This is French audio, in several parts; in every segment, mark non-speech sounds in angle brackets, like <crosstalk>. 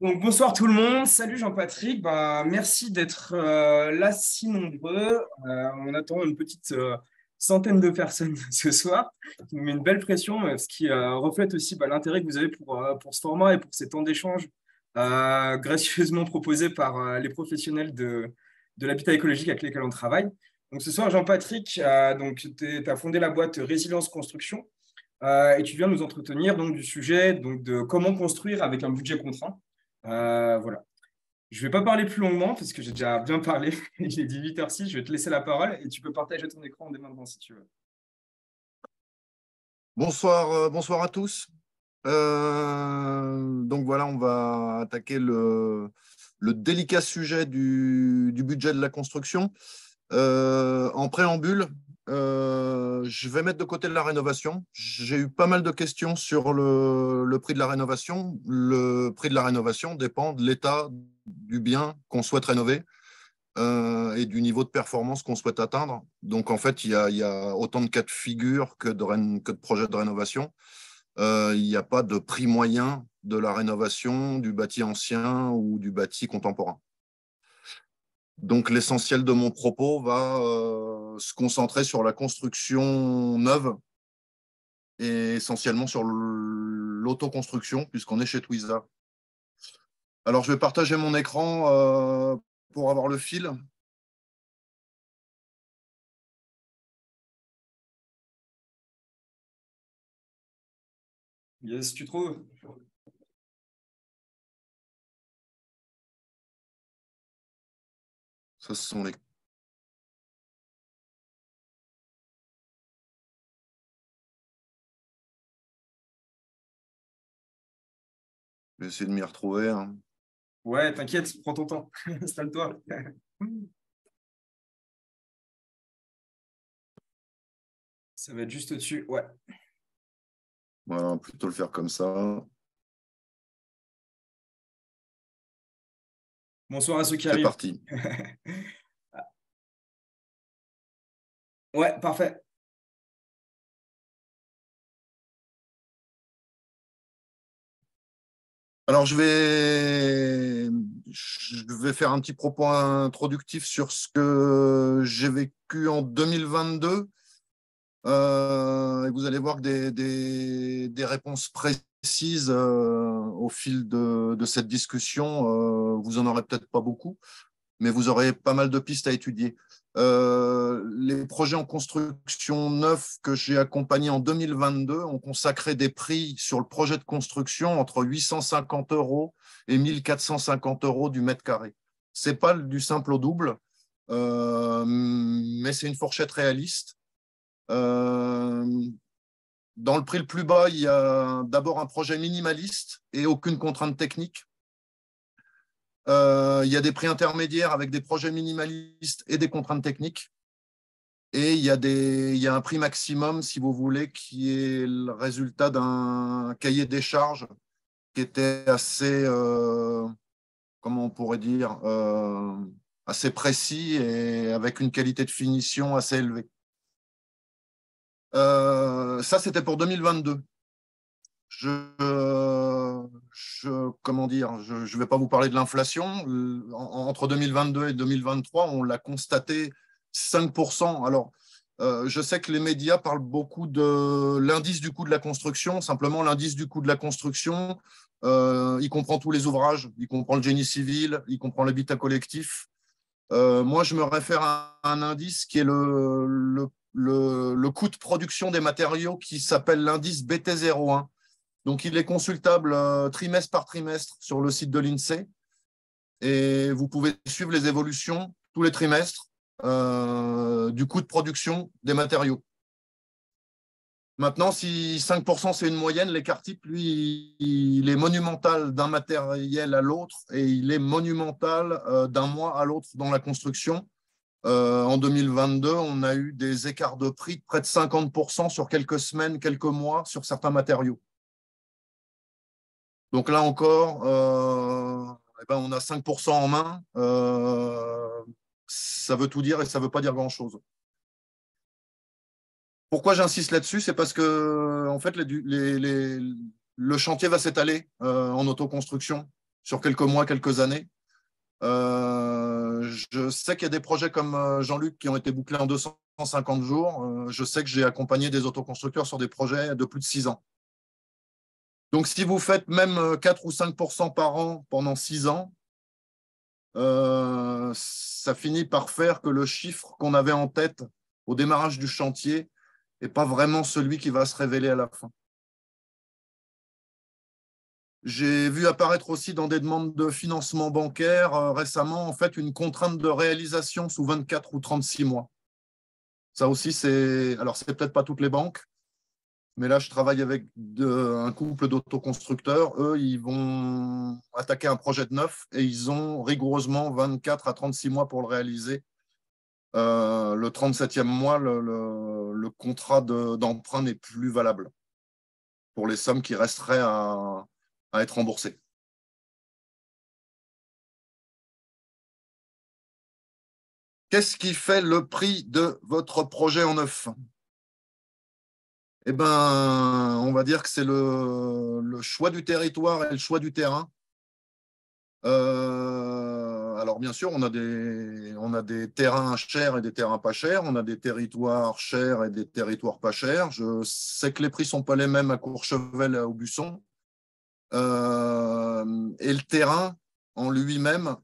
bonsoir tout le monde. Salut Jean-Patrick. Bah, merci d'être euh, là si nombreux. on euh, attend une petite euh, centaine de personnes <laughs> ce soir, qui met une belle pression, ce qui reflète aussi bah, l'intérêt que vous avez pour, ce format et pour ces temps d'échange gracieusement proposés par les professionnels de, l'habitat écologique avec lesquels on travaille. Donc, ce soir, Jean-Patrick, tu as fondé la boîte Résilience Construction et tu viens nous entretenir donc, du sujet donc, de comment construire avec un budget contraint. Euh, voilà. Je ne vais pas parler plus longuement parce que j'ai déjà bien parlé. <laughs> Il est 18h06, je vais te laisser la parole et tu peux partager ton écran en maintenant si tu veux. Bonsoir, euh, bonsoir à tous. Euh, donc voilà, on va attaquer le, délicat sujet du, du, budget de la construction. en préambule, euh, je vais mettre de côté la rénovation. J'ai eu pas mal de questions sur le, prix de la rénovation. Le prix de la rénovation dépend de l'état du bien qu'on souhaite rénover euh, et du niveau de performance qu'on souhaite atteindre. Donc, en fait, il y a, autant de cas de figure que de, que de projets de rénovation. Euh, il n'y a pas de prix moyen de la rénovation du bâti ancien ou du bâti contemporain. Donc, l'essentiel de mon propos va se concentrer sur la construction neuve et essentiellement sur l'autoconstruction, puisqu'on est chez Twiza. Alors, je vais partager mon écran euh, pour avoir le fil. Yes, tu trouves Ça, sont les Je vais essayer de m'y retrouver. Hein. Ouais, t'inquiète, prends ton temps. <laughs> Installe-toi. Ça va être juste au-dessus, ouais. Voilà, plutôt le faire comme ça. Bonsoir à ceux qui arrivent. C'est parti. <laughs> ouais, parfait. Alors, je vais, je vais faire un petit propos introductif sur ce que j'ai vécu en 2022. Euh, et vous allez voir que des, des, des réponses précises euh, au fil de, de cette discussion, euh, vous en aurez peut-être pas beaucoup, mais vous aurez pas mal de pistes à étudier. Euh, les projets en construction neuf que j'ai accompagnés en 2022 ont consacré des prix sur le projet de construction entre 850 euros et 1450 euros du mètre carré. Ce n'est pas du simple au double, euh, mais c'est une fourchette réaliste. Euh, dans le prix le plus bas, il y a d'abord un projet minimaliste et aucune contrainte technique. Euh, il y a des prix intermédiaires avec des projets minimalistes et des contraintes techniques. Et il y, a un prix maximum, si vous voulez, qui est le résultat d'un cahier des charges qui était assez, euh, comment on pourrait dire, euh, assez précis et avec une qualité de finition assez élevée. ça, c'était pour 2022. Euh, je, comment dire, je ne vais pas vous parler de l'inflation. Euh, entre 2022 et 2023, on l'a constaté 5%. Alors, euh, je sais que les médias parlent beaucoup de l'indice du coût de la construction. Simplement, l'indice du coût de la construction, il comprend tous les ouvrages. Il comprend le génie civil, il comprend l'habitat collectif. moi, je me réfère à un indice qui est le, le coût de production des matériaux qui s'appelle l'indice BT01. Donc, il est consultable euh, trimestre par trimestre sur le site de l'INSEE. Et vous pouvez suivre les évolutions tous les trimestres euh, du coût de production des matériaux. Maintenant, si 5% c'est une moyenne, l'écart type, lui, il est monumental d'un matériel à l'autre et il est monumental euh, d'un mois à l'autre dans la construction. en 2022, on a eu des écarts de prix de près de 50% sur quelques semaines, quelques mois sur certains matériaux. Donc là encore, euh, eh ben, on a 5% en main. Euh, ça veut tout dire et ça ne veut pas dire grand-chose. Pourquoi j'insiste là-dessus C'est parce que en fait, le chantier va s'étaler euh, en autoconstruction sur quelques mois, quelques années. je sais qu'il y a des projets comme Jean-Luc qui ont été bouclés en 250 jours. je sais que j'ai accompagné des autoconstructeurs sur des projets de plus de 6 ans. Donc, si vous faites même 4 euh, ou 5 par an pendant 6 ans, euh, ça finit par faire que le chiffre qu'on avait en tête au démarrage du chantier n'est pas vraiment celui qui va se révéler à la fin. J'ai vu apparaître aussi dans des demandes de financement bancaire euh, récemment, en fait, une contrainte de réalisation sous 24 ou 36 mois. Ça aussi, c'est alors c'est peut-être pas toutes les banques, mais là, je travaille avec un couple d'autoconstructeurs. Eux, ils vont attaquer un projet de neuf et ils ont rigoureusement 24 à 36 mois pour le réaliser. Euh, le 37e mois, le, contrat d'emprunt n'est plus valable pour les sommes qui resteraient à être remboursées. Qu'est-ce qui fait le prix de votre projet en neuf eh ben, on va dire que c'est le, choix du territoire et le choix du terrain. Euh, alors bien sûr, on a, des, on a des terrains chers et des terrains pas chers, on a des territoires chers et des territoires pas chers. Je sais que les prix ne sont pas les mêmes à Courchevel et à Aubusson. Euh, et le terrain en lui-même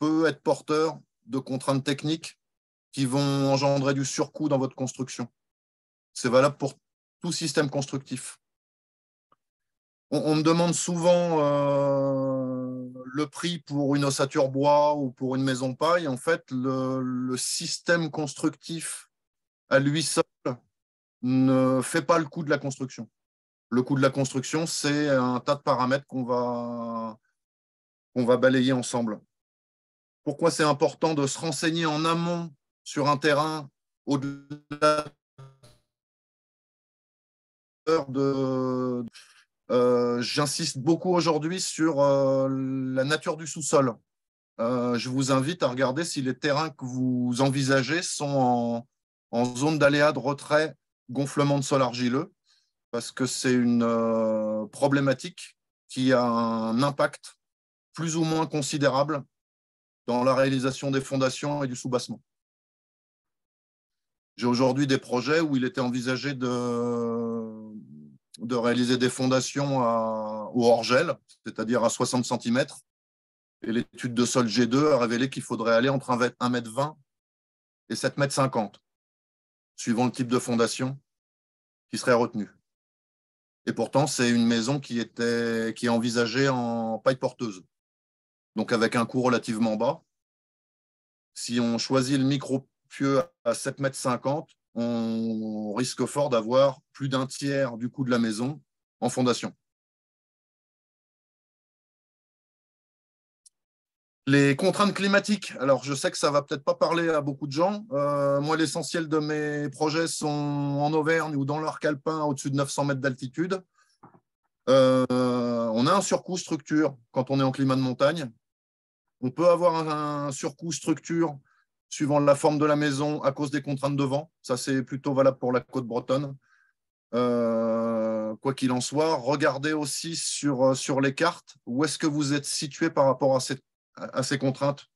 peut être porteur de contraintes techniques qui vont engendrer du surcoût dans votre construction. C'est valable pour tout système constructif. On, me demande souvent euh, le prix pour une ossature bois ou pour une maison paille. En fait, le, système constructif à lui seul ne fait pas le coût de la construction. Le coût de la construction, c'est un tas de paramètres qu'on va, va balayer ensemble. Pourquoi c'est important de se renseigner en amont sur un terrain au-delà de... Euh, j'insiste beaucoup aujourd'hui sur euh, la nature du sous-sol. Euh, je vous invite à regarder si les terrains que vous envisagez sont en, en zone d'aléa de retrait, gonflement de sol argileux, parce que c'est une problématique qui a un impact plus ou moins considérable dans la réalisation des fondations et du sous-bassement J'ai aujourd'hui des projets où il était envisagé de de réaliser des fondations au hors cest c'est-à-dire à 60 cm. Et l'étude de sol G2 a révélé qu'il faudrait aller entre 1m20 et 7 m suivant le type de fondation qui serait retenu. Et pourtant, c'est une maison qui, était, qui est envisagée en paille porteuse, donc avec un coût relativement bas. Si on choisit le micro à 7,50 m, on risque fort d'avoir plus d'un tiers du coût de la maison en fondation. Les contraintes climatiques. Alors, je sais que ça va peut-être pas parler à beaucoup de gens. Euh, moi, l'essentiel de mes projets sont en Auvergne ou dans l'arc alpin au-dessus de 900 mètres d'altitude. Euh, on a un surcoût structure quand on est en climat de montagne. On peut avoir un surcoût structure suivant la forme de la maison à cause des contraintes de vent. Ça, c'est plutôt valable pour la côte bretonne. Euh, quoi qu'il en soit, regardez aussi sur, euh, sur les cartes où est-ce que vous êtes situé par rapport à ces, à ces contraintes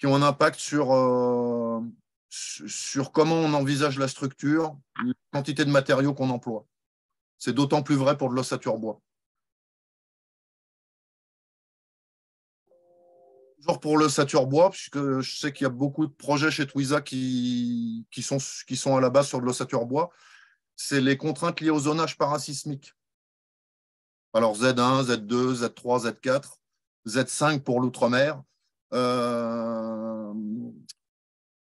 qui ont un impact sur, euh, sur comment on envisage la structure, la quantité de matériaux qu'on emploie. C'est d'autant plus vrai pour de l'ossature bois. pour le bois, puisque je sais qu'il y a beaucoup de projets chez Twiza qui, sont, à la base sur de l'ossature bois, c'est les contraintes liées au zonage parasismique. Alors Z1, Z2, Z3, Z4, Z5 pour l'outre-mer. Euh,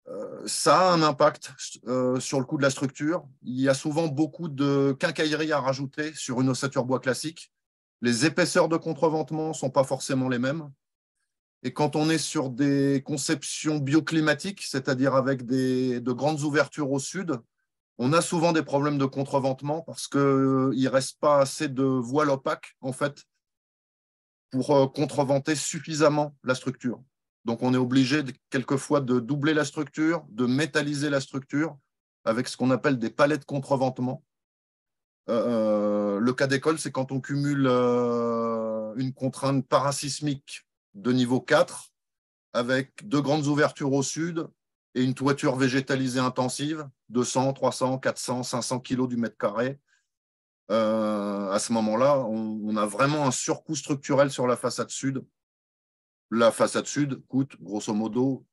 euh, ça a un impact euh, sur le coût de la structure. Il y a souvent beaucoup de quincailleries à rajouter sur une ossature bois classique. Les épaisseurs de contreventement ne sont pas forcément les mêmes. Et quand on est sur des conceptions bioclimatiques, c'est-à-dire avec de grandes ouvertures au sud, on a souvent des problèmes de contreventement parce qu'il euh, ne reste pas assez de voile opaque en fait, pour euh, contreventer suffisamment la structure. Donc, on est obligé quelquefois de doubler la structure, de métalliser la structure avec ce qu'on appelle des palais de contreventement. Euh, le cas d'école, c'est quand on cumule une contrainte parasismique de niveau 4 avec deux grandes ouvertures au sud et une toiture végétalisée intensive, 200, 300, 400, 500 kg du mètre carré. Euh, à ce moment-là, on, on, a vraiment un surcoût structurel sur la façade sud. La façade sud coûte grosso modo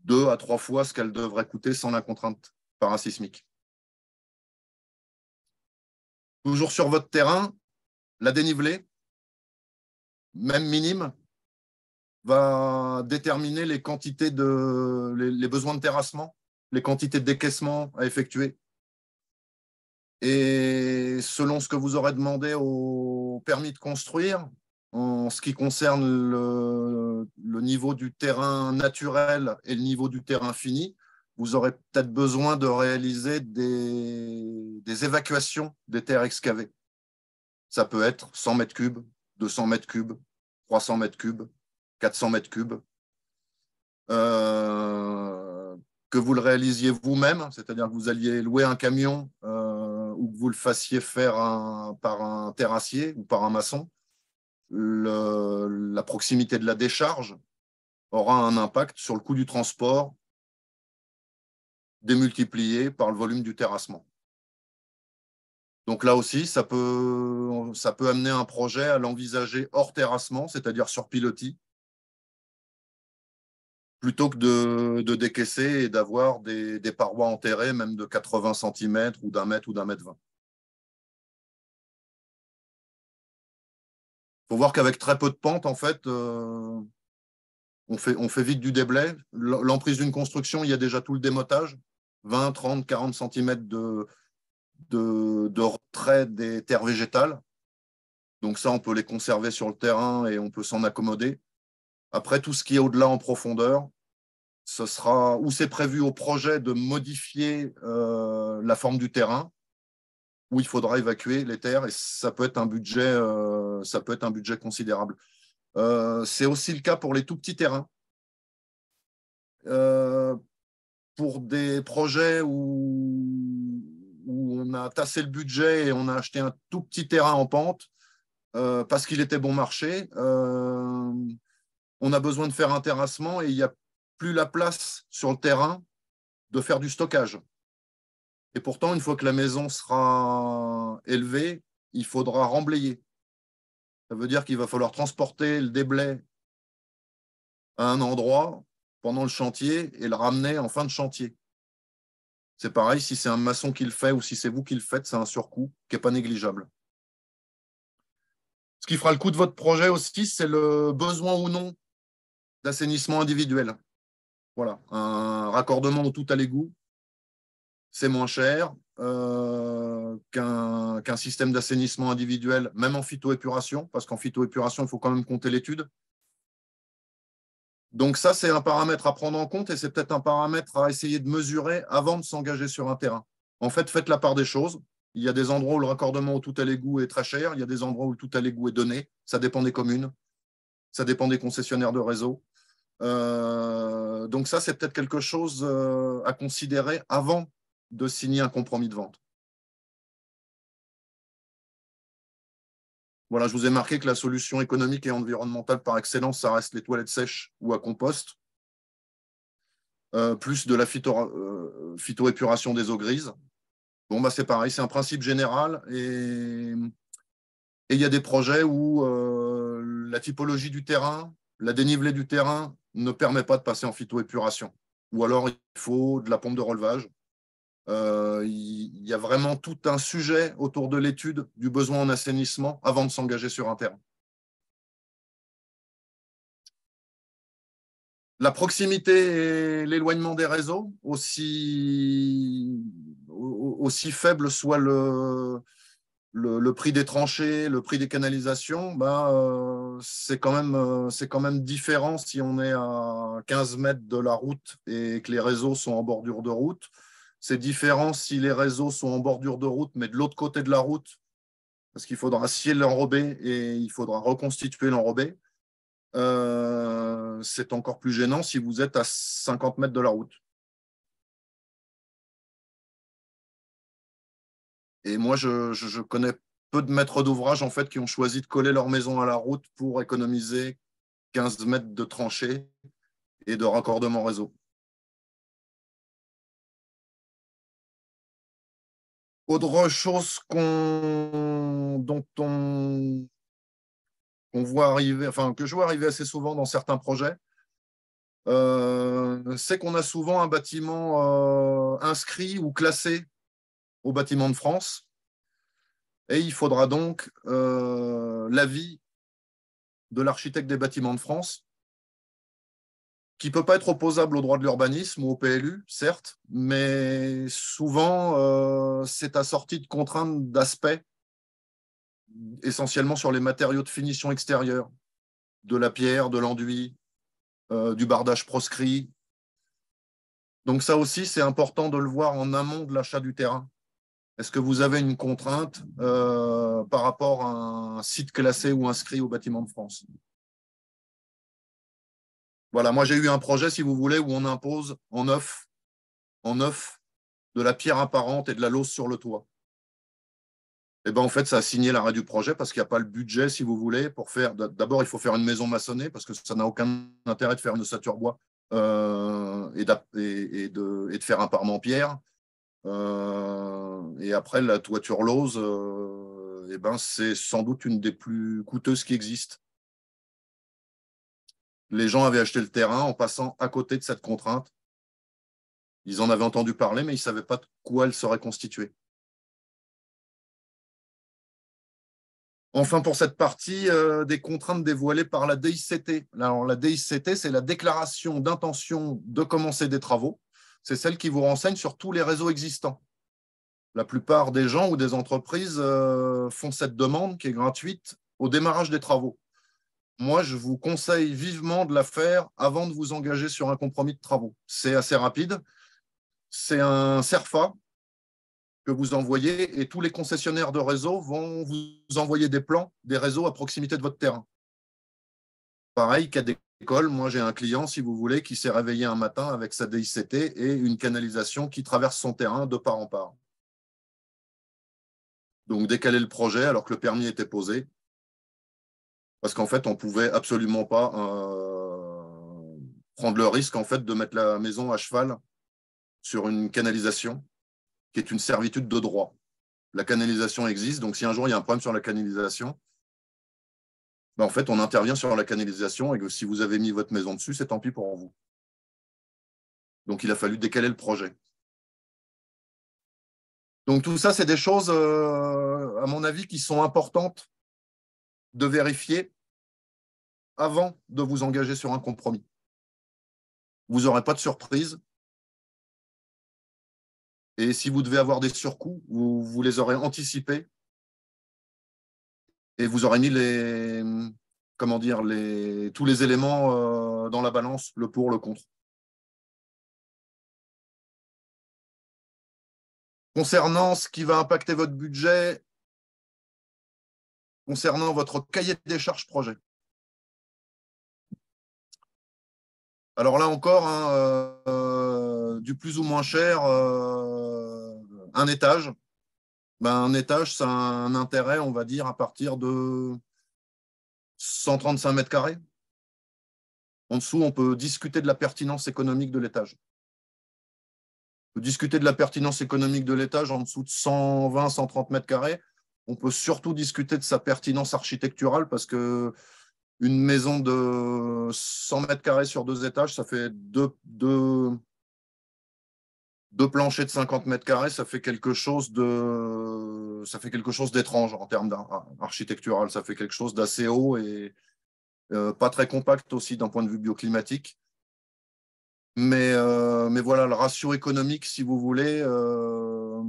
deux à trois fois ce qu'elle devrait coûter sans la contrainte parasismique. Toujours sur votre terrain, la dénivelée, même minime, va déterminer les quantités de les, besoins de terrassement, les quantités de décaissement à effectuer. Et selon ce que vous aurez demandé au permis de construire, en ce qui concerne le, niveau du terrain naturel et le niveau du terrain fini, vous aurez peut-être besoin de réaliser des, des, évacuations des terres excavées. Ça peut être 100 mètres cubes, 200 mètres cubes, 300 mètres cubes, 400 mètres cubes, euh, que vous le réalisiez vous-même, c'est-à-dire que vous alliez louer un camion euh, ou que vous le fassiez faire par un terrassier ou par un maçon, la proximité de la décharge aura un impact sur le coût du transport démultiplié par le volume du terrassement. Donc là aussi, ça peut, ça peut amener un projet à l'envisager hors terrassement, c'est-à-dire sur pilotis, plutôt que de, décaisser et d'avoir des, parois enterrées, même de 80 cm ou d'un mètre ou d'un mètre vingt. Il faut voir qu'avec très peu de pente, en fait, euh, on, fait on fait vite du déblai. L'emprise d'une construction, il y a déjà tout le démotage, 20, 30, 40 cm de, de retrait des terres végétales. Donc ça, on peut les conserver sur le terrain et on peut s'en accommoder. Après, tout ce qui est au-delà en profondeur, ce sera où c'est prévu au projet de modifier euh, la forme du terrain, où il faudra évacuer les terres, et ça peut être un budget, euh, ça peut être un budget considérable. Euh, c'est aussi le cas pour les tout petits terrains. pour des projets où, on a tassé le budget et on a acheté un tout petit terrain en pente parce qu'il était bon marché, on a besoin de faire un terrassement et il n'y a plus la place sur le terrain de faire du stockage. Et pourtant, une fois que la maison sera élevée, il faudra remblayer. Ça veut dire qu'il va falloir transporter le déblai à un endroit pendant le chantier et le ramener en fin de chantier. C'est pareil, si c'est un maçon qui le fait ou si c'est vous qui le faites, c'est un surcoût qui n'est pas négligeable. Ce qui fera le coup de votre projet aussi, c'est le besoin ou non d'assainissement individuel. Voilà, un raccordement au tout à l'égout, c'est moins cher euh, qu'un système d'assainissement individuel, même en phytoépuration, parce qu'en phytoépuration, il faut quand même compter l'étude. Donc ça, c'est un paramètre à prendre en compte et c'est peut-être un paramètre à essayer de mesurer avant de s'engager sur un terrain. En fait, faites la part des choses. Il y a des endroits où le raccordement au tout à l'égout est très cher, il y a des endroits où le tout à l'égout est donné, ça dépend des communes, ça dépend des concessionnaires de réseau. Euh, donc ça, c'est peut-être quelque chose euh, à considérer avant de signer un compromis de vente. Voilà, je vous ai marqué que la solution économique et environnementale par excellence, ça reste les toilettes sèches ou à compost, euh, plus de la phyto, phytoépuration des eaux grises. Bon, bah, c'est pareil, c'est un principe général et il y a des projets où la typologie du terrain, la dénivelée du terrain ne permet pas de passer en phytoépuration. Ou alors, il faut de la pompe de relevage. Euh, il y a vraiment tout un sujet autour de l'étude du besoin en assainissement avant de s'engager sur un terme. La proximité et l'éloignement des réseaux, aussi, aussi faible soit le, le, prix des tranchées, le prix des canalisations, bah, euh, c'est quand, même, euh, quand même différent si on est à 15 mètres de la route et que les réseaux sont en bordure de route. C'est différent si les réseaux sont en bordure de route, mais de l'autre côté de la route, parce qu'il faudra scier l'enrobé et il faudra reconstituer l'enrobé. Euh, c'est encore plus gênant si vous êtes à 50 mètres de la route. Et moi, je, connais peu de maîtres d'ouvrage en fait qui ont choisi de coller leur maison à la route pour économiser 15 mètres de tranchées et de raccordement réseau. Autre chose qu'on, dont voit arriver, que je vois arriver assez souvent dans certains projets, euh, c'est qu'on a souvent un bâtiment euh, inscrit ou classé au bâtiment de France. Et il faudra donc euh, l'avis de l'architecte des bâtiments de France, qui ne peut pas être opposable au droit de l'urbanisme ou au PLU, certes, mais souvent euh, c'est assorti de contraintes d'aspect, essentiellement sur les matériaux de finition extérieure, de la pierre, de l'enduit, euh, du bardage proscrit. Donc ça aussi, c'est important de le voir en amont de l'achat du terrain. Est-ce que vous avez une contrainte euh, par rapport à un site classé ou inscrit au bâtiment de France Voilà, moi j'ai eu un projet, si vous voulez, où on impose en neuf, en neuf de la pierre apparente et de la lose sur le toit. Et eh ben, en fait, ça a signé l'arrêt du projet parce qu'il n'y a pas le budget, si vous voulez, pour faire. D'abord, il faut faire une maison maçonnée parce que ça n'a aucun intérêt de faire une ossature bois euh, et, de, et, de, faire un parement en pierre. Euh, et après, la toiture lose, euh, eh ben, c'est sans doute une des plus coûteuses qui existent. Les gens avaient acheté le terrain en passant à côté de cette contrainte. Ils en avaient entendu parler, mais ils ne savaient pas de quoi elle serait constituée. Enfin, pour cette partie, euh, des contraintes dévoilées par la DICT. la DICT, c'est la déclaration d'intention de commencer des travaux c'est celle qui vous renseigne sur tous les réseaux existants. La plupart des gens ou des entreprises euh, font cette demande qui est gratuite au démarrage des travaux. Moi, je vous conseille vivement de la faire avant de vous engager sur un compromis de travaux. C'est assez rapide. C'est un SERFA que vous envoyez et tous les concessionnaires de réseaux vont vous envoyer des plans des réseaux à proximité de votre terrain. Pareil, qu'à des moi j'ai un client, si vous voulez, qui s'est réveillé un matin avec sa DICT et une canalisation qui traverse son terrain de part en part. Donc décaler le projet alors que le permis était posé, parce qu'en fait on ne pouvait absolument pas euh, prendre le risque en fait de mettre la maison à cheval sur une canalisation qui est une servitude de droit. La canalisation existe, donc si un jour il y a un problème sur la canalisation, en fait, on intervient sur la canalisation et que si vous avez mis votre maison dessus, c'est tant pis pour vous. Donc, il a fallu décaler le projet. Donc, tout ça, c'est des choses, euh, à mon avis, qui sont importantes de vérifier avant de vous engager sur un compromis. Vous n'aurez pas de surprise. Et si vous devez avoir des surcoûts, vous les aurez anticipés et vous aurez mis les, comment dire, les, tous les éléments euh, dans la balance, le pour, le contre. Concernant ce qui va impacter votre budget, concernant votre cahier des charges projet. Alors là encore, hein, euh, du plus ou moins cher, euh, un étage, ben, un étage, ça un intérêt, on va dire, à partir de 135 mètres carrés. En dessous, on peut discuter de la pertinence économique de l'étage. On peut discuter de la pertinence économique de l'étage en dessous de 120, 130 mètres carrés. On peut surtout discuter de sa pertinence architecturale parce que une maison de 100 mètres carrés sur deux étages, ça fait deux, deux planchers de 50 mètres carrés, ça fait quelque chose de, ça fait quelque chose d'étrange en termes d'architectural, Ça fait quelque chose d'assez haut et euh, pas très compact aussi d'un point de vue bioclimatique. Mais, euh, mais voilà, le ratio économique, si vous voulez, euh,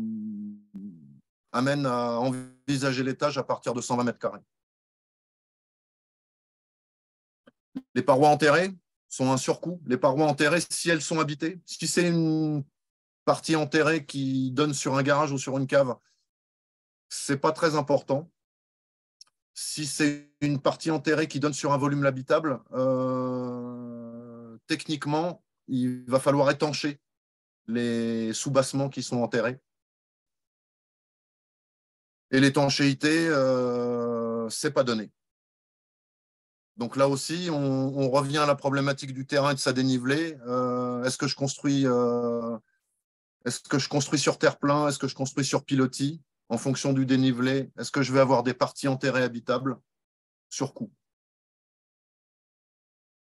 amène à envisager l'étage à partir de 120 mètres carrés. Les parois enterrées sont un surcoût. Les parois enterrées, si elles sont habitées, si c'est une partie enterrée qui donne sur un garage ou sur une cave, c'est pas très important. Si c'est une partie enterrée qui donne sur un volume habitable, euh, techniquement, il va falloir étancher les sous-bassements qui sont enterrés. Et l'étanchéité, ce euh, c'est pas donné. Donc là aussi, on, revient à la problématique du terrain et de sa dénivelée. Euh, est-ce que je construis est-ce que je construis sur terre plein Est-ce que je construis sur pilotis en fonction du dénivelé Est-ce que je vais avoir des parties enterrées habitables sur coup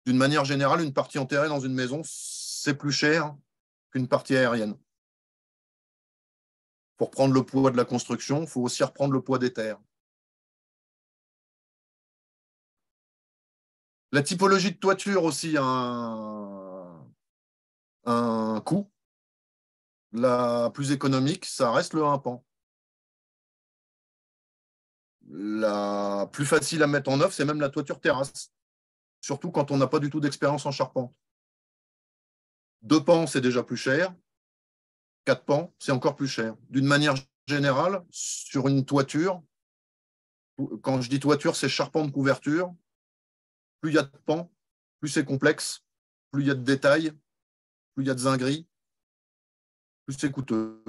D'une manière générale, une partie enterrée dans une maison, c'est plus cher qu'une partie aérienne. Pour prendre le poids de la construction, il faut aussi reprendre le poids des terres. La typologie de toiture aussi a un coût. La plus économique, ça reste le 1 pan. La plus facile à mettre en œuvre, c'est même la toiture terrasse, surtout quand on n'a pas du tout d'expérience en charpente. Deux pans, c'est déjà plus cher. Quatre pans, c'est encore plus cher. D'une manière générale, sur une toiture, quand je dis toiture, c'est charpente couverture. Plus il y a de pans, plus c'est complexe, plus il y a de détails, plus il y a de zingris, plus c'est coûteux.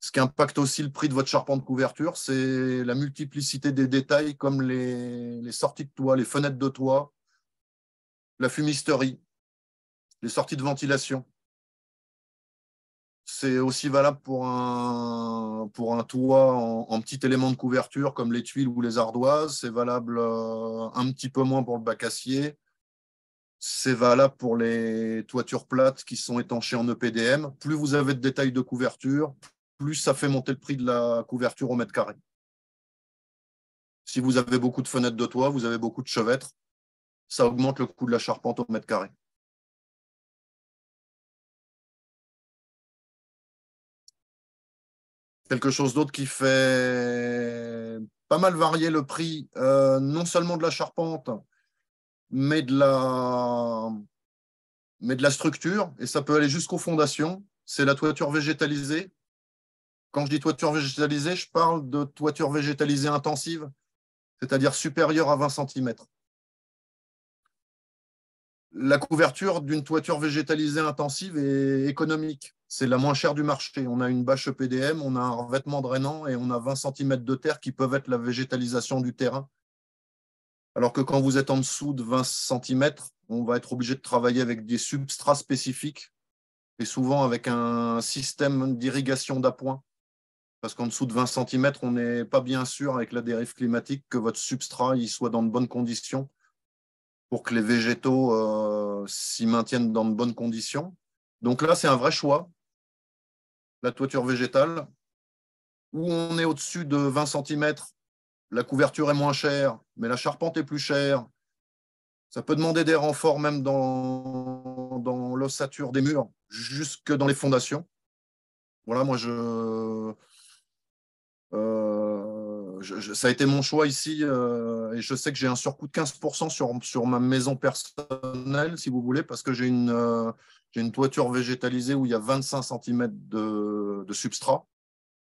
Ce qui impacte aussi le prix de votre charpente de couverture, c'est la multiplicité des détails comme les, sorties de toit, les fenêtres de toit, la fumisterie, les sorties de ventilation. C'est aussi valable pour un, toit en, petits petit élément de couverture comme les tuiles ou les ardoises. C'est valable euh, un petit peu moins pour le bac acier. C'est valable pour les toitures plates qui sont étanchées en EPDM. Plus vous avez de détails de couverture, plus ça fait monter le prix de la couverture au mètre carré. Si vous avez beaucoup de fenêtres de toit, vous avez beaucoup de chevêtres, ça augmente le coût de la charpente au mètre carré. Quelque chose d'autre qui fait pas mal varier le prix, euh, non seulement de la charpente, mais de la, mais de la structure, et ça peut aller jusqu'aux fondations. C'est la toiture végétalisée. Quand je dis toiture végétalisée, je parle de toiture végétalisée intensive, c'est-à-dire supérieure à 20 cm. La couverture d'une toiture végétalisée intensive est économique. C'est la moins chère du marché. On a une bâche EPDM, on a un revêtement drainant et on a 20 cm de terre qui peuvent être la végétalisation du terrain alors que quand vous êtes en dessous de 20 cm, on va être obligé de travailler avec des substrats spécifiques et souvent avec un système d'irrigation d'appoint. Parce qu'en dessous de 20 cm, on n'est pas bien sûr avec la dérive climatique que votre substrat y soit dans de bonnes conditions pour que les végétaux euh, s'y maintiennent dans de bonnes conditions. Donc là, c'est un vrai choix, la toiture végétale, où on est au-dessus de 20 cm la couverture est moins chère, mais la charpente est plus chère. Ça peut demander des renforts même dans, l'ossature des murs, jusque dans les fondations. Voilà, moi, je, euh, ça a été mon choix ici, euh, et je sais que j'ai un surcoût de 15% sur, sur ma maison personnelle, si vous voulez, parce que j'ai une, euh, une toiture végétalisée où il y a 25 cm de, de substrat.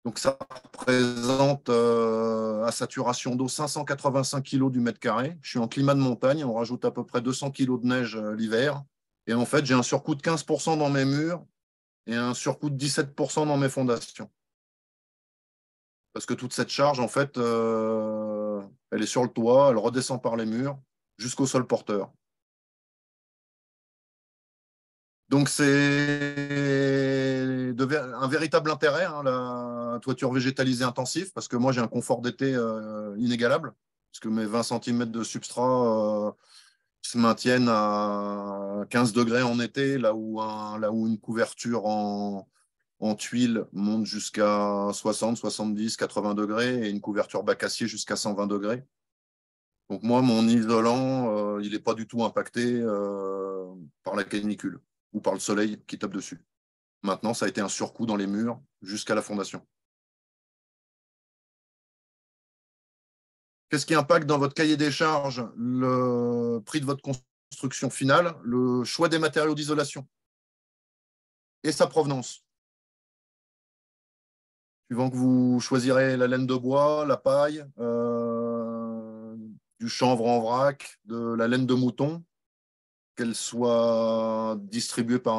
Donc ça représente euh, à saturation d'eau 585 kg du mètre carré. Je suis en climat de montagne, on rajoute à peu près 200 kg de neige euh, l'hiver. Et en fait, j'ai un surcoût de 15% dans mes murs et un surcoût de 17% dans mes fondations. Parce que toute cette charge, en fait, euh, elle est sur le toit, elle redescend par les murs jusqu'au sol porteur. Donc c'est un véritable intérêt, hein, la toiture végétalisée intensive, parce que moi j'ai un confort d'été euh, inégalable parce que mes 20 cm de substrat euh, se maintiennent à 15 degrés en été, là où, là où une couverture en, en tuile monte jusqu'à 60, 70, 80 degrés, et une couverture bac acier jusqu'à 120 degrés. Donc moi, mon isolant, euh, il n'est pas du tout impacté par la canicule par le soleil qui tape dessus. Maintenant, ça a été un surcoût dans les murs jusqu'à la fondation. Qu'est-ce qui impacte dans votre cahier des charges le prix de votre construction finale, le choix des matériaux d'isolation et sa provenance Suivant que vous choisirez la laine de bois, la paille, euh, du chanvre en vrac, de la laine de mouton, qu'elle soit distribuée par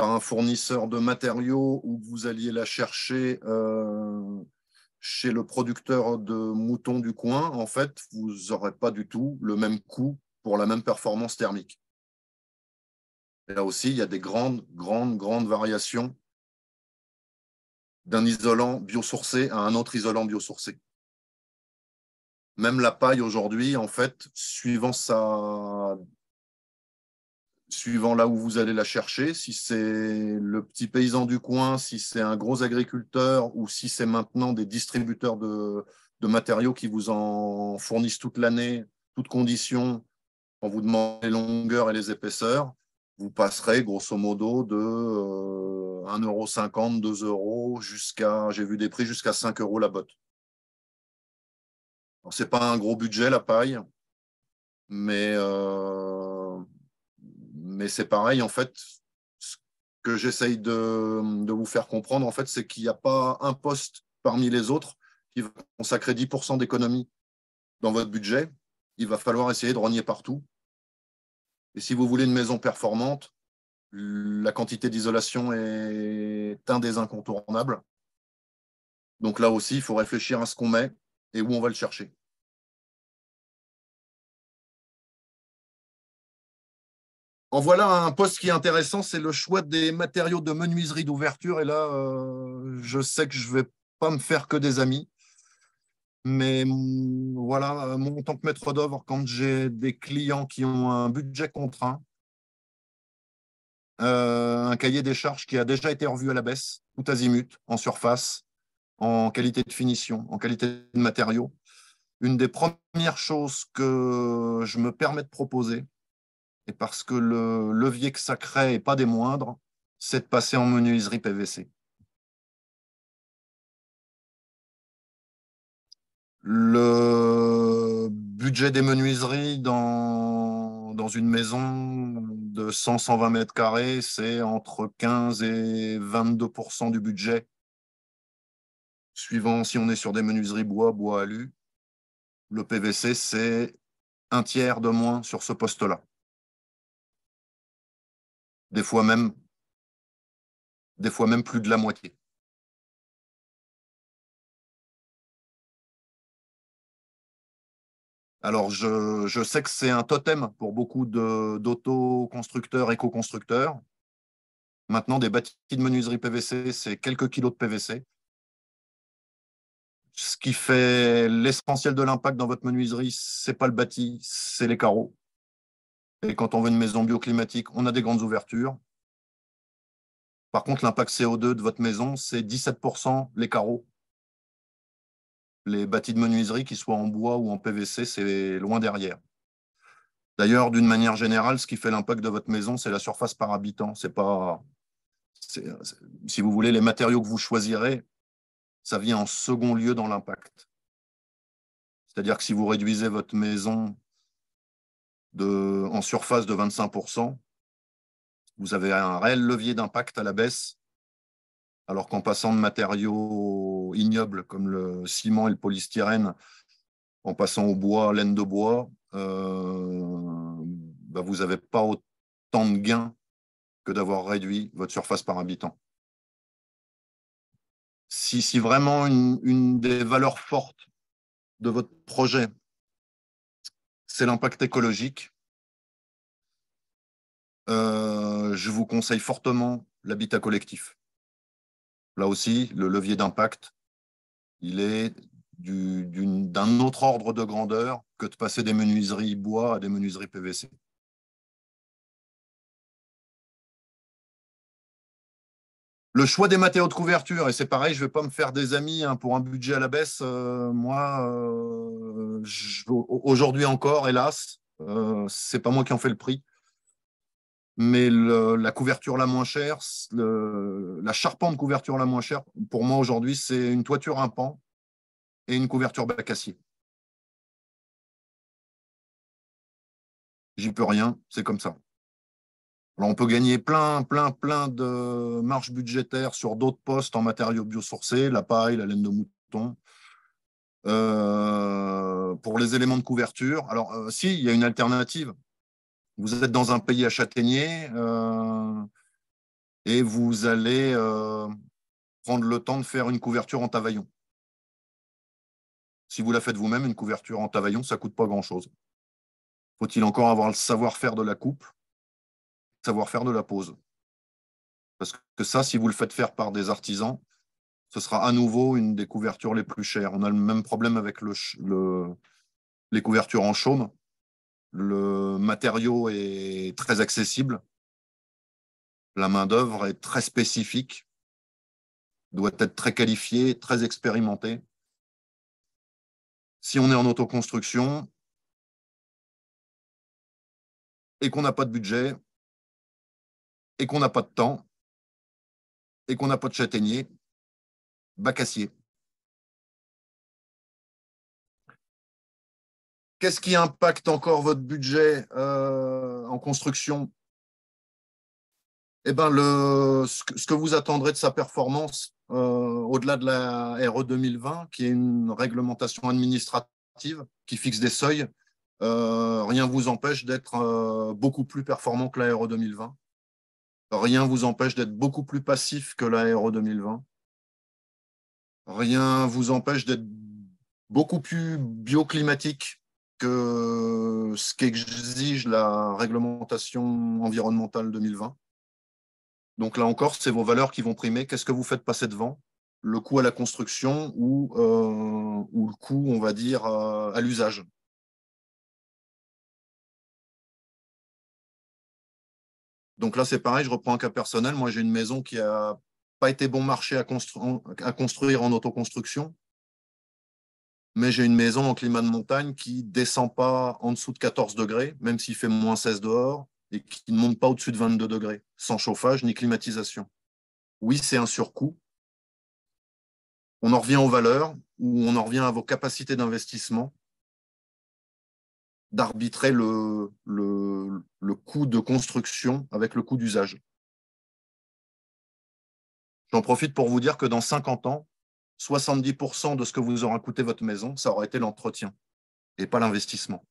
un, fournisseur de matériaux ou que vous alliez la chercher euh, chez le producteur de moutons du coin, en fait, vous n'aurez pas du tout le même coût pour la même performance thermique. là aussi, il y a des grandes, grandes, grandes variations d'un isolant biosourcé à un autre isolant biosourcé même la paille aujourd'hui, en fait, suivant sa suivant là où vous allez la chercher, si c'est le petit paysan du coin, si c'est un gros agriculteur ou si c'est maintenant des distributeurs de, matériaux qui vous en fournissent toute l'année, toutes conditions, en vous demande les longueurs et les épaisseurs, vous passerez grosso modo de euh, 2 euros, jusqu'à, j'ai vu des prix jusqu'à 5 euros la botte c'est pas un gros budget la paille, mais, euh, mais c'est pareil en fait. Ce que j'essaye de, vous faire comprendre en fait, c'est qu'il n'y a pas un poste parmi les autres qui va consacrer 10% d'économie dans votre budget. Il va falloir essayer de rogner partout. Et si vous voulez une maison performante, la quantité d'isolation est un des incontournables. Donc là aussi, il faut réfléchir à ce qu'on met, et où on va le chercher. En voilà un poste qui est intéressant, c'est le choix des matériaux de menuiserie d'ouverture. Et là, euh, je sais que je ne vais pas me faire que des amis. Mais mm, voilà, euh, mon en tant que maître d'œuvre, quand j'ai des clients qui ont un budget contraint, euh, un cahier des charges qui a déjà été revu à la baisse, tout azimut, en surface, en qualité de finition, en qualité de matériaux. Une des premières choses que je me permets de proposer, et parce que le levier que ça crée n'est pas des moindres, c'est de passer en menuiserie PVC. Le budget des menuiseries dans, une maison de 100-120 mètres carrés, c'est entre 15 et 22 du budget Suivant si on est sur des menuiseries bois, bois alu, le PVC, c'est un tiers de moins sur ce poste-là. Des fois même, des fois même plus de la moitié. Alors, je, sais que c'est un totem pour beaucoup d'auto-constructeurs, éco-constructeurs. Maintenant, des bâtis de menuiserie PVC, c'est quelques kilos de PVC. Ce qui fait l'essentiel de l'impact dans votre menuiserie, c'est pas le bâti, c'est les carreaux. Et quand on veut une maison bioclimatique, on a des grandes ouvertures. Par contre, l'impact CO2 de votre maison, c'est 17% les carreaux. Les bâtis de menuiserie, qu'ils soient en bois ou en PVC, c'est loin derrière. D'ailleurs, d'une manière générale, ce qui fait l'impact de votre maison, c'est la surface par habitant. C'est pas, si vous voulez, les matériaux que vous choisirez ça vient en second lieu dans l'impact. C'est-à-dire que si vous réduisez votre maison en surface de 25%, vous avez un réel levier d'impact à la baisse, alors qu'en passant de matériaux ignobles comme le ciment et le polystyrène, en passant au bois, laine de bois, euh, bah, vous n'avez pas autant de gains que d'avoir réduit votre surface par habitant si, vraiment une, des valeurs fortes de votre projet, c'est l'impact écologique, euh, je vous conseille fortement l'habitat collectif. Là aussi, le levier d'impact, il est d'un autre ordre de grandeur que de passer des menuiseries bois à des menuiseries PVC. Le choix des matériaux de couverture, et c'est pareil, je ne vais pas me faire des amis hein, pour un budget à la baisse. Euh, moi, euh, aujourd'hui encore, hélas, ce euh, c'est pas moi qui en fais le prix. Mais la couverture la moins chère, la charpente couverture la moins chère, pour moi aujourd'hui, c'est une toiture un pan et une couverture bac acier. J'y peux rien, c'est comme ça. Alors, on peut gagner plein, plein, plein de marges budgétaires sur d'autres postes en matériaux biosourcés, la paille, la laine de mouton. Euh, pour les éléments de couverture, alors euh, si, il y a une alternative. Vous êtes dans un pays à châtaignier euh, et vous allez prendre le temps de faire une couverture en tavaillon. Si vous la faites vous-même, une couverture en tavaillon, ça ne coûte pas grand-chose. Faut-il encore avoir le savoir-faire de la coupe savoir faire de la pause. Parce que ça, si vous le faites faire par des artisans, ce sera à nouveau une des couvertures les plus chères. On a le même problème avec le, les couvertures en chaume. Le matériau est très accessible. La main-d'œuvre est très spécifique, doit être très qualifiée, très expérimentée. Si on est en autoconstruction et qu'on n'a pas de budget, et qu'on n'a pas de temps et qu'on n'a pas de châtaignier, bacassier. Qu'est-ce qui impacte encore votre budget euh, en construction eh ben ce, que, vous attendrez de sa performance euh, au-delà de la RE 2020, qui est une réglementation administrative qui fixe des seuils, euh, rien ne vous empêche d'être beaucoup plus performant que la RE 2020. Rien vous empêche d'être beaucoup plus passif que l'Aéro 2020. Rien vous empêche d'être beaucoup plus bioclimatique que ce qu'exige la réglementation environnementale 2020. Donc là encore, c'est vos valeurs qui vont primer. Qu'est-ce que vous faites passer devant Le coût à la construction ou, euh, le coût, on va dire, euh, à l'usage Donc là, c'est pareil, je reprends un cas personnel. Moi, j'ai une maison qui n'a pas été bon marché à, construire en autoconstruction, mais j'ai une maison en climat de montagne qui descend pas en dessous de 14 degrés, même s'il fait moins 16 dehors, et qui ne monte pas au-dessus de 22 degrés, sans chauffage ni climatisation. Oui, c'est un surcoût. On en revient aux valeurs, ou on en revient à vos capacités d'investissement d'arbitrer le, coût de construction avec le coût d'usage. J'en profite pour vous dire que dans 50 ans, 70% de ce que vous aurez coûté votre maison, ça aura été l'entretien et pas l'investissement.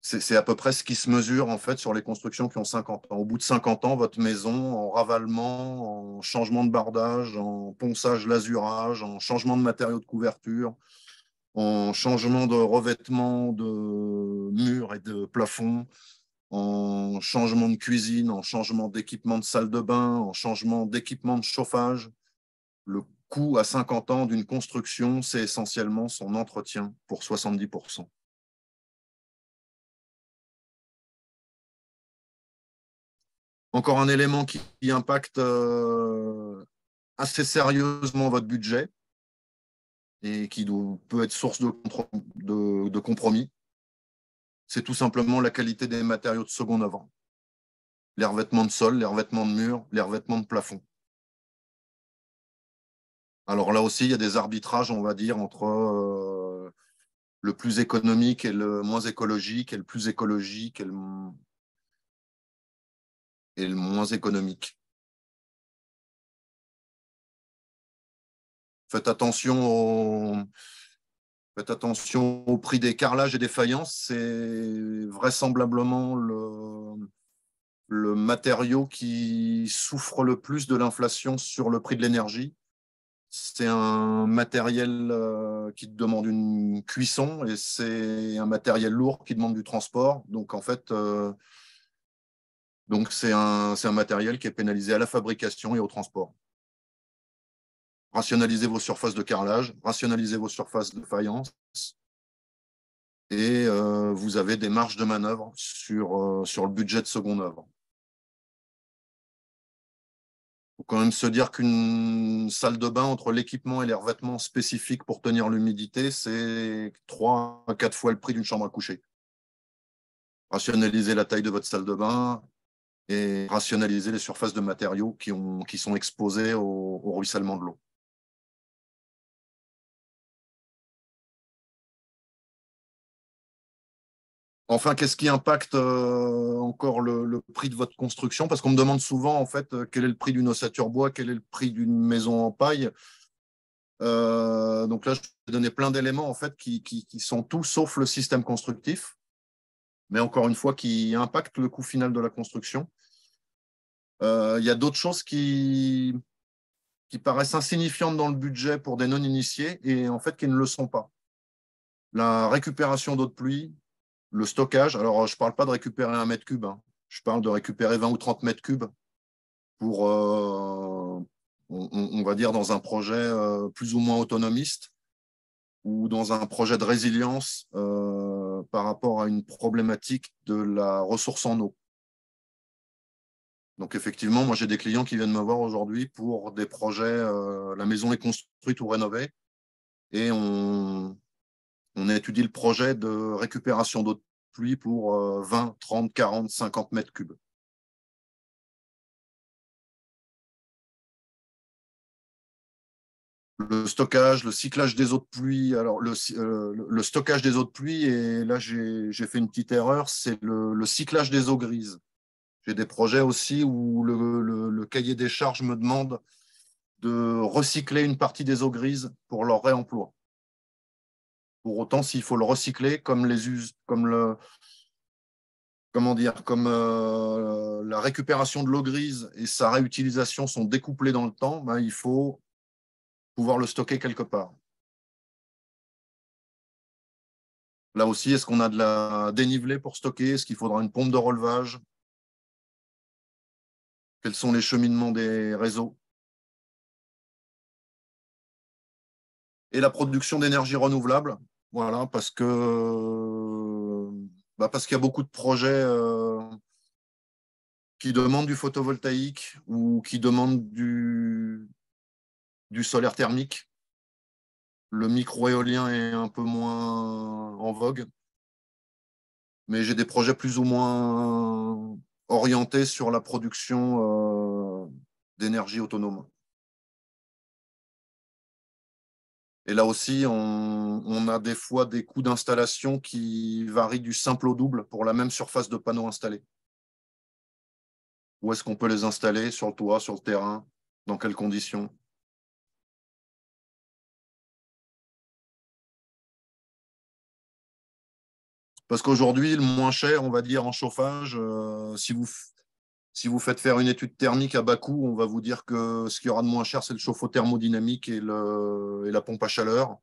C'est à peu près ce qui se mesure en fait sur les constructions qui ont 50 ans. Au bout de 50 ans, votre maison, en ravalement, en changement de bardage, en ponçage, lasurage, en changement de matériaux de couverture, en changement de revêtement de murs et de plafonds, en changement de cuisine, en changement d'équipement de salle de bain, en changement d'équipement de chauffage. Le coût à 50 ans d'une construction, c'est essentiellement son entretien pour 70%. Encore un élément qui impacte euh, assez sérieusement votre budget, et qui peut être source de, compromis, c'est tout simplement la qualité des matériaux de seconde avant. Les revêtements de sol, les revêtements de mur, les revêtements de plafond. Alors là aussi, il y a des arbitrages, on va dire, entre euh, le plus économique et le moins écologique, et le plus écologique et le moins économique. Faites attention, au... attention au prix des carrelages et des faïences. C'est vraisemblablement le... matériau qui souffre le plus de l'inflation sur le prix de l'énergie. C'est un matériel euh, qui demande une cuisson et c'est un matériel lourd qui demande du transport. Donc, en fait, euh, c'est un, un, matériel qui est pénalisé à la fabrication et au transport. Rationalisez vos surfaces de carrelage, rationalisez vos surfaces de faïence, et euh, vous avez des marges de manœuvre sur, euh, le budget de seconde œuvre. Il faut quand même se dire qu'une salle de bain entre l'équipement et les revêtements spécifiques pour tenir l'humidité, c'est 3 à 4 fois le prix d'une chambre à coucher. Rationalisez la taille de votre salle de bain et rationalisez les surfaces de matériaux qui, sont exposées au ruissellement de l'eau. Enfin, qu'est-ce qui impacte euh, encore le, prix de votre construction Parce qu'on me demande souvent, en fait, euh, quel est le prix d'une ossature bois, quel est le prix d'une maison en paille. Euh, donc là, je vais donner plein d'éléments, en fait, qui, sont tout sauf le système constructif, mais encore une fois, qui impactent le coût final de la construction. Il y a d'autres choses qui, qui paraissent insignifiantes dans le budget pour des non-initiés et en fait qui ne le sont pas. La récupération d'eau de pluie, le stockage, alors euh, je ne parle pas de récupérer un mètre cube, hein. je parle de récupérer 20 ou 30 mètres cubes pour, euh, on, va dire, dans un projet euh, plus ou moins autonomiste ou dans un projet de résilience par rapport à une problématique de la ressource en eau. Donc effectivement, moi j'ai des clients qui viennent me voir aujourd'hui pour des projets, la maison est construite ou rénovée, et on, on étudie le projet de récupération d'eau de pluie pour 20, 30, 40, 50 mètres cubes. le stockage, le cyclage des eaux de pluie. Alors, le, euh, stockage des eaux de pluie, et là, j'ai fait une petite erreur, c'est le, cyclage des eaux grises. J'ai des projets aussi où le, cahier des charges me demande de recycler une partie des eaux grises pour leur réemploi. Pour autant, s'il faut le recycler, comme les comme le, dire, comme euh, la récupération de l'eau grise et sa réutilisation sont découplées dans le temps, ben, il faut pouvoir le stocker quelque part. Là aussi, est-ce qu'on a de la dénivelé pour stocker Est-ce qu'il faudra une pompe de relevage Quels sont les cheminements des réseaux Et la production d'énergie renouvelable voilà, parce que bah, parce qu'il y a beaucoup de projets euh, qui demandent du photovoltaïque ou qui demandent du, du solaire thermique. Le micro-éolien est un peu moins en vogue. Mais j'ai des projets plus ou moins orientés sur la production euh, d'énergie autonome. Et là aussi, on, a des fois des coûts d'installation qui varient du simple au double pour la même surface de panneaux installés. Où est-ce qu'on peut les installer Sur le toit, sur le terrain Dans quelles conditions Parce qu'aujourd'hui, le moins cher, on va dire, en chauffage, euh, si vous si vous faites faire une étude thermique à bas coût, on va vous dire que ce qu'il y aura de moins cher, c'est le chauffe-eau thermodynamique et, la pompe à chaleur.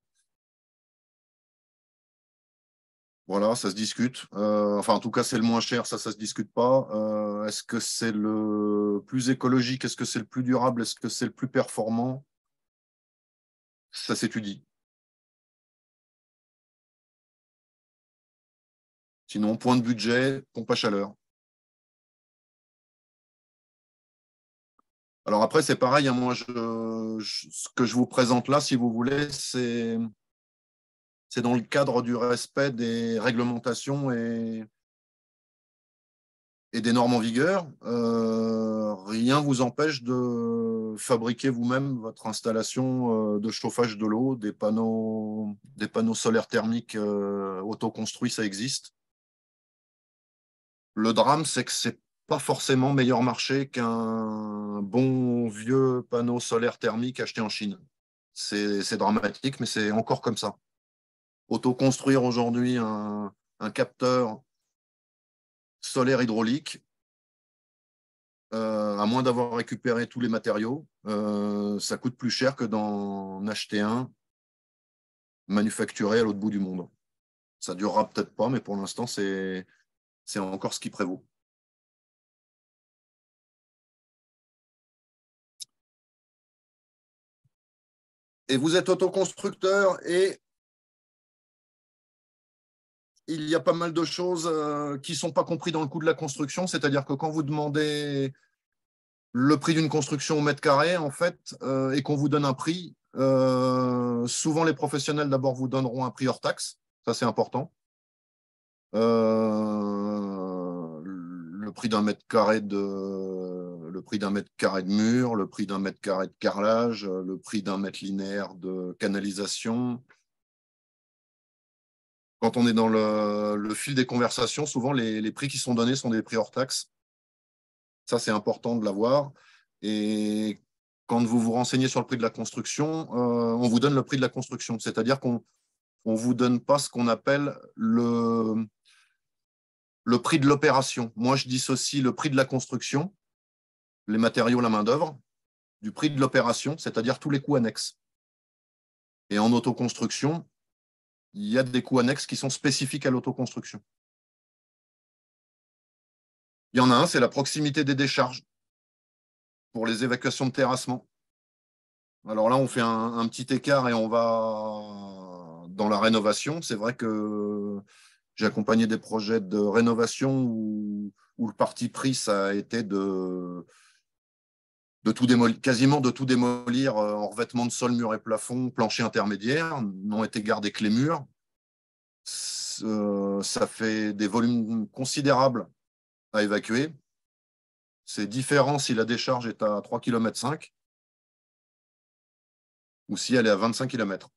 Voilà, ça se discute. Euh, enfin, en tout cas, c'est le moins cher, ça, ça ne se discute pas. Euh, est-ce que c'est le plus écologique Est-ce que c'est le plus durable Est-ce que c'est le plus performant Ça s'étudie. Sinon, point de budget, pompe à chaleur. Alors après, c'est pareil, hein. moi, ce que je vous présente là, si vous voulez, c'est dans le cadre du respect des réglementations et, des normes en vigueur, Rien euh, rien vous empêche de fabriquer vous-même votre installation euh, de chauffage de l'eau, des panneaux, des panneaux solaires thermiques euh, autoconstruits, ça existe. Le drame, c'est que c'est pas forcément meilleur marché qu'un bon vieux panneau solaire thermique acheté en Chine. C'est dramatique, mais c'est encore comme ça. Autoconstruire aujourd'hui un, capteur solaire hydraulique, euh, à moins d'avoir récupéré tous les matériaux, euh, ça coûte plus cher que d'en acheter un manufacturé à l'autre bout du monde. Ça durera peut-être pas, mais pour l'instant, c'est encore ce qui prévaut. et vous êtes autoconstructeur et il y a pas mal de choses euh, qui ne sont pas comprises dans le coût de la construction. C'est-à-dire que quand vous demandez le prix d'une construction au mètre carré, en fait, euh, et qu'on vous donne un prix, euh, souvent les professionnels d'abord vous donneront un prix hors taxe. Ça, c'est important prix d'un mètre carré de le prix d'un mètre carré de mur, le prix d'un mètre carré de carrelage, le prix d'un mètre linéaire de canalisation. Quand on est dans le, le fil des conversations, souvent les, prix qui sont donnés sont des prix hors taxe Ça, c'est important de l'avoir. Et quand vous vous renseignez sur le prix de la construction, euh, on vous donne le prix de la construction. C'est-à-dire qu'on ne vous donne pas ce qu'on appelle le, le prix de l'opération. Moi, je dissocie le prix de la construction, les matériaux, la main-d'œuvre, du prix de l'opération, c'est-à-dire tous les coûts annexes. Et en autoconstruction, il y a des coûts annexes qui sont spécifiques à l'autoconstruction. Il y en a un, c'est la proximité des décharges pour les évacuations de terrassement. Alors là, on fait un, un petit écart et on va dans la rénovation. C'est vrai que j'ai accompagné des projets de rénovation où, le parti pris, ça a été de, tout démolir, quasiment de tout démolir euh, en revêtement de sol, mur et plafond, plancher intermédiaire, n'ont été gardés que les murs. Euh, ça fait des volumes considérables à évacuer. C'est différent si la décharge est à 3,5 km ou si elle est à 25 km.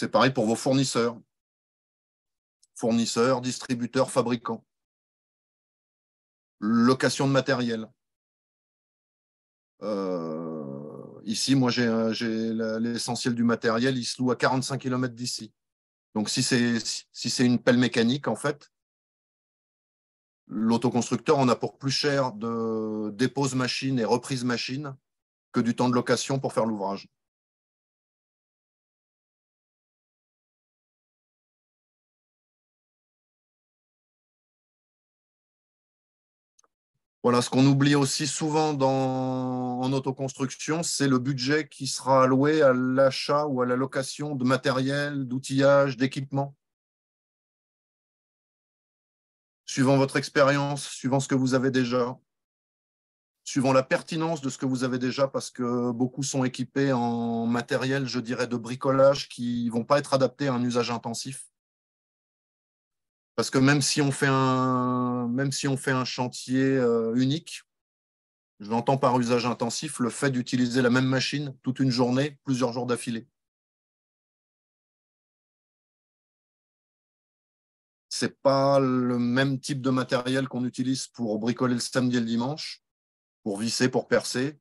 C'est pareil pour vos fournisseurs. Fournisseurs, distributeurs, fabricants. Location de matériel. Euh, ici, moi, j'ai euh, l'essentiel du matériel, il se loue à 45 km d'ici. Donc, si c'est une pelle mécanique, en fait, l'autoconstructeur en a pour plus cher de dépose machine et reprise machine que du temps de location pour faire l'ouvrage. Voilà, ce qu'on oublie aussi souvent en autoconstruction, c'est le budget qui sera alloué à l'achat ou à la location de matériel, d'outillage, d'équipement. Suivant votre expérience, suivant ce que vous avez déjà, suivant la pertinence de ce que vous avez déjà, parce que beaucoup sont équipés en matériel, je dirais, de bricolage qui ne vont pas être adaptés à un usage intensif. Parce que même si on fait un, même si on fait un chantier euh, unique, je l'entends par usage intensif, le fait d'utiliser la même machine toute une journée, plusieurs jours d'affilée. Ce n'est pas le même type de matériel qu'on utilise pour bricoler le samedi et le dimanche, pour visser, pour percer.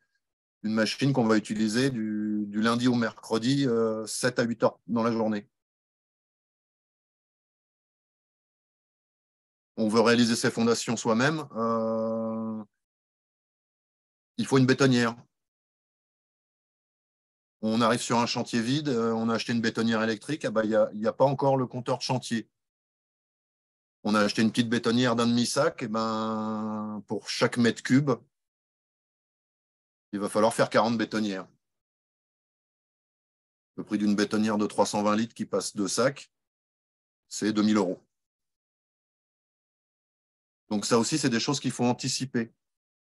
Une machine qu'on va utiliser du, lundi au mercredi, 7 euh, à 8 heures dans la journée. on veut réaliser ses fondations soi-même, euh, il faut une bétonnière. On arrive sur un chantier vide, euh, on a acheté une bétonnière électrique, ah bah, il n'y a, pas encore le compteur de chantier. On a acheté une petite bétonnière d'un demi-sac, eh ben, pour chaque mètre cube, il va falloir faire 40 bétonnières. Le prix d'une bétonnière de 320 litres qui passe deux sacs, c'est 2000 euros. Donc ça aussi, c'est des choses qu'il faut anticiper.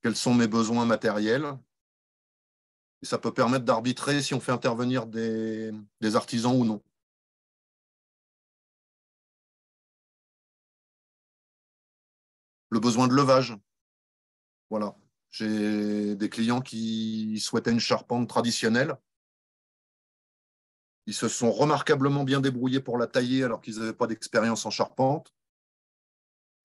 Quels sont mes besoins matériels Et ça peut permettre d'arbitrer si on fait intervenir des, des artisans ou non. Le besoin de levage. Voilà. J'ai des clients qui souhaitaient une charpente traditionnelle. Ils se sont remarquablement bien débrouillés pour la tailler alors qu'ils n'avaient pas d'expérience en charpente.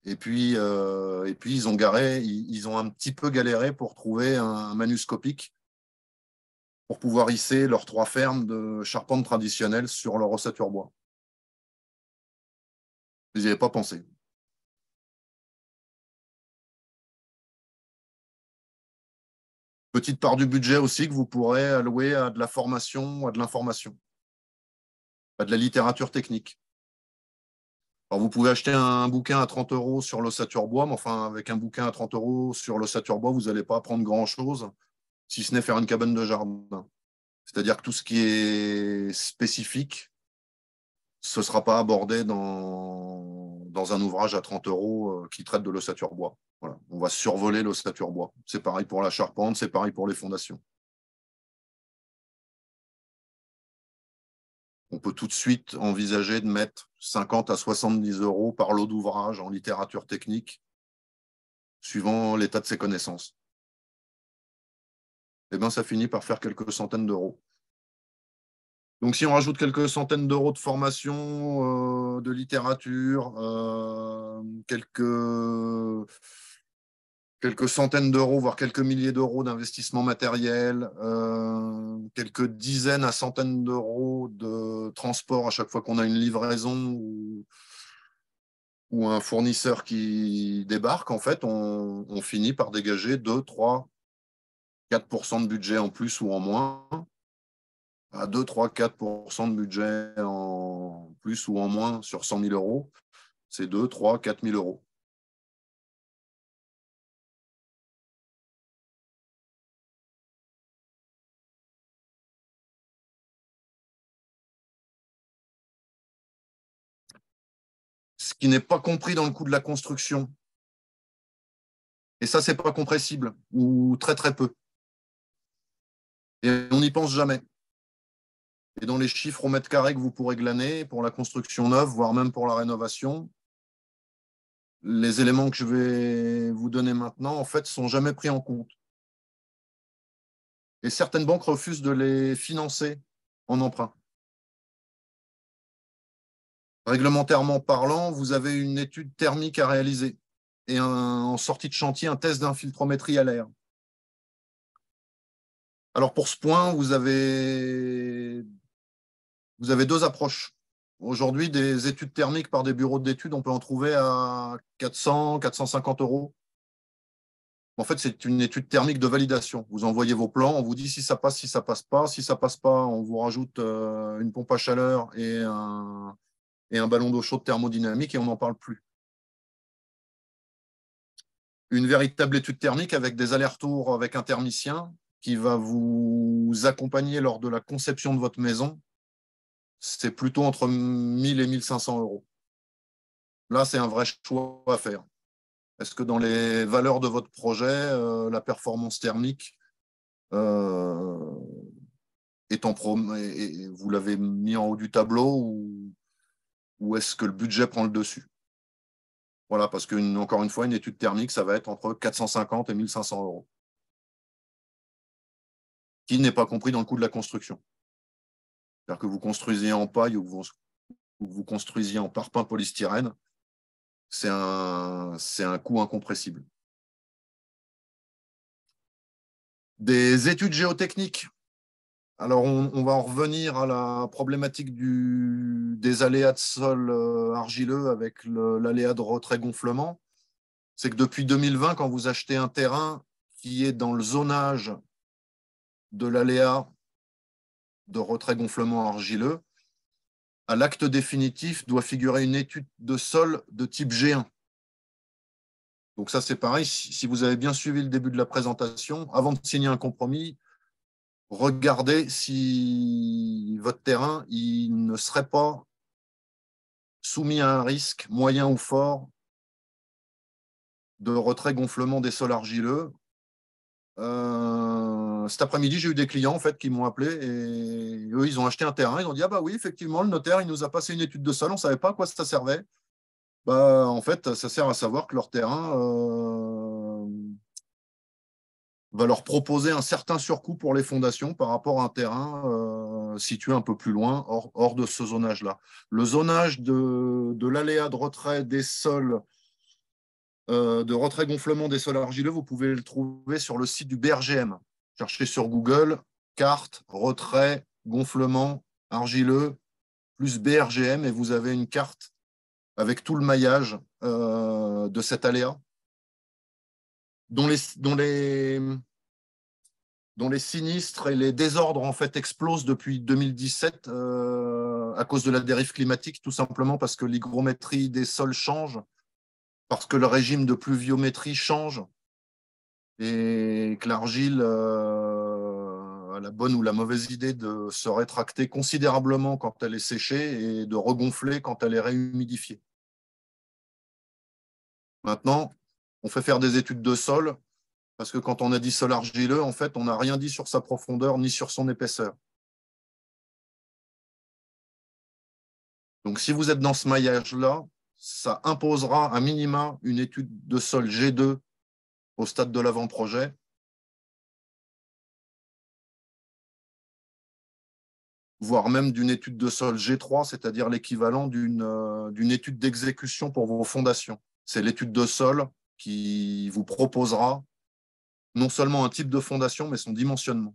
Euh, et puis, ils ont garé, ils, ont un petit peu galéré pour trouver un manuscopique pour pouvoir hisser leurs trois fermes de charpente traditionnelle sur leur ossature bois. Ils n'y avaient pas pensé. Petite part du budget aussi que vous pourrez allouer à de la formation, à de l'information, à de la littérature technique vous pouvez acheter un bouquin à 30 euros sur l'ossature bois, mais enfin, avec un bouquin à 30 euros sur l'ossature bois, vous n'allez pas apprendre grand-chose, si ce n'est faire une cabane de jardin. C'est-à-dire que tout ce qui est spécifique, ce ne sera pas abordé dans, dans, un ouvrage à 30 euros euh, qui traite de l'ossature bois. Voilà. On va survoler l'ossature bois. C'est pareil pour la charpente, c'est pareil pour les fondations. On peut tout de suite envisager de mettre 50 à 70 euros par lot d'ouvrage en littérature technique, suivant l'état de ses connaissances. Eh bien, ça finit par faire quelques centaines d'euros. Donc, si on rajoute quelques centaines d'euros de formation, euh, de littérature, euh, quelques quelques centaines d'euros, voire quelques milliers d'euros d'investissement matériel, euh, quelques dizaines à centaines d'euros de transport à chaque fois qu'on a une livraison ou, un fournisseur qui débarque, en fait, on, on finit par dégager 2, 3, 4 de budget en plus ou en moins, à 2, 3, 4 de budget en plus ou en moins sur 100 000 euros, c'est 2, 3, 4 000 euros. qui n'est pas compris dans le coût de la construction. Et ça, c'est pas compressible, ou très très peu. Et on n'y pense jamais. Et dans les chiffres au mètre carré que vous pourrez glaner pour la construction neuve, voire même pour la rénovation, les éléments que je vais vous donner maintenant, en fait, sont jamais pris en compte. Et certaines banques refusent de les financer en emprunt. Réglementairement parlant, vous avez une étude thermique à réaliser et en sortie de chantier un test d'infiltrométrie à l'air. Alors pour ce point, vous avez, vous avez deux approches. Aujourd'hui, des études thermiques par des bureaux d'études, on peut en trouver à 400, 450 euros. En fait, c'est une étude thermique de validation. Vous envoyez vos plans, on vous dit si ça passe, si ça passe pas. Si ça passe pas, on vous rajoute euh, une pompe à chaleur et un, et un ballon d'eau chaude thermodynamique et on n'en parle plus. Une véritable étude thermique avec des allers-retours avec un thermicien qui va vous accompagner lors de la conception de votre maison, c'est plutôt entre 1000 et 1500 euros. Là, c'est un vrai choix à faire. Est-ce que dans les valeurs de votre projet, euh, la performance thermique euh, est en prom et vous l'avez mis en haut du tableau ou est-ce que le budget prend le dessus Voilà, parce qu'encore une fois, une étude thermique, ça va être entre 450 et 1500 euros, qui n'est pas compris dans le coût de la construction. C'est-à-dire que vous construisez en paille ou que vous, construisiez en parpaing polystyrène, c'est un coût incompressible. Des études géotechniques. Alors, on, va en revenir à la problématique des aléas de sol euh, argileux avec l'aléa de retrait gonflement. C'est que depuis 2020, quand vous achetez un terrain qui est dans le zonage de l'aléa de retrait gonflement argileux, à l'acte définitif doit figurer une étude de sol de type G1. Donc ça, c'est pareil, si vous avez bien suivi le début de la présentation, avant de signer un compromis, regardez si votre terrain ne serait pas soumis à un risque moyen ou fort de retrait gonflement des sols argileux. Euh, cet après-midi, j'ai eu des clients en fait qui m'ont appelé et eux, ils ont acheté un terrain. Ils ont dit ah bah oui, effectivement, le notaire, il nous a passé une étude de sol, on savait pas à quoi ça servait. Bah en fait, ça sert à savoir que leur terrain, euh, va leur proposer un certain surcoût pour les fondations par rapport à un terrain euh, situé un peu plus loin, hors, de ce zonage-là. Le zonage de, l'aléa de retrait des sols, euh, de retrait gonflement des sols argileux, vous pouvez le trouver sur le site du BRGM. Cherchez sur Google carte, retrait, gonflement argileux, plus BRGM, et vous avez une carte avec tout le maillage euh, de cet aléa dont les, dont les, sinistres et les désordres explosent depuis 2017 euh, à cause de la dérive climatique, tout simplement parce que l'hygrométrie des sols change, parce que le régime de pluviométrie change et que l'argile euh, a la bonne ou la mauvaise idée de se rétracter considérablement quand elle est séchée et de regonfler quand elle est réhumidifiée. Maintenant, on fait faire des études de sol, parce que quand on a dit sol argileux, en fait, on n'a rien dit sur sa profondeur ni sur son épaisseur. Donc, si vous êtes dans ce maillage-là, ça imposera à minima une étude de sol G2 au stade de l'avant-projet. voire même d'une étude de sol G3, c'est-à-dire l'équivalent euh, d'une étude d'exécution pour vos fondations. C'est l'étude de sol qui vous proposera non seulement un type de fondation, mais son dimensionnement.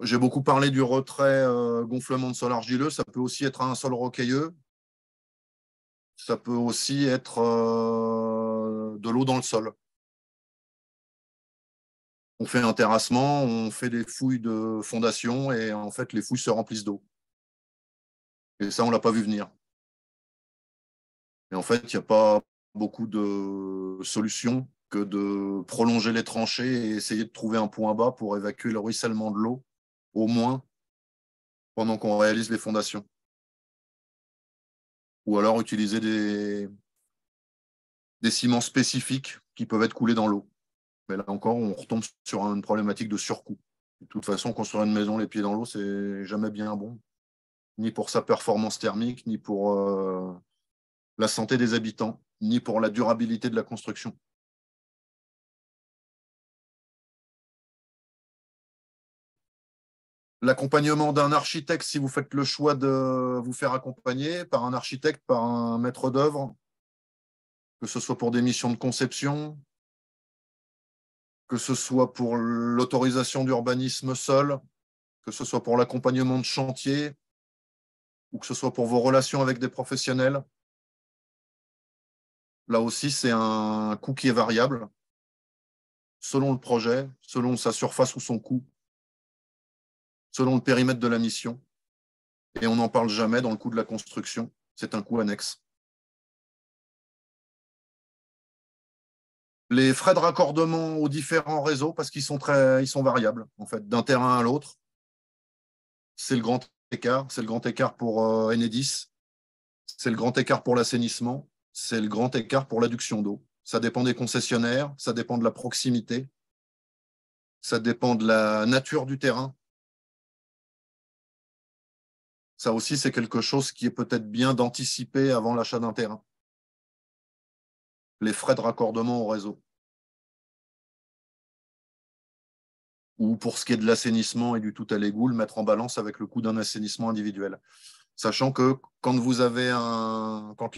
J'ai beaucoup parlé du retrait euh, gonflement de sol argileux. Ça peut aussi être un sol rocailleux. Ça peut aussi être euh, de l'eau dans le sol. On fait un terrassement, on fait des fouilles de fondation et en fait les fouilles se remplissent d'eau. Et ça, on ne l'a pas vu venir. Et en fait, il n'y a pas beaucoup de solutions que de prolonger les tranchées et essayer de trouver un point bas pour évacuer le ruissellement de l'eau, au moins pendant qu'on réalise les fondations. Ou alors utiliser des, ciments spécifiques qui peuvent être coulés dans l'eau. Mais là encore, on retombe sur une problématique de surcoût. De toute façon, construire une maison les pieds dans l'eau, c'est jamais bien bon ni pour sa performance thermique, ni pour euh, la santé des habitants, ni pour la durabilité de la construction. L'accompagnement d'un architecte, si vous faites le choix de vous faire accompagner par un architecte, par un maître d'œuvre, que ce soit pour des missions de conception, que ce soit pour l'autorisation d'urbanisme seul, que ce soit pour l'accompagnement de chantier, ou que ce soit pour vos relations avec des professionnels. Là aussi, c'est un coût qui est variable selon le projet, selon sa surface ou son coût, selon le périmètre de la mission. Et on n'en parle jamais dans le coût de la construction. C'est un coût annexe. Les frais de raccordement aux différents réseaux, parce qu'ils sont, sont variables, en fait, d'un terrain à l'autre. C'est le grand écart, c'est le grand écart pour euh, Enedis, c'est le grand écart pour l'assainissement, c'est le grand écart pour l'adduction d'eau. Ça dépend des concessionnaires, ça dépend de la proximité, ça dépend de la nature du terrain. Ça aussi, c'est quelque chose qui est peut-être bien d'anticiper avant l'achat d'un terrain. Les frais de raccordement au réseau. ou pour ce qui est de l'assainissement et du tout à l'égout, le mettre en balance avec le coût d'un assainissement individuel. Sachant que quand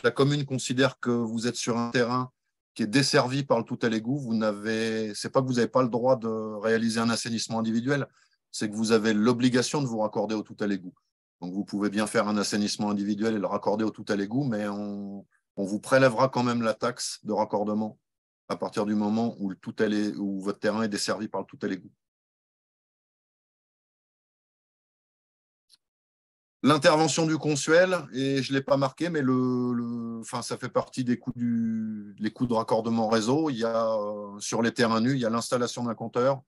la commune considère que vous êtes sur un terrain qui est desservi par le tout à l'égout, vous n'avez, c'est pas que vous n'avez pas le droit de réaliser un assainissement individuel, c'est que vous avez l'obligation de vous raccorder au tout à l'égout. Donc vous pouvez bien faire un assainissement individuel et le raccorder au tout à l'égout, mais on, vous prélèvera quand même la taxe de raccordement à partir du moment où, le tout à où votre terrain est desservi par le tout à l'égout. L'intervention du consuel, et je ne l'ai pas marqué, mais le, enfin, ça fait partie des coûts, du, coûts de raccordement réseau. Il y a, euh, sur les terrains nus, il y a l'installation d'un compteur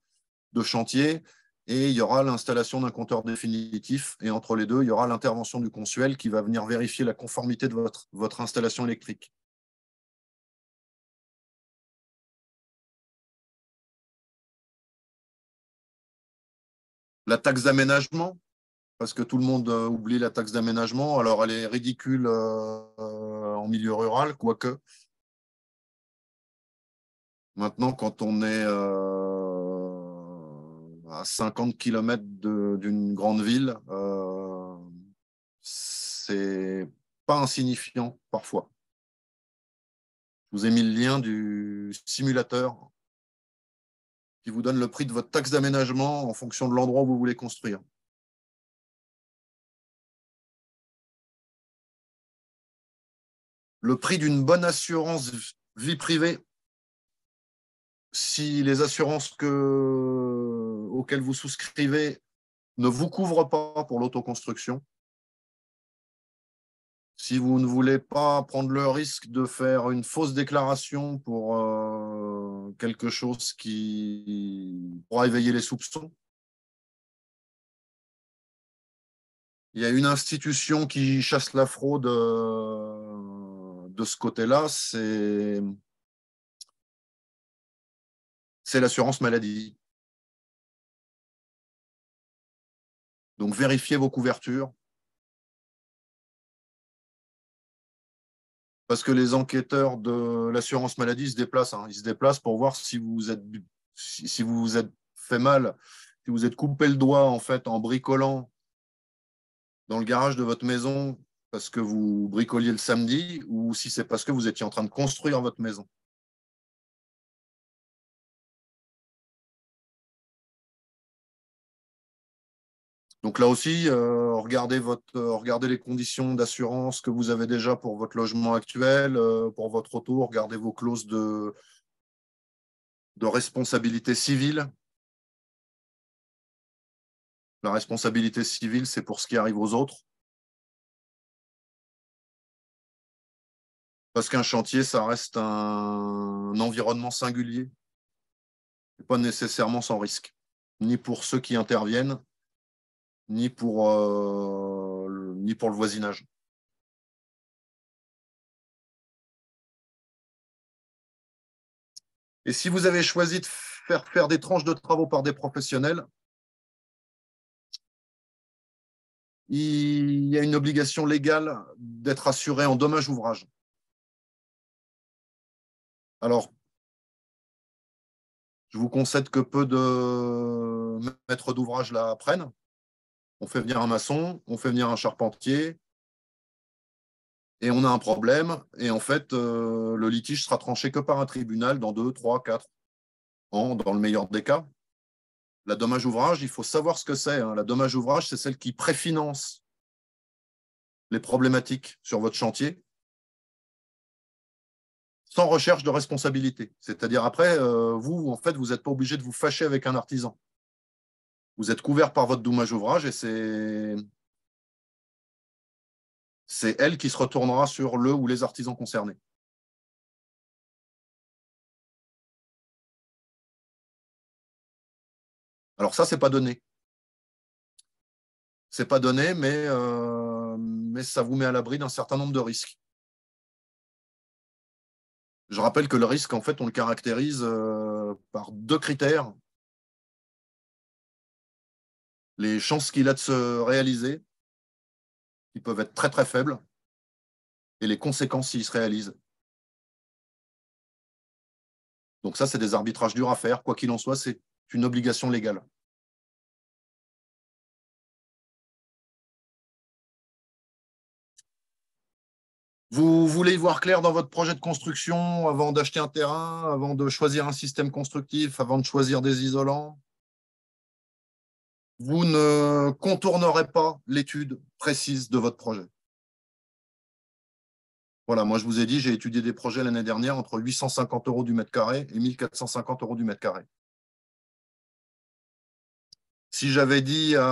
de chantier et il y aura l'installation d'un compteur définitif. Et entre les deux, il y aura l'intervention du consuel qui va venir vérifier la conformité de votre, votre installation électrique. La taxe d'aménagement, parce que tout le monde euh, oublie la taxe d'aménagement. Alors, elle est ridicule euh, en milieu rural, quoique. Maintenant, quand on est euh, à 50 km d'une grande ville, euh, c'est pas insignifiant parfois. Je vous ai mis le lien du simulateur qui vous donne le prix de votre taxe d'aménagement en fonction de l'endroit où vous voulez construire. le prix d'une bonne assurance vie privée, si les assurances que, auxquelles vous souscrivez ne vous couvrent pas pour l'autoconstruction, si vous ne voulez pas prendre le risque de faire une fausse déclaration pour euh, quelque chose qui pourra éveiller les soupçons, il y a une institution qui chasse la fraude. Euh, de ce côté-là, c'est l'assurance maladie. Donc vérifiez vos couvertures. Parce que les enquêteurs de l'assurance maladie se déplacent. Hein. Ils se déplacent pour voir si vous êtes, si vous, vous êtes fait mal, si vous êtes coupé le doigt en fait en bricolant dans le garage de votre maison parce que vous bricoliez le samedi ou si c'est parce que vous étiez en train de construire votre maison. Donc là aussi, euh, regardez, votre, euh, regardez, les conditions d'assurance que vous avez déjà pour votre logement actuel, euh, pour votre auto, regardez vos clauses de, de responsabilité civile. La responsabilité civile, c'est pour ce qui arrive aux autres. Parce qu'un chantier, ça reste un, environnement singulier, pas nécessairement sans risque, ni pour ceux qui interviennent, ni pour, euh, ni pour le voisinage. Et si vous avez choisi de faire faire des tranches de travaux par des professionnels, il y a une obligation légale d'être assuré en dommage ouvrage alors, je vous concède que peu de maîtres d'ouvrage la prennent. On fait venir un maçon, on fait venir un charpentier, et on a un problème, et en fait, euh, le litige sera tranché que par un tribunal dans deux, trois, quatre ans, dans le meilleur des cas. La dommage ouvrage, il faut savoir ce que c'est. Hein. La dommage ouvrage, c'est celle qui préfinance les problématiques sur votre chantier sans recherche de responsabilité. C'est-à-dire après, euh, vous, en fait, vous n'êtes pas obligé de vous fâcher avec un artisan. Vous êtes couvert par votre dommage ouvrage et c'est c'est elle qui se retournera sur le ou les artisans concernés. Alors ça, c'est pas donné. C'est pas donné, mais, euh, mais ça vous met à l'abri d'un certain nombre de risques. Je rappelle que le risque, en fait, on le caractérise euh, par deux critères. Les chances qu'il a de se réaliser, qui peuvent être très très faibles, et les conséquences s'il se réalise. Donc ça, c'est des arbitrages durs à faire. Quoi qu'il en soit, c'est une obligation légale. Vous voulez y voir clair dans votre projet de construction avant d'acheter un terrain, avant de choisir un système constructif, avant de choisir des isolants Vous ne contournerez pas l'étude précise de votre projet. Voilà, moi je vous ai dit, j'ai étudié des projets l'année dernière entre 850 euros du mètre carré et 1450 euros du mètre carré. Si j'avais dit à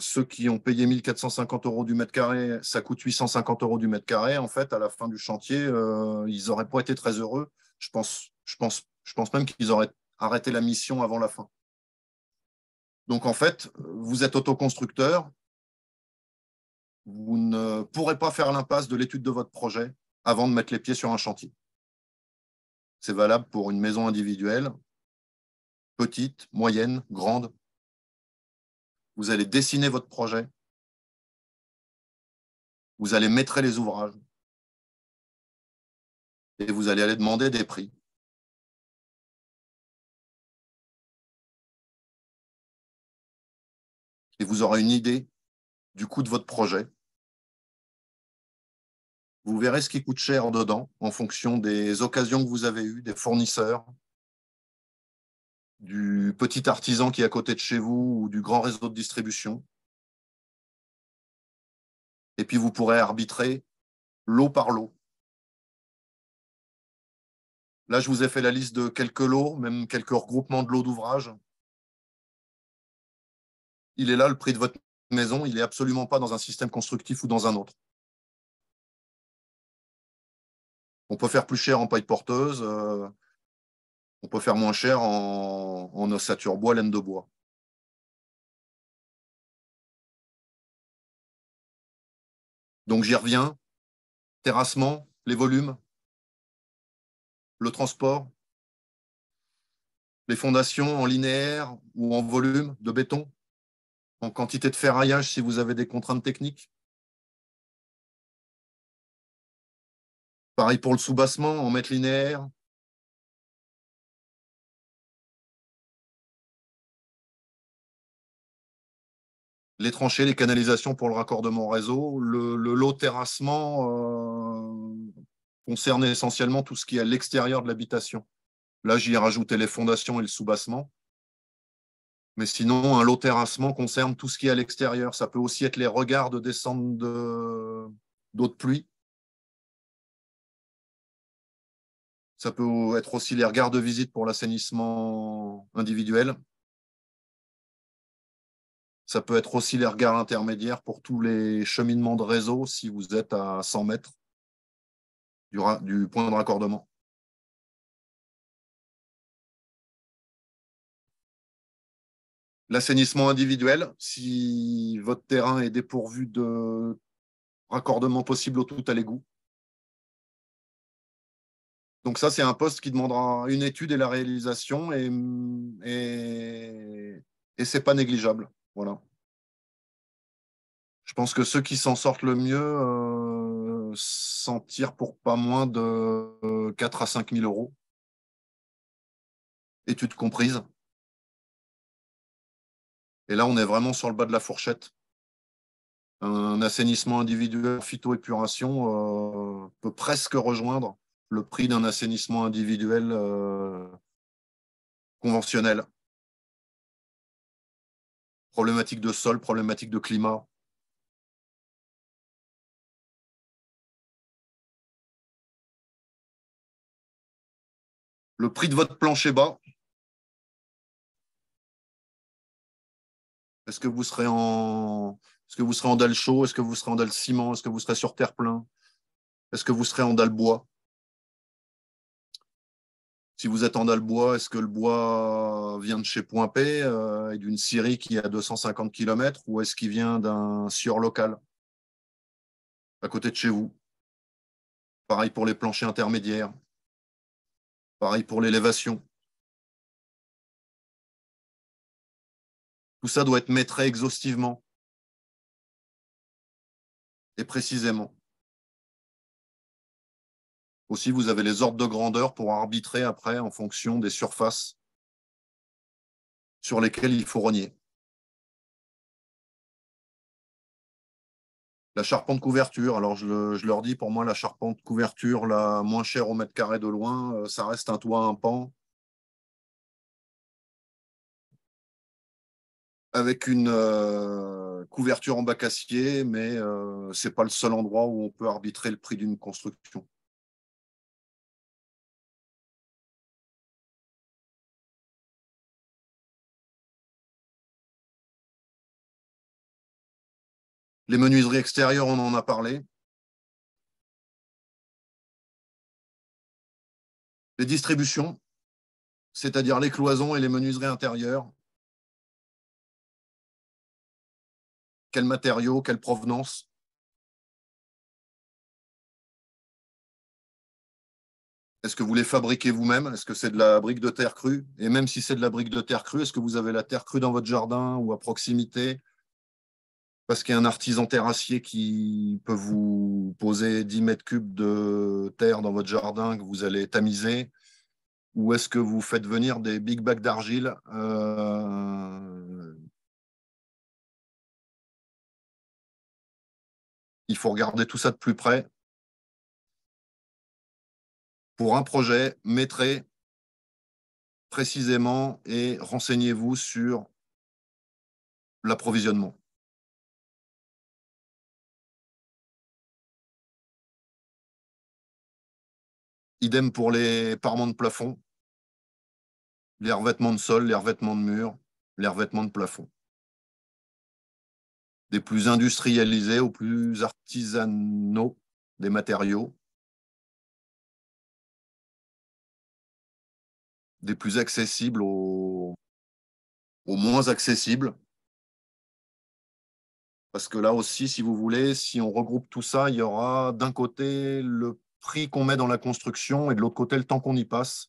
ceux qui ont payé 1450 euros du mètre carré, ça coûte 850 euros du mètre carré. En fait, à la fin du chantier, euh, ils n'auraient pas été très heureux. pense, je pense, je pense même qu'ils auraient arrêté la mission avant la fin. Donc, en fait, vous êtes autoconstructeur. Vous ne pourrez pas faire l'impasse de l'étude de votre projet avant de mettre les pieds sur un chantier. C'est valable pour une maison individuelle, petite, moyenne, grande, vous allez dessiner votre projet, vous allez mettre les ouvrages et vous allez aller demander des prix. Et vous aurez une idée du coût de votre projet. Vous verrez ce qui coûte cher dedans en fonction des occasions que vous avez eues, des fournisseurs, du petit artisan qui est à côté de chez vous ou du grand réseau de distribution. Et puis vous pourrez arbitrer lot par lot. Là, je vous ai fait la liste de quelques lots, même quelques regroupements de lots d'ouvrages. Il est là le prix de votre maison, il n'est absolument pas dans un système constructif ou dans un autre. On peut faire plus cher en paille porteuse, euh, on peut faire moins cher en, ossature bois, laine de bois. Donc j'y reviens. Terrassement, les volumes, le transport, les fondations en linéaire ou en volume de béton, en quantité de ferraillage si vous avez des contraintes techniques. Pareil pour le soubassement en mètres linéaires, les tranchées, les canalisations pour le raccordement mon réseau, le, lot terrassement euh, concerne essentiellement tout ce qui est à l'extérieur de l'habitation. Là, j'y ai rajouté les fondations et le soubassement. Mais sinon, un lot terrassement concerne tout ce qui est à l'extérieur. Ça peut aussi être les regards de descente d'eau de pluie. Ça peut être aussi les regards de visite pour l'assainissement individuel. Ça peut être aussi les regards intermédiaires pour tous les cheminements de réseau si vous êtes à 100 mètres du, point de raccordement. L'assainissement individuel, si votre terrain est dépourvu de raccordement possible au tout à l'égout. Donc ça, c'est un poste qui demandera une étude et la réalisation, et, et ce n'est pas négligeable. Voilà. Je pense que ceux qui s'en sortent le mieux euh, s'en tirent pour pas moins de 4 euh, à 5 000 euros. Études comprises. Et là, on est vraiment sur le bas de la fourchette. Un assainissement individuel phytoépuration euh, peut presque rejoindre le prix d'un assainissement individuel conventionnel problématique de sol, problématique de climat. Le prix de votre plancher bas, Est-ce que vous serez en est-ce que vous serez en dalle chaud Est-ce que vous serez en dalle ciment Est-ce que vous serez sur terre plein Est-ce que vous serez en dalle bois si vous attendez le bois, est-ce que le bois vient de chez P euh, et d'une scierie qui est à 250 km ou est-ce qu'il vient d'un sieur local à côté de chez vous Pareil pour les planchers intermédiaires. Pareil pour l'élévation. Tout ça doit être maîtré exhaustivement et précisément. Aussi, vous avez les ordres de grandeur pour arbitrer après en fonction des surfaces sur lesquelles il faut rogner. La charpente couverture, alors je, leur dis, pour moi, la charpente couverture la moins chère au mètre carré de loin, euh, ça reste un toit, un pan. Avec une euh, couverture en bac acier, mais euh, ce n'est pas le seul endroit où on peut arbitrer le prix d'une construction. Les menuiseries extérieures, on en a parlé. Les distributions, c'est-à-dire les cloisons et les menuiseries intérieures. Quels matériaux, quelle provenance Est-ce que vous les fabriquez vous-même Est-ce que c'est de la brique de terre crue Et même si c'est de la brique de terre crue, est-ce que vous avez la terre crue dans votre jardin ou à proximité parce qu'il y a un artisan terrassier qui peut vous poser 10 mètres cubes de terre dans votre jardin que vous allez tamiser Ou est-ce que vous faites venir des big bags d'argile euh, Il faut regarder tout ça de plus près. Pour un projet, mettez précisément et renseignez-vous sur l'approvisionnement. Idem pour les parements de plafond, les revêtements de sol, les revêtements de mur, les revêtements de plafond. Des plus industrialisés aux plus artisanaux des matériaux, des plus accessibles aux, moins accessibles. Parce que là aussi, si vous voulez, si on regroupe tout ça, il y aura d'un côté le prix qu'on met dans la construction et de l'autre côté le temps qu'on y passe.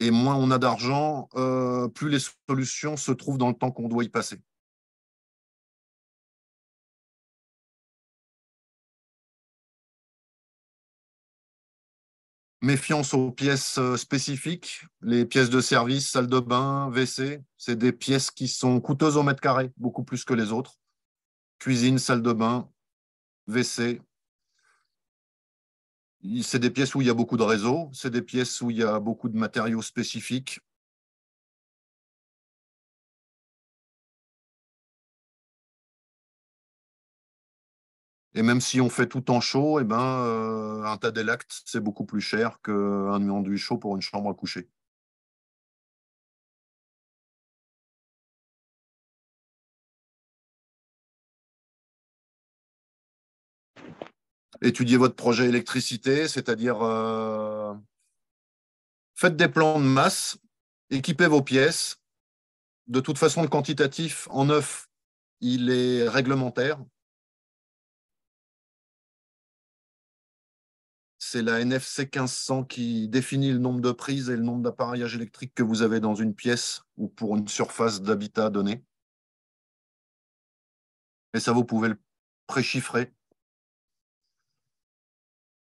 Et moins on a d'argent, euh, plus les solutions se trouvent dans le temps qu'on doit y passer. Méfiance aux pièces euh, spécifiques, les pièces de service, salle de bain, WC, c'est des pièces qui sont coûteuses au mètre carré, beaucoup plus que les autres cuisine, salle de bain, WC. C'est des pièces où il y a beaucoup de réseaux, c'est des pièces où il y a beaucoup de matériaux spécifiques. Et même si on fait tout en chaud, et eh ben, euh, un tas c'est beaucoup plus cher qu'un enduit chaud pour une chambre à coucher. étudiez votre projet électricité, c'est-à-dire euh, faites des plans de masse, équipez vos pièces. De toute façon, le quantitatif en neuf, il est réglementaire. C'est la NFC 1500 qui définit le nombre de prises et le nombre d'appareillages électriques que vous avez dans une pièce ou pour une surface d'habitat donnée. Et ça, vous pouvez le préchiffrer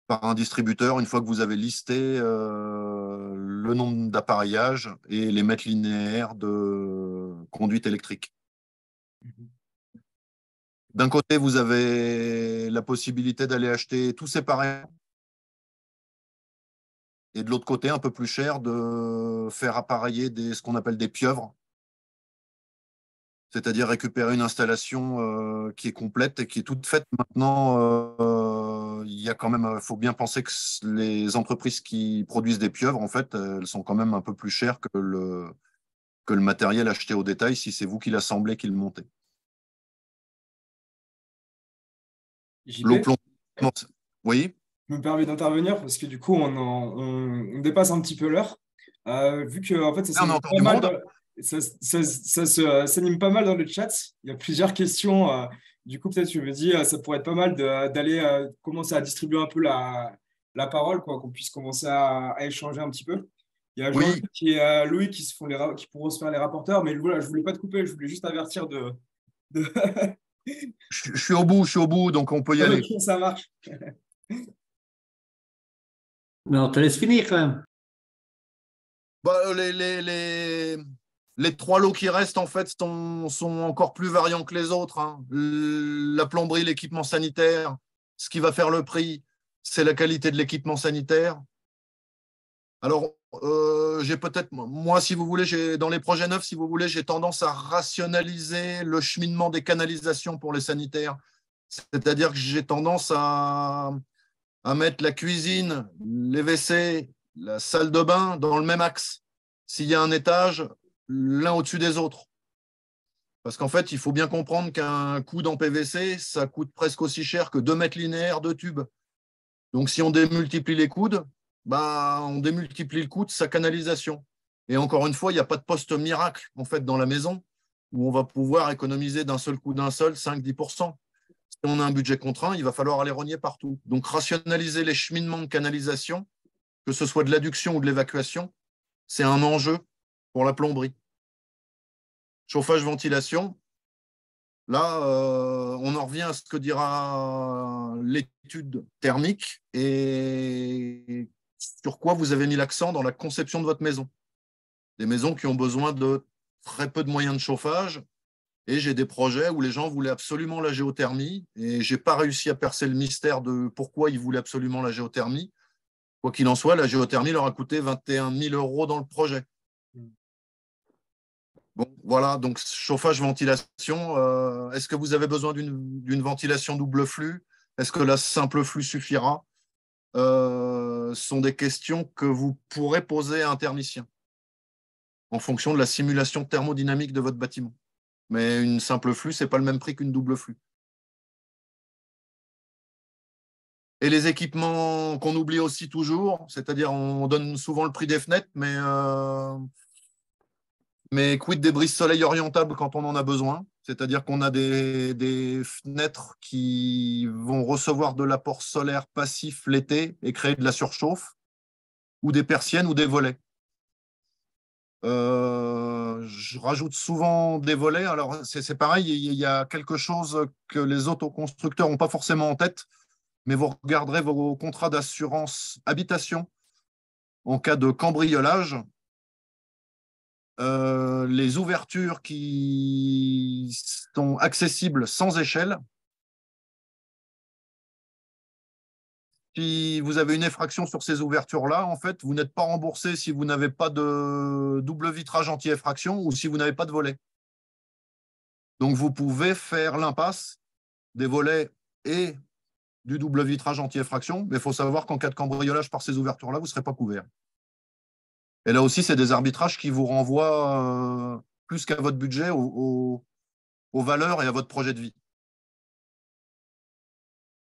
par un distributeur une fois que vous avez listé euh, le nombre d'appareillages et les mètres linéaires de conduite électrique. Mhm. D'un côté, vous avez la possibilité d'aller acheter tout séparément et de l'autre côté, un peu plus cher, de faire appareiller des, ce qu'on appelle des pieuvres, c'est-à-dire récupérer une installation euh, qui est complète et qui est toute faite maintenant euh, il y a quand même, euh, faut bien penser que les entreprises qui produisent des pieuvres, en fait, euh, elles sont quand même un peu plus chères que le, que le matériel acheté au détail si c'est vous qui l'assemblez, qui le montez. L'eau Oui. Je me permets d'intervenir parce que du coup, on, dépasse un petit peu l'heure. Euh, vu que en fait, ça s'anime pas, mal dans, pas mal dans le chat, il y a plusieurs questions du coup, peut-être, je me dis, ça pourrait être pas mal d'aller euh, commencer à distribuer un peu la, parole, quoi, qu'on puisse commencer à, échanger un petit peu. Il y a Jean euh, Louis qui, se font qui pourront se faire les rapporteurs, mais voilà, je ne voulais pas te couper, je voulais juste avertir de. <laughs> je, suis au bout, je suis au bout, donc on peut y ah, aller. Ça marche. te laisse finir quand Bah, euh, les, les trois lots qui restent, en fait, sont, encore plus variants que les autres. Hein. La plomberie, l'équipement sanitaire, ce qui va faire le prix, c'est la qualité de l'équipement sanitaire. Alors, euh, j'ai peut-être, moi, si vous voulez, dans les projets neufs, si vous voulez, j'ai tendance à rationaliser le cheminement des canalisations pour les sanitaires. C'est-à-dire que j'ai tendance à, à mettre la cuisine, les WC, la salle de bain dans le même axe. S'il y a un étage, l'un au-dessus des autres. Parce qu'en fait, il faut bien comprendre qu'un coude en PVC, ça coûte presque aussi cher que 2 mètres linéaires de tube. Donc, si on démultiplie les coudes, bah, on démultiplie le coût de sa canalisation. Et encore une fois, il n'y a pas de poste miracle en fait dans la maison où on va pouvoir économiser d'un seul coup d'un seul 5-10%. Si on a un budget contraint, il va falloir aller rogner partout. Donc rationaliser les cheminements de canalisation, que ce soit de l'adduction ou de l'évacuation, c'est un enjeu pour la plomberie. Chauffage-ventilation, là, euh, on en revient à ce que dira l'étude thermique et sur quoi vous avez mis l'accent dans la conception de votre maison. Des maisons qui ont besoin de très peu de moyens de chauffage. Et j'ai des projets où les gens voulaient absolument la géothermie et je n'ai pas réussi à percer le mystère de pourquoi ils voulaient absolument la géothermie. Quoi qu'il en soit, la géothermie leur a coûté 21 000 euros dans le projet. Bon, voilà, donc chauffage, ventilation. Euh, est-ce que vous avez besoin d'une ventilation double flux Est-ce que la simple flux suffira euh, sont des questions que vous pourrez poser à un thermicien en fonction de la simulation thermodynamique de votre bâtiment. Mais une simple flux, ce n'est pas le même prix qu'une double flux. Et les équipements qu'on oublie aussi toujours, c'est-à-dire on donne souvent le prix des fenêtres, mais euh, mais quid des brises soleil orientables quand on en a besoin C'est-à-dire qu'on a des, fenêtres qui vont recevoir de l'apport solaire passif l'été et créer de la surchauffe, ou des persiennes ou des volets. Euh, je rajoute souvent des volets. Alors, c'est pareil, il y a quelque chose que les autoconstructeurs n'ont pas forcément en tête, mais vous regarderez vos contrats d'assurance habitation en cas de cambriolage euh, les ouvertures qui sont accessibles sans échelle. Si vous avez une effraction sur ces ouvertures-là, en fait, vous n'êtes pas remboursé si vous n'avez pas de double vitrage anti-effraction ou si vous n'avez pas de volet. Donc, vous pouvez faire l'impasse des volets et du double vitrage anti-effraction, mais il faut savoir qu'en cas de cambriolage par ces ouvertures-là, vous ne serez pas couvert. Et là aussi, c'est des arbitrages qui vous renvoient euh, plus qu'à votre budget, aux valeurs et à votre projet de vie.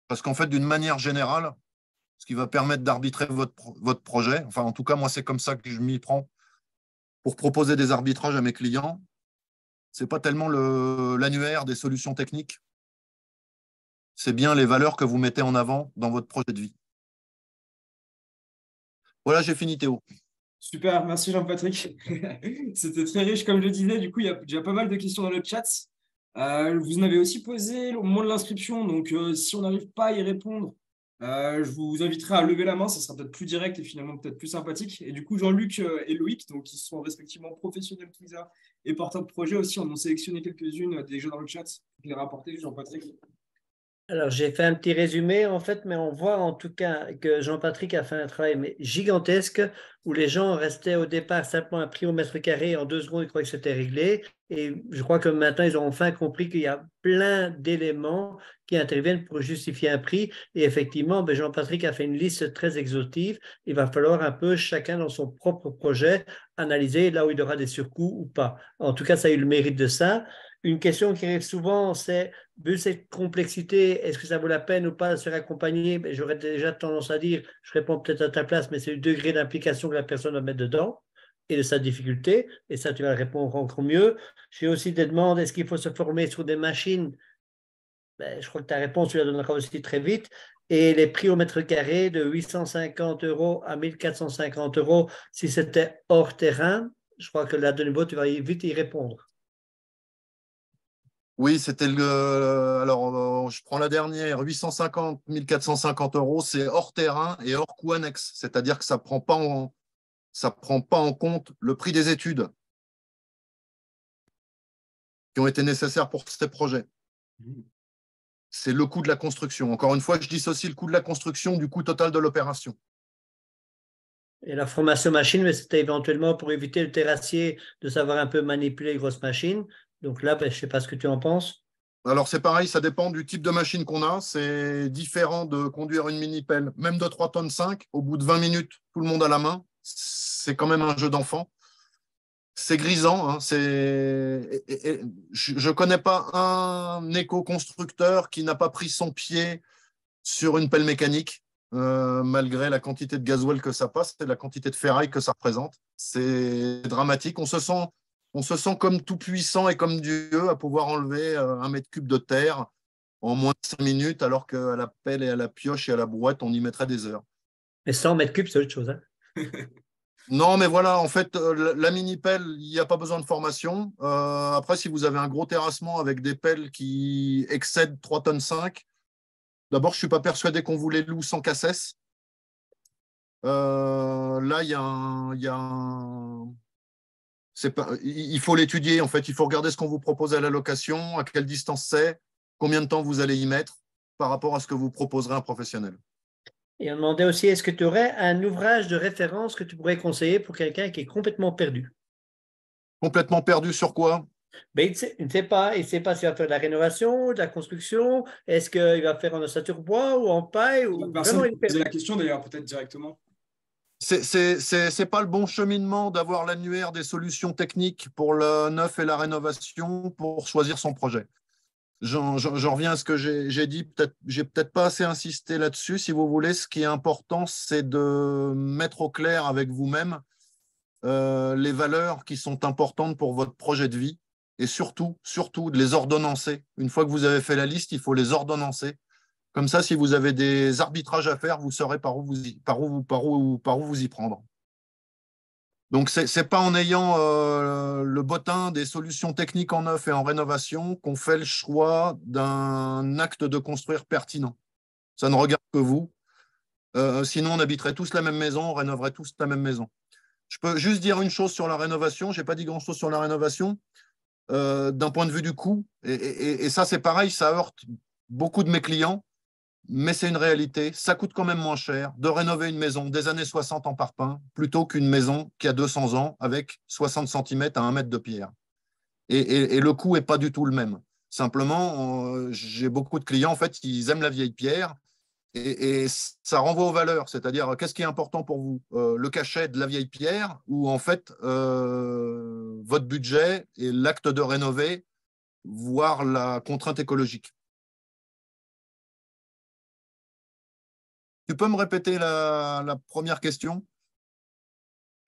Parce qu'en fait, d'une manière générale, ce qui va permettre d'arbitrer votre, votre projet, enfin en tout cas, moi, c'est comme ça que je m'y prends pour proposer des arbitrages à mes clients, ce n'est pas tellement l'annuaire des solutions techniques, c'est bien les valeurs que vous mettez en avant dans votre projet de vie. Voilà, j'ai fini Théo. Super, merci Jean-Patrick. <laughs> C'était très riche, comme je disais. Du coup, il y a déjà pas mal de questions dans le chat. Euh, vous en avez aussi posé au moment de l'inscription. Donc, euh, si on n'arrive pas à y répondre, euh, je vous inviterai à lever la main. Ça sera peut-être plus direct et finalement peut-être plus sympathique. Et du coup, Jean-Luc et Loïc, donc, sont respectivement professionnels Twitter et porteurs de projet aussi, en ont sélectionné quelques-unes déjà dans le chat. Je les rapporter, Jean-Patrick. Alors, j'ai fait un petit résumé, en fait, mais on voit en tout cas que Jean-Patrick a fait un travail gigantesque où les gens restaient au départ simplement à prix au mètre carré. En deux secondes, ils croyaient que c'était réglé. Et je crois que maintenant, ils ont enfin compris qu'il y a plein d'éléments qui interviennent pour justifier un prix. Et effectivement, ben, Jean-Patrick a fait une liste très exhaustive. Il va falloir un peu, chacun dans son propre projet, analyser là où il y aura des surcoûts ou pas. En tout cas, ça a eu le mérite de ça. Une question qui arrive souvent, c'est, vu cette complexité, est-ce que ça vaut la peine ou pas de se réaccompagner ben, J'aurais déjà tendance à dire, je réponds peut-être à ta place, mais c'est le degré d'implication que la personne va mettre dedans et de sa difficulté, et ça, tu vas répondre encore mieux. J'ai aussi des demandes, est-ce qu'il faut se former sur des machines ben, Je crois que ta réponse, tu la donneras aussi très vite. Et les prix au mètre carré de 850 euros à 1450 euros, si c'était hors terrain, je crois que là, de nouveau, tu vas vite y répondre. Oui, c'était le. Euh, alors, euh, je prends la dernière, 850, 1450 euros, c'est hors terrain et hors coût annexe, c'est-à-dire que ça ne prend, pas en, prend pas en compte le prix des études qui ont été nécessaires pour ces projets. C'est le coût de la construction. Encore une fois, je dissocie le coût de la construction du coût total de l'opération. Et la formation machine, mais c'était éventuellement pour éviter le terrassier de savoir un peu manipuler les grosses machines. Donc là, ben, je ne sais pas ce que tu en penses. Alors c'est pareil, ça dépend du type de machine qu'on a. C'est différent de conduire une mini-pelle, même de 3 tonnes 5. Au bout de 20 minutes, tout le monde à la main. C'est quand même un jeu d'enfant. C'est grisant. Hein. je ne connais pas un éco-constructeur qui n'a pas pris son pied sur une pelle mécanique, euh, malgré la quantité de gasoil que ça passe et la quantité de ferraille que ça représente. C'est dramatique. On se sent on se sent comme tout puissant et comme Dieu à pouvoir enlever euh, un mètre cube de terre en moins de cinq minutes, alors qu'à la pelle et à la pioche et à la brouette, on y mettrait des heures. Mais 100 mètres cubes, c'est autre chose. Hein. <laughs> non, mais voilà, en fait, euh, la mini-pelle, il n'y a pas besoin de formation. Euh, après, si vous avez un gros terrassement avec des pelles qui excèdent 3 tonnes 5, d'abord, je ne suis pas persuadé qu'on vous les loue sans cassesse. là, il y, a y, il faut l'étudier, en fait. Il faut regarder ce qu'on vous propose à la location, à quelle distance c'est, combien de temps vous allez y mettre par rapport à ce que vous proposerez un professionnel. Et on demandait aussi, est-ce que tu aurais un ouvrage de référence que tu pourrais conseiller pour quelqu'un qui est complètement perdu Complètement perdu sur quoi ben, il, ne sait, pas, il ne sait pas s'il va faire de la rénovation, de la construction, est-ce qu'il va faire en ossature bois ou en paille ou... personne vraiment, la question d'ailleurs peut-être directement c'est pas le bon cheminement d'avoir l'annuaire des solutions techniques pour le neuf et la rénovation pour choisir son projet. J'en reviens à ce que j'ai dit, peut-être j'ai peut-être pas assez insisté là-dessus. Si vous voulez, ce qui est important, c'est de mettre au clair avec vous-même euh, les valeurs qui sont importantes pour votre projet de vie et surtout, surtout de les ordonnancer. Une fois que vous avez fait la liste, il faut les ordonnancer comme ça, si vous avez des arbitrages à faire, vous saurez par où vous y, par où, par où, par où vous y prendre. Donc, ce n'est pas en ayant euh, le bottin des solutions techniques en neuf et en rénovation qu'on fait le choix d'un acte de construire pertinent. Ça ne regarde que vous. Euh, sinon, on habiterait tous la même maison, on rénoverait tous la même maison. Je peux juste dire une chose sur la rénovation. Je n'ai pas dit grand-chose sur la rénovation euh, d'un point de vue du coût. et ça, c'est pareil, ça heurte beaucoup de mes clients mais c'est une réalité. Ça coûte quand même moins cher de rénover une maison des années 60 en parpaing plutôt qu'une maison qui a 200 ans avec 60 cm à 1 mètre de pierre. Et, le coût n'est pas du tout le même. Simplement, j'ai beaucoup de clients, en fait, aiment la vieille pierre et, ça renvoie aux valeurs. C'est-à-dire, qu'est-ce qui est important pour vous euh, Le cachet de la vieille pierre ou en fait, euh, votre budget et l'acte de rénover, voire la contrainte écologique Tu peux me répéter la, première question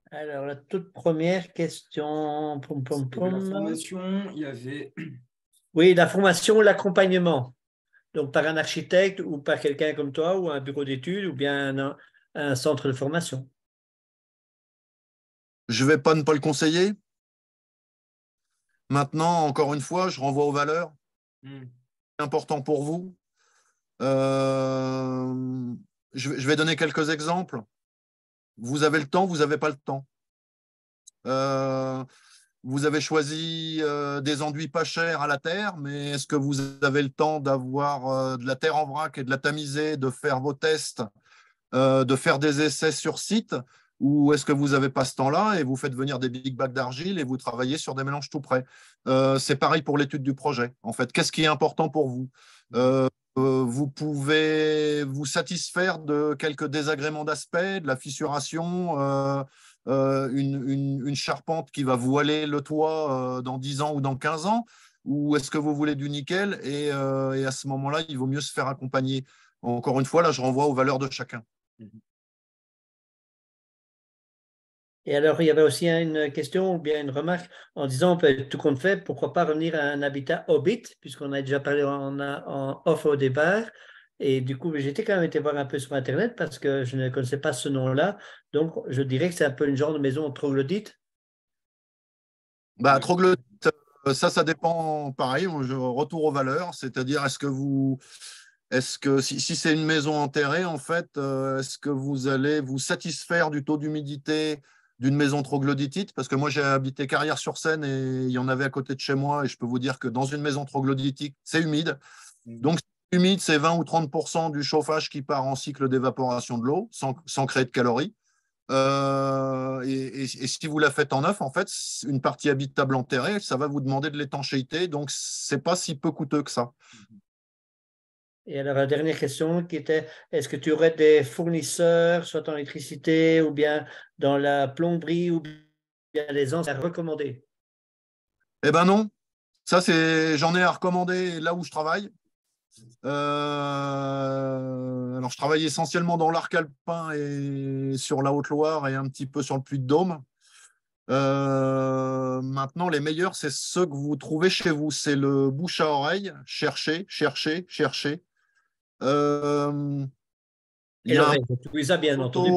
Alors, la toute première question. Pom, formation, il <clears throat> Oui, la formation, l'accompagnement. Donc, par un architecte ou par quelqu'un comme toi, ou un bureau d'études, ou bien un, centre de formation. Je ne vais pas ne pas le conseiller. Maintenant, encore une fois, je renvoie aux valeurs. C'est hmm. Important pour vous. Euh, je, vais donner quelques exemples. Vous avez le temps, vous n'avez pas le temps. Euh, vous avez choisi euh, des enduits pas chers à la terre, mais est-ce que vous avez le temps d'avoir euh, de la terre en vrac et de la tamiser, de faire vos tests, de faire des essais sur site ou est-ce que vous n'avez pas ce temps-là et vous faites venir des big bags d'argile et vous travaillez sur des mélanges tout près C'est pareil pour l'étude du projet. En fait, qu'est-ce qui est important pour vous euh, vous pouvez vous satisfaire de quelques désagréments d'aspect, de la fissuration, euh, euh, une, charpente qui va voiler le toit dans 10 ans ou dans 15 ans Ou est-ce que vous voulez du nickel et, et, à ce moment-là, il vaut mieux se faire accompagner. Encore une fois, là, je renvoie aux valeurs de chacun. Mmh et alors, il y avait aussi une question ou bien une remarque en disant, ben, tout compte fait, pourquoi pas revenir à un habitat hobbit, puisqu'on a déjà parlé en, en, off au départ. Et du coup, j'étais quand même été voir un peu sur Internet parce que je ne connaissais pas ce nom-là. Donc, je dirais que c'est un peu une genre de maison troglodyte. Bah, troglodyte, euh, ça, ça dépend, pareil, retour aux valeurs, c'est-à-dire est-ce que vous... Est-ce que si, si c'est une maison enterrée, en fait, euh, est-ce que vous allez vous satisfaire du taux d'humidité d'une maison troglodytite, parce que moi j'ai habité Carrière-sur-Seine et il y en avait à côté de chez moi, et je peux vous dire que dans une maison troglodytique, c'est humide. Mm. Donc humide, c'est 20 ou 30 du chauffage qui part en cycle d'évaporation de l'eau, sans, créer de calories. Euh, et, si vous la faites en neuf, en fait, une partie habitable enterrée, ça va vous demander de l'étanchéité, donc c'est pas si peu coûteux que ça. Mm-hmm. Et alors, la dernière question qui était, est-ce que tu aurais des fournisseurs, soit en électricité ou bien dans la plomberie ou bien les ans à recommander Eh ben non. Ça, c'est, j'en ai à recommander là où je travaille. Euh, alors, je travaille essentiellement dans l'arc alpin et sur la Haute-Loire et un petit peu sur le Puy-de-Dôme. Euh, maintenant, les meilleurs, c'est ceux que vous trouvez chez vous. C'est le bouche à oreille. Cherchez, chercher, chercher. Euh, il y a bien entendu.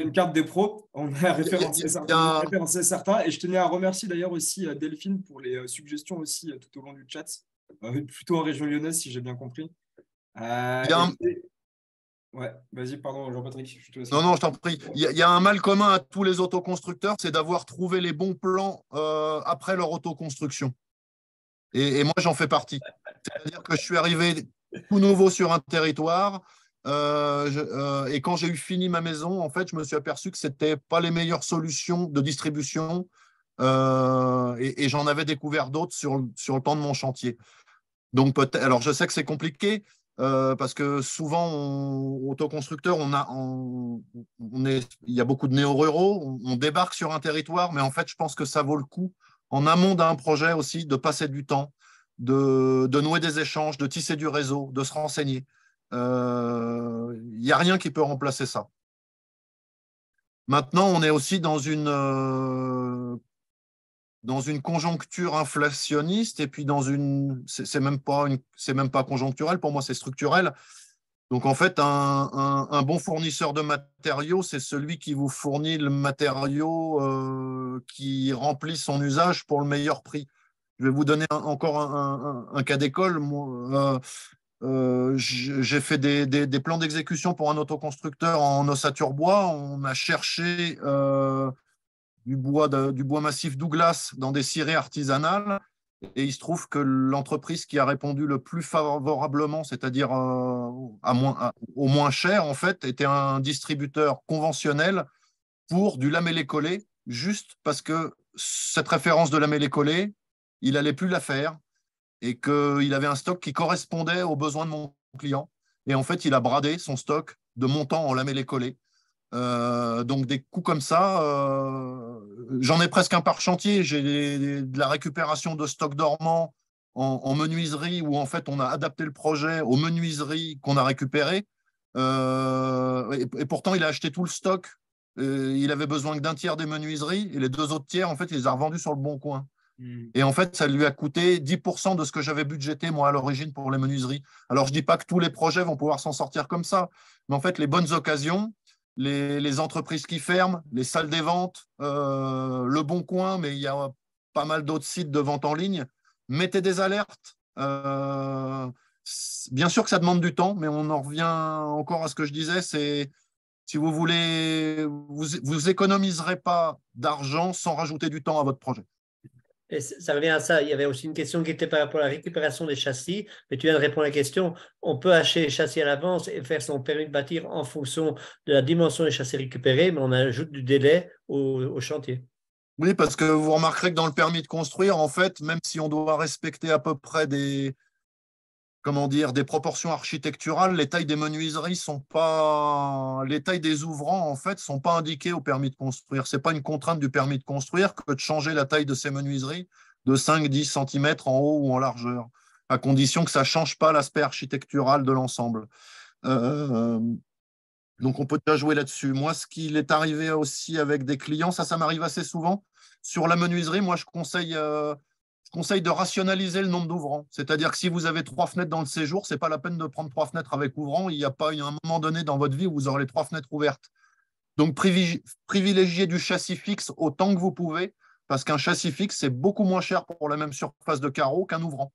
une carte des pros, on a référencé, certains, certains. Et je tenais à remercier d'ailleurs aussi euh, Delphine pour les euh, suggestions aussi tout au long du chat, plutôt en région lyonnaise si j'ai bien compris. Ouais, vas-y, pardon, Jean-Patrick. Je non, non, je t'en prie. Il y, a un mal commun à tous les autoconstructeurs, c'est d'avoir trouvé les bons plans après leur autoconstruction. Et, et moi, j'en fais partie. C'est-à-dire que je suis arrivé tout nouveau sur un territoire. Euh, euh, et quand j'ai eu fini ma maison, en fait, je me suis aperçu que ce n'était pas les meilleures solutions de distribution. Euh, et, j'en avais découvert d'autres sur, le temps de mon chantier. Donc, alors, je sais que c'est compliqué parce que souvent, on, autoconstructeur, on il y a beaucoup de néo-ruraux, on, débarque sur un territoire, mais en fait, je pense que ça vaut le coup, en amont d'un projet aussi, de passer du temps de, nouer des échanges, de tisser du réseau, de se renseigner. Il euh, n'y a rien qui peut remplacer ça. Maintenant, on est aussi dans une, euh, une conjoncture inflationniste et puis dans une, c'est même pas c'est même pas conjoncturel pour moi, c'est structurel. Donc en fait, un, bon fournisseur de matériaux, c'est celui qui vous fournit le matériau euh, qui remplit son usage pour le meilleur prix. Je vais vous donner encore un, cas d'école. Euh, euh, j'ai fait des, plans d'exécution pour un autoconstructeur en ossature bois. On a cherché euh, du, bois du bois massif Douglas dans des cirées artisanales. Et il se trouve que l'entreprise qui a répondu le plus favorablement, c'est-à-dire à moins, au moins cher, en fait, était un distributeur conventionnel pour du lamellé-collé, juste parce que cette référence de lamellé-collé, il n'allait plus la faire et qu'il avait un stock qui correspondait aux besoins de mon client. Et en fait, il a bradé son stock de montant en lamellé collé. Euh, donc des coups comme ça, euh, j'en ai presque un par chantier. J'ai de la récupération de stock dormant en, menuiserie où en fait on a adapté le projet aux menuiseries qu'on a récupérées. Euh, et, pourtant, il a acheté tout le stock. il avait besoin que d'un tiers des menuiseries et les deux autres tiers, en fait, il les a revendus sur le bon coin. Hmm. Et en fait, ça lui a coûté 10% de ce que j'avais budgété, moi, à l'origine, pour les menuiseries. Alors, je ne dis pas que tous les projets vont pouvoir s'en sortir comme ça, mais en fait, les bonnes occasions, les, entreprises qui ferment, les salles des ventes, euh, le bon coin, mais il y a pas mal d'autres sites de vente en ligne, mettez des alertes. Euh, bien sûr que ça demande du temps, mais on en revient encore à ce que je disais, c'est si vous voulez, vous économiserez pas d'argent sans rajouter du temps à votre projet et ça revient à ça. Il y avait aussi une question qui était par rapport à la récupération des châssis, mais tu viens de répondre à la question. On peut acheter les châssis à l'avance et faire son permis de bâtir en fonction de la dimension des châssis récupérés, mais on ajoute du délai au, au chantier. Oui, parce que vous remarquerez que dans le permis de construire, en fait, même si on doit respecter à peu près des, comment dire, des proportions architecturales, les tailles des menuiseries sont pas, les tailles des ouvrants en fait sont pas indiquées au permis de construire. C'est pas une contrainte du permis de construire que de changer la taille de ces menuiseries de 5-10 cm en haut ou en largeur, à condition que ça change pas l'aspect architectural de l'ensemble. Euh, donc on peut déjà jouer là-dessus. Moi, ce qui est arrivé aussi avec des clients, ça, ça m'arrive assez souvent. Sur la menuiserie, moi, je conseille euh, je conseille de rationaliser le nombre d'ouvrants. C'est-à-dire que si vous avez trois fenêtres dans le séjour, ce n'est pas la peine de prendre trois fenêtres avec ouvrants. Il n'y a pas un moment donné dans votre vie où vous aurez les trois fenêtres ouvertes. Donc, privilégiez du châssis fixe autant que vous pouvez, parce qu'un châssis fixe, c'est beaucoup moins cher pour la même surface de carreau qu'un ouvrant.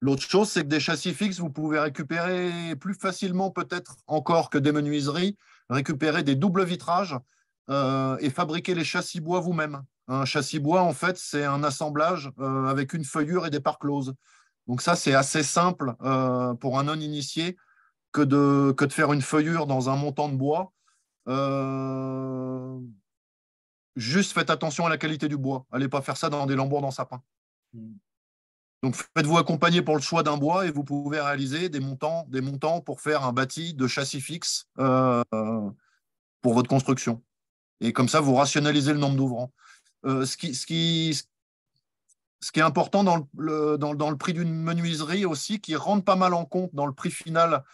L'autre chose, c'est que des châssis fixes, vous pouvez récupérer plus facilement, peut-être encore que des menuiseries, récupérer des doubles vitrages euh, et fabriquer les châssis bois vous-même. Un châssis bois, en fait, c'est un assemblage euh, avec une feuillure et des parcs. Donc ça, c'est assez simple euh, pour un non-initié que de, que de faire une feuillure dans un montant de bois. Euh, juste faites attention à la qualité du bois. Allez pas faire ça dans des lambours dans sapin. Hmm. Donc faites-vous accompagner pour le choix d'un bois et vous pouvez réaliser des montants, des montants pour faire un bâti de châssis fixe pour votre construction. Et comme ça, vous rationalisez le nombre d'ouvrants. Euh, ce qui, est important dans le, prix d'une menuiserie aussi, qui rentre pas mal en compte dans le prix final,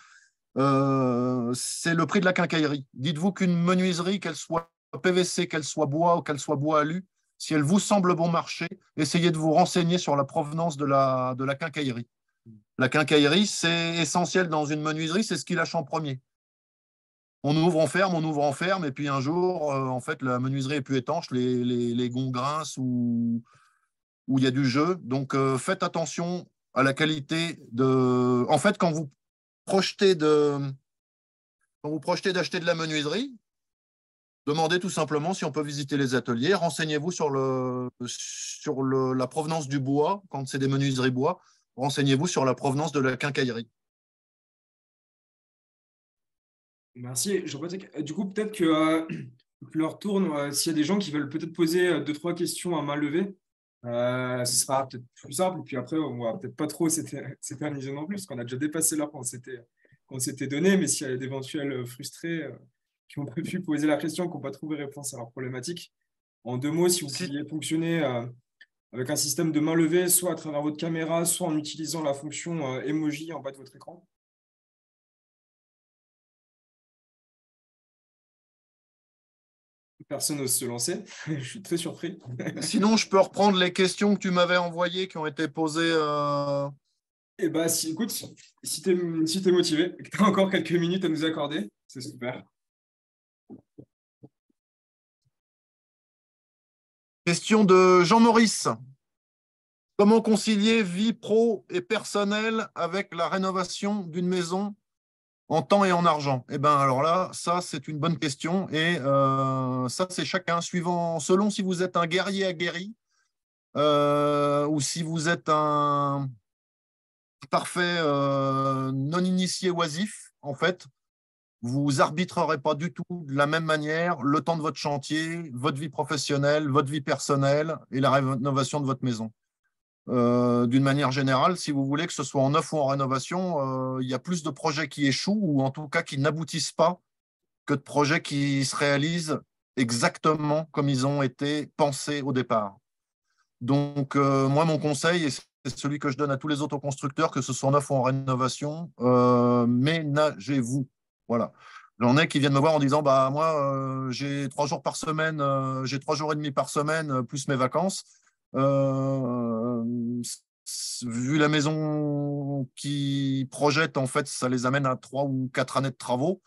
euh, c'est le prix de la quincaillerie. Dites-vous qu'une menuiserie, qu'elle soit PVC, qu'elle soit bois ou qu'elle soit bois alu, si elle vous semble bon marché, essayez de vous renseigner sur la provenance de la, de la quincaillerie. La quincaillerie, c'est essentiel dans une menuiserie, c'est ce qui lâche en premier on ouvre, en ferme, on ouvre, en ferme, et puis un jour, euh, en fait, la menuiserie est plus étanche, les, les, gonds grincent ou il y a du jeu. Donc euh, faites attention à la qualité de. En fait, quand vous projetez de, vous projetez d'acheter de la menuiserie, demandez tout simplement si on peut visiter les ateliers. Renseignez-vous sur le sur la provenance du bois quand c'est des menuiseries bois. Renseignez-vous sur la provenance de la quincaillerie. Merci. Je euh, du coup, peut-être que euh, l'heure leur tourne, euh, s'il y a des gens qui veulent peut-être poser deux, trois questions à main levée, ce sera peut-être plus simple. puis après, on ne va peut-être pas trop <laughs> s'éterniser non plus, parce qu'on a déjà dépassé l'heure qu'on s'était donné. Mais s'il y a d'éventuels frustrés qui ont pu poser la question, qui n'ont pas trouvé réponse à leur problématique, en deux mots, si vous pouviez fonctionner avec un système de main levée, soit à travers votre caméra, soit en utilisant la fonction emoji en bas de votre écran. Personne n'ose se lancer. <laughs> je suis très surpris. <laughs> Sinon, je peux reprendre les questions que tu m'avais envoyées qui ont été posées. Euh, eh bien, si, écoute, si tu es, es, motivé <laughs> que tu as encore quelques minutes à nous accorder, c'est super. Question de Jean-Maurice. Comment concilier vie pro et personnelle avec la rénovation d'une maison en temps et en argent Eh bien, alors là, ça, c'est une bonne question. Et euh, ça, c'est chacun, suivant, selon si vous êtes un guerrier aguerri euh, ou si vous êtes un parfait euh, non-initié oisif, en fait, vous arbitrerez pas du tout de la même manière le temps de votre chantier, votre vie professionnelle, votre vie personnelle et la rénovation de votre maison. Euh, d'une manière générale, si vous voulez que ce soit en neuf ou en rénovation, euh, il y a plus de projets qui échouent ou en tout cas qui n'aboutissent pas que de projets qui se réalisent exactement comme ils ont été pensés au départ. Donc, euh, moi, mon conseil, et c'est celui que je donne à tous les constructeurs, que ce soit en neuf ou en rénovation, ménagez-vous. Voilà. J'en ai qui viennent me voir en disant bah moi j'ai trois jours par semaine, j'ai trois jours et demi par semaine plus mes vacances. Euh, vu la maison qui projette, en fait, ça les amène à trois ou quatre années de travaux.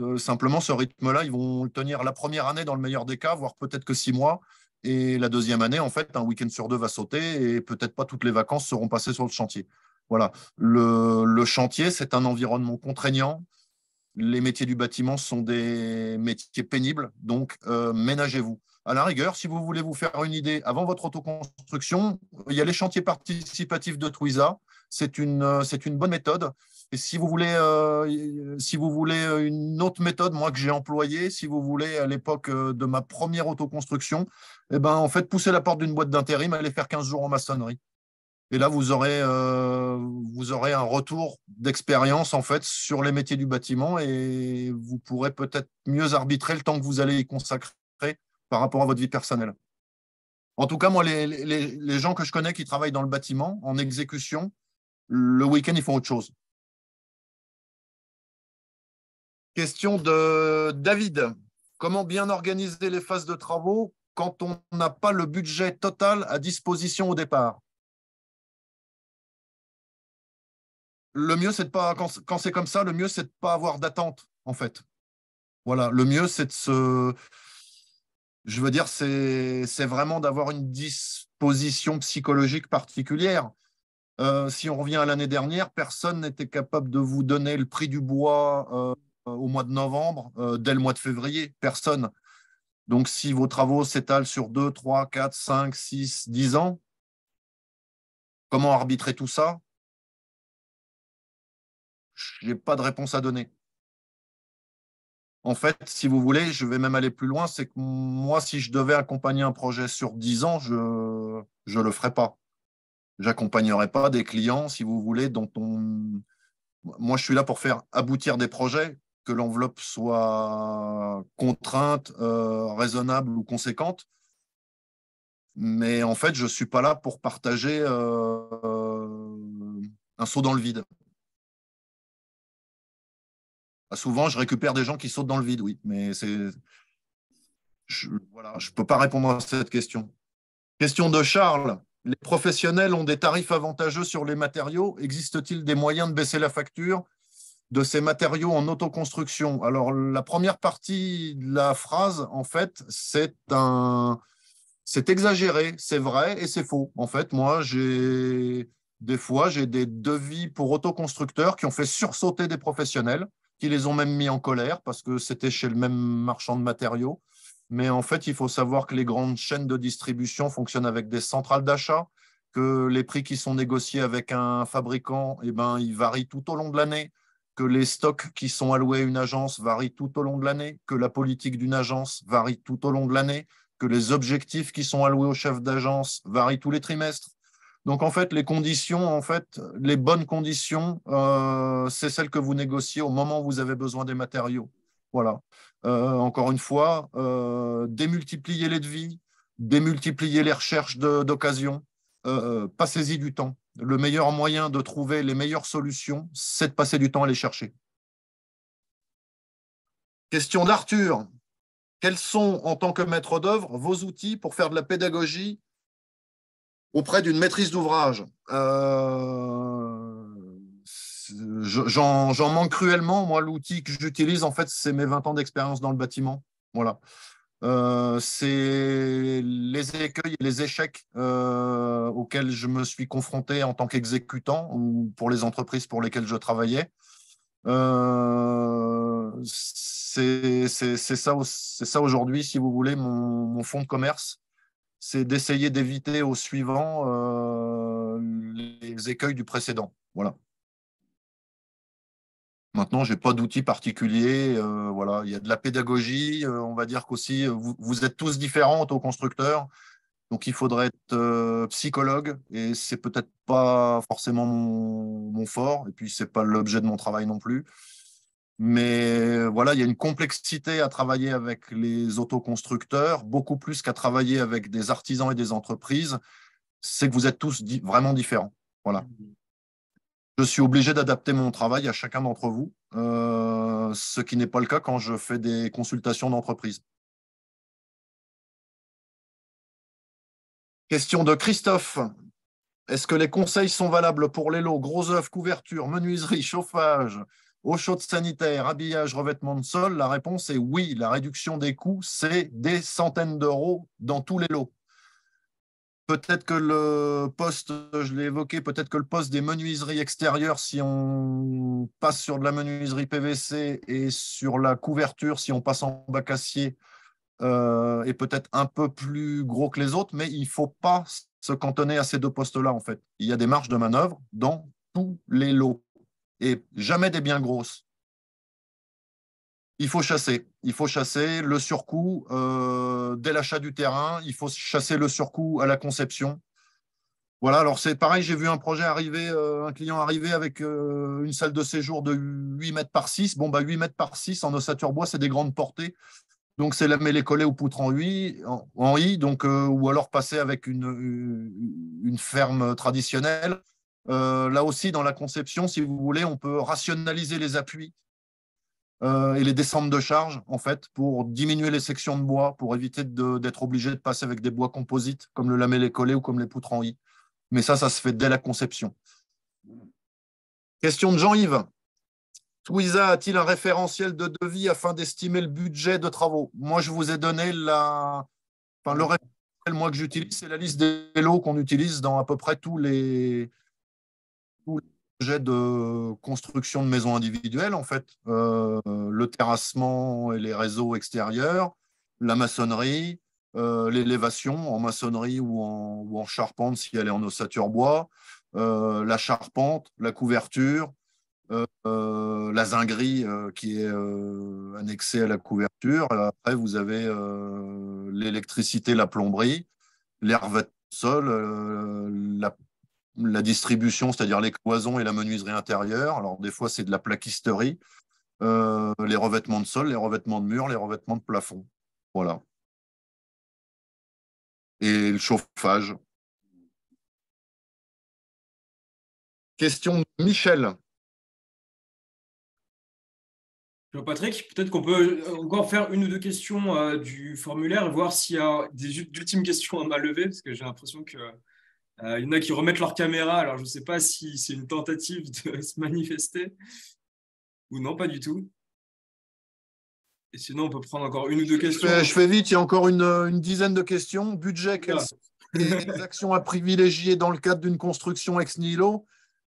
Euh, simplement, ce rythme-là, ils vont tenir la première année dans le meilleur des cas, voire peut-être que six mois. Et la deuxième année, en fait, un week-end sur deux va sauter et peut-être pas toutes les vacances seront passées sur le chantier. Voilà. Le, chantier, c'est un environnement contraignant. Les métiers du bâtiment sont des métiers pénibles, donc euh, ménagez-vous. À la rigueur, si vous voulez vous faire une idée, avant votre autoconstruction, il y a les chantiers participatifs de Twiza. C'est une, euh, c'est une bonne méthode. Et si vous voulez, euh, si vous voulez euh, une autre méthode, moi que j'ai employée, si vous voulez à l'époque de ma première autoconstruction, eh ben en fait pousser la porte d'une boîte d'intérim, aller faire 15 jours en maçonnerie. Et là vous aurez, vous aurez un retour d'expérience en fait sur les métiers du bâtiment et vous pourrez peut-être mieux arbitrer le temps que vous allez y consacrer par rapport à votre vie personnelle. En tout cas, moi, les, gens que je connais qui travaillent dans le bâtiment, en exécution, le week-end, ils font autre chose. Question de David. Comment bien organiser les phases de travaux quand on n'a pas le budget total à disposition au départ Le mieux, c'est de pas, quand c'est comme ça, le mieux, c'est de ne pas avoir d'attente, en fait. Voilà, le mieux, c'est de se, je veux dire, c'est vraiment d'avoir une disposition psychologique particulière. Euh, si on revient à l'année dernière, personne n'était capable de vous donner le prix du bois euh, au mois de novembre, euh, dès le mois de février. Personne. Donc, si vos travaux s'étalent sur 2, 3, 4, 5, 6, 10 ans, comment arbitrer tout ça Je n'ai pas de réponse à donner. En fait, si vous voulez, je vais même aller plus loin, c'est que moi, si je devais accompagner un projet sur 10 ans, je ne le ferais pas. J'accompagnerai pas des clients, si vous voulez, dont on... Moi, je suis là pour faire aboutir des projets, que l'enveloppe soit contrainte, euh, raisonnable ou conséquente. Mais en fait, je ne suis pas là pour partager euh, un saut dans le vide. Bah, souvent, je récupère des gens qui sautent dans le vide, oui, mais c'est. Je ne peux pas répondre à cette question. Question de Charles. Les professionnels ont des tarifs avantageux sur les matériaux. Existe-t-il des moyens de baisser la facture de ces matériaux en autoconstruction Alors, la première partie de la phrase, en fait, c'est un... C'est exagéré, c'est vrai et c'est faux. En fait, moi, des fois, j'ai des devis pour autoconstructeurs qui ont fait sursauter des professionnels qui les ont même mis en colère parce que c'était chez le même marchand de matériaux. Mais en fait, il faut savoir que les grandes chaînes de distribution fonctionnent avec des centrales d'achat, que les prix qui sont négociés avec un fabricant, et eh ben, ils varient tout au long de l'année, que les stocks qui sont alloués à une agence varient tout au long de l'année, que la politique d'une agence varie tout au long de l'année, que les objectifs qui sont alloués au chef d'agence varient tous les trimestres. Donc en fait, les conditions, en fait, les bonnes conditions, euh, c'est celles que vous négociez au moment où vous avez besoin des matériaux. Voilà. Euh, encore une fois, euh, démultipliez les devis, démultipliez les recherches d'occasion, passez-y du temps. Le meilleur moyen de trouver les meilleures solutions, c'est de passer du temps à les chercher. Question d'Arthur. Quels sont, en tant que maître d'œuvre, vos outils pour faire de la pédagogie auprès d'une maîtrise d'ouvrage. Euh, j'en manque cruellement. Moi, l'outil que j'utilise, en fait, c'est mes 20 ans d'expérience dans le bâtiment. Voilà. Euh, c'est les écueils les échecs euh, auxquels je me suis confronté en tant qu'exécutant ou pour les entreprises pour lesquelles je travaillais. c'est ça, ça aujourd'hui, si vous voulez, mon, mon fonds de commerce c'est d'essayer d'éviter au suivant euh, les écueils du précédent. Voilà. Maintenant, je n'ai pas d'outils particuliers. Euh, voilà. Il y a de la pédagogie. Euh, on va dire qu'aussi, vous, êtes tous différents au constructeur. Donc, il faudrait être psychologue et c'est peut-être pas forcément mon, mon, fort. Et puis, ce n'est pas l'objet de mon travail non plus. Mais voilà, il y a une complexité à travailler avec les autoconstructeurs, beaucoup plus qu'à travailler avec des artisans et des entreprises. C'est que vous êtes tous vraiment différents. Voilà. Je suis obligé d'adapter mon travail à chacun d'entre vous, euh, ce qui n'est pas le cas quand je fais des consultations d'entreprise. Question de Christophe. Est-ce que les conseils sont valables pour les lots, gros œufs, couverture, menuiserie, chauffage, aux chaude sanitaire, habillage, revêtement de sol, la réponse est oui. La réduction des coûts, c'est des centaines d'euros dans tous les lots. Peut-être que le poste, je l'ai évoqué, peut-être que le poste des menuiseries extérieures, si on passe sur de la menuiserie PVC et sur la couverture, si on passe en bac acier, euh, est peut-être un peu plus gros que les autres, mais il ne faut pas se cantonner à ces deux postes-là, en fait. Il y a des marges de manœuvre dans tous les lots et jamais des biens grosses. Il faut chasser. Il faut chasser le surcoût euh, dès l'achat du terrain. Il faut chasser le surcoût à la conception. Voilà, alors c'est pareil, j'ai vu un projet arriver, euh, un client arriver avec euh, une salle de séjour de 8 mètres par 6. Bon, bah 8 mètres par 6 en ossature bois, c'est des grandes portées. Donc, c'est mettre les collets aux poutres en I, en, donc, ou alors passer avec une ferme traditionnelle. Euh, là aussi, dans la conception, si vous voulez, on peut rationaliser les appuis euh, et les descentes de charge, en fait, pour diminuer les sections de bois, pour éviter d'être obligé de passer avec des bois composites, comme le lamellé collé ou comme les poutres en I. Mais ça, ça se fait dès la conception. Question de Jean-Yves. Twiza a-t-il un référentiel de devis afin d'estimer le budget de travaux Moi, je vous ai donné la... le référentiel moi, que j'utilise, c'est la liste des lots qu'on utilise dans à peu près tous les, tous de construction de maisons individuelles, en fait, euh, le terrassement et les réseaux extérieurs, la maçonnerie, euh, l'élévation en maçonnerie ou en, ou en, charpente si elle est en ossature bois, euh, la charpente, la couverture, la zinguerie qui est annexée à la couverture. Après, vous avez l'électricité, la plomberie, l'air sol, la la distribution, c'est-à-dire les cloisons et la menuiserie intérieure. Alors, des fois, c'est de la plaquisterie, euh, les revêtements de sol, les revêtements de mur, les revêtements de plafond. Voilà. Et le chauffage. Question de Michel. Patrick, peut-être qu'on peut encore faire une ou deux questions euh, du formulaire et voir s'il y a des ultimes questions à m'a lever, parce que j'ai l'impression que euh, il y en a qui remettent leur caméra, alors je ne sais pas si c'est une tentative de <laughs> se manifester ou non, pas du tout. Et sinon, on peut prendre encore une ou deux questions. Je fais, vite, il y a encore une, euh, une dizaine de questions. Budget, quelles sont les <laughs> actions à privilégier dans le cadre d'une construction ex nihilo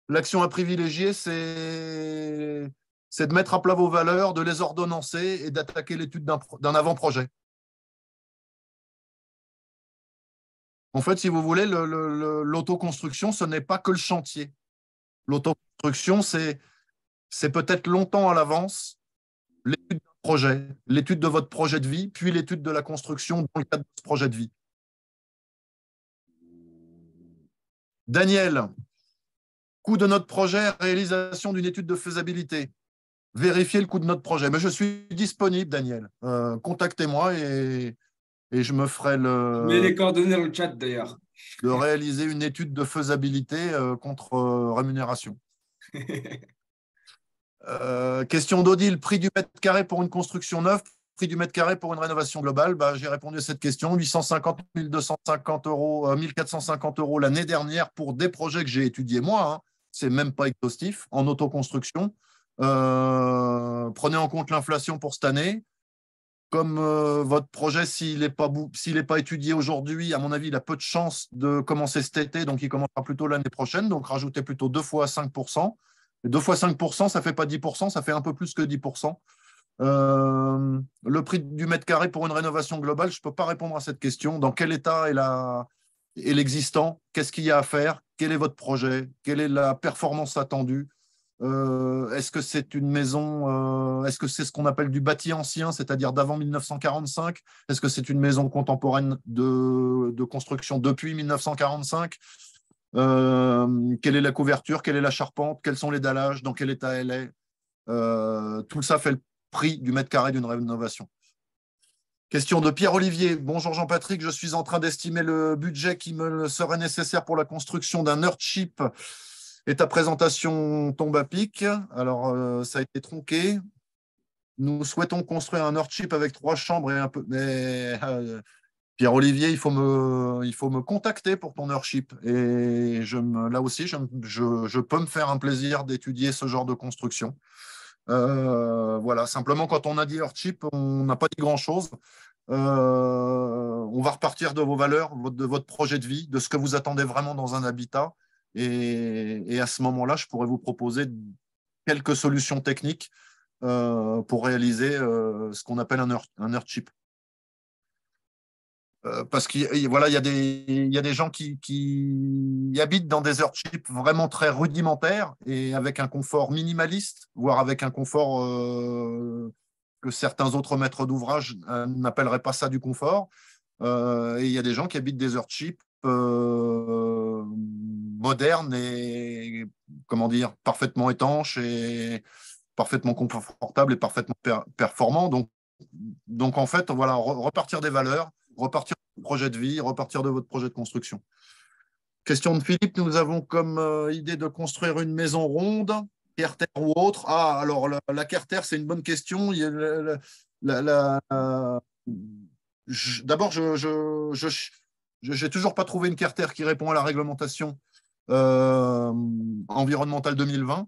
L'action à privilégier, c'est de mettre à plat vos valeurs, de les ordonnancer et d'attaquer l'étude d'un avant-projet. En fait, si vous voulez, l'autoconstruction, ce n'est pas que le chantier. L'autoconstruction, c'est peut-être longtemps à l'avance l'étude projet, l'étude de votre projet de vie, puis l'étude de la construction dans le cadre de ce projet de vie. Daniel, coût de notre projet, réalisation d'une étude de faisabilité. Vérifiez le coût de notre projet. Mais je suis disponible, Daniel. Euh, contactez-moi et et je me ferai le. Mais les coordonnées dans le chat d'ailleurs. De réaliser une étude de faisabilité euh, contre euh, rémunération. <laughs> Euh, question d'Odile prix du mètre carré pour une construction neuve, prix du mètre carré pour une rénovation globale. Bah, j'ai répondu à cette question 850 1250 euros, 1450 euros l'année dernière pour des projets que j'ai étudiés moi. Ce hein. C'est même pas exhaustif en autoconstruction. prenez en compte l'inflation pour cette année comme euh, votre projet, s'il n'est pas, étudié aujourd'hui, à mon avis, il a peu de chances de commencer cet été, donc il commencera plutôt l'année prochaine. Donc rajoutez plutôt deux fois 5%. Et 2 fois 5%, ça ne fait pas 10%, ça fait un peu plus que 10%. Euh, le prix du mètre carré pour une rénovation globale, je ne peux pas répondre à cette question. Dans quel état est l'existant Qu'est-ce qu'il y a à faire Quel est votre projet Quelle est la performance attendue euh, est-ce que c'est une maison, euh, est-ce que c'est ce qu'on appelle du bâti ancien, c'est-à-dire d'avant 1945 Est-ce que c'est une maison contemporaine de, construction depuis 1945 euh, Quelle est la couverture Quelle est la charpente Quels sont les dallages Dans quel état elle est Tout ça fait le prix du mètre carré d'une rénovation. Question de Pierre-Olivier. Bonjour Jean-Patrick, je suis en train d'estimer le budget qui me serait nécessaire pour la construction d'un Earthship et ta présentation tombe à pic. Alors, euh, ça a été tronqué. Nous souhaitons construire un Earthship avec trois chambres et un peu. Mais euh, Pierre-Olivier, il, faut me, il faut me contacter pour ton Earthship. Et là aussi, je, peux me faire un plaisir d'étudier ce genre de construction. Euh, voilà, simplement, quand on a dit Earthship, on n'a pas dit grand-chose. on va repartir de vos valeurs, de votre projet de vie, de ce que vous attendez vraiment dans un habitat et, à ce moment-là, je pourrais vous proposer quelques solutions techniques euh, pour réaliser euh, ce qu'on appelle un, earth, chip. Euh, parce qu'il voilà, y, a des, y a des gens qui, habitent dans des heures vraiment très rudimentaires et avec un confort minimaliste, voire avec un confort que certains autres maîtres d'ouvrage n'appelleraient pas ça du confort. et il y a des gens qui habitent des heures moderne et comment dire parfaitement étanche et parfaitement confortable et parfaitement performant. Donc, donc en fait, voilà, repartir des valeurs, repartir du projet de vie, repartir de votre projet de construction. Question de Philippe, nous avons comme euh, idée de construire une maison ronde, carter ou autre. Ah, alors la, carter, c'est une bonne question. la, euh, D'abord, je n'ai toujours pas trouvé une carter qui répond à la réglementation euh, environnemental 2020.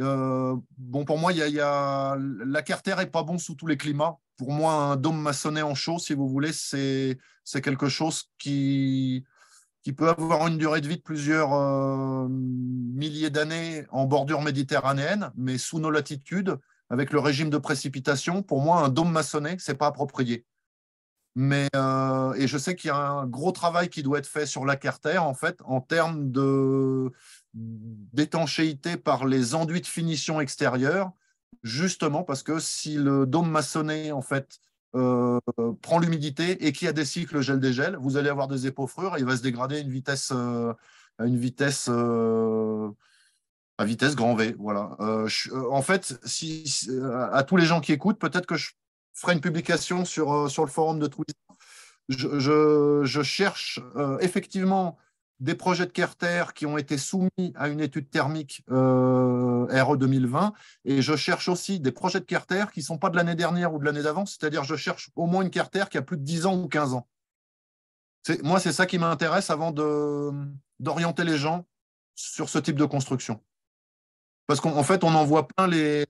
Euh, bon, pour moi, il y a, la Carter n'est pas bon sous tous les climats. Pour moi, un dôme maçonné en chaud, si vous voulez, c'est quelque chose qui, peut avoir une durée de vie de plusieurs euh, milliers d'années en bordure méditerranéenne, mais sous nos latitudes, avec le régime de précipitation, pour moi, un dôme maçonné, ce n'est pas approprié. Mais, euh, et je sais qu'il y a un gros travail qui doit être fait sur la carter en fait, en termes d'étanchéité par les enduits de finition extérieure, justement parce que si le dôme maçonné, en fait, euh, prend l'humidité et qu'il y a des cycles gel-dégel, vous allez avoir des épaufrures et il va se dégrader à une vitesse, euh, à une vitesse à vitesse grand V. Voilà. en fait, si, à tous les gens qui écoutent, peut-être que je ferai une publication sur, euh, sur le forum de Twitter. Je, cherche euh, effectivement des projets de carter qui ont été soumis à une étude thermique euh, RE 2020 et je cherche aussi des projets de carter qui ne sont pas de l'année dernière ou de l'année d'avant, c'est-à-dire je cherche au moins une carter qui a plus de 10 ans ou 15 ans. Moi, c'est ça qui m'intéresse avant d'orienter les gens sur ce type de construction. Parce qu'en fait, on en voit plein les,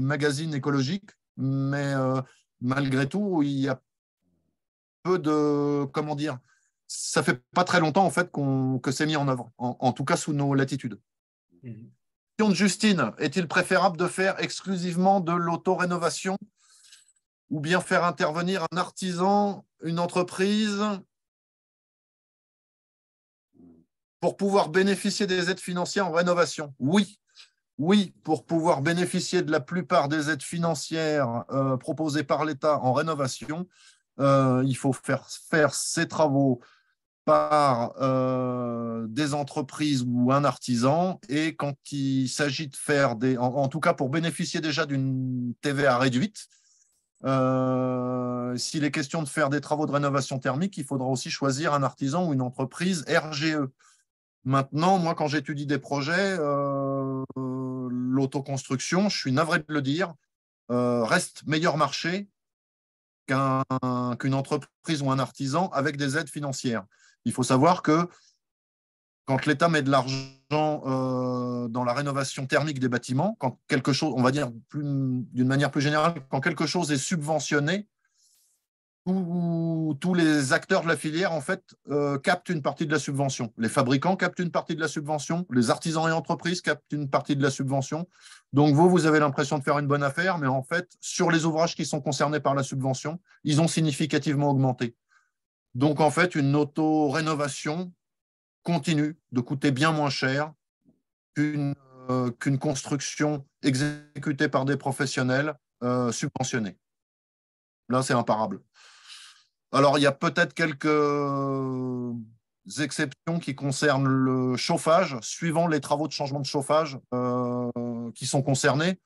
magazines écologiques, mais malgré tout, il y a peu de. Comment dire Ça fait pas très longtemps, en fait, qu'on que c'est mis en œuvre, en, tout cas sous nos latitudes. Mhm. Question de Justine est-il préférable de faire exclusivement de l'auto-rénovation ou bien faire intervenir un artisan, une entreprise pour pouvoir bénéficier des aides financières en rénovation Oui, oui, pour pouvoir bénéficier de la plupart des aides financières euh, proposées par l'État en rénovation, euh, il faut faire, ces travaux par euh, des entreprises ou un artisan. Et quand il s'agit de faire des... en, tout cas, pour bénéficier déjà d'une TVA réduite, s'il est question de faire des travaux de rénovation thermique, il faudra aussi choisir un artisan ou une entreprise RGE. Maintenant, moi, quand j'étudie des projets, euh, l'autoconstruction, je suis navré de le dire, euh, reste meilleur marché qu'une entreprise ou un artisan avec des aides financières. Il faut savoir que quand l'État met de l'argent euh, dans la rénovation thermique des bâtiments, quand quelque chose, on va dire d'une manière plus générale, quand quelque chose est subventionné, tous, les acteurs de la filière en fait euh, captent une partie de la subvention. Les fabricants captent une partie de la subvention, les artisans et entreprises captent une partie de la subvention. Donc vous, vous avez l'impression de faire une bonne affaire, mais en fait, sur les ouvrages qui sont concernés par la subvention, ils ont significativement augmenté. Donc en fait, une auto-rénovation continue de coûter bien moins cher qu'une euh, construction exécutée par des professionnels euh, subventionnés. Là, c'est imparable. Alors, il y a peut-être quelques exceptions qui concernent le chauffage, suivant les travaux de changement de chauffage euh, qui sont concernés.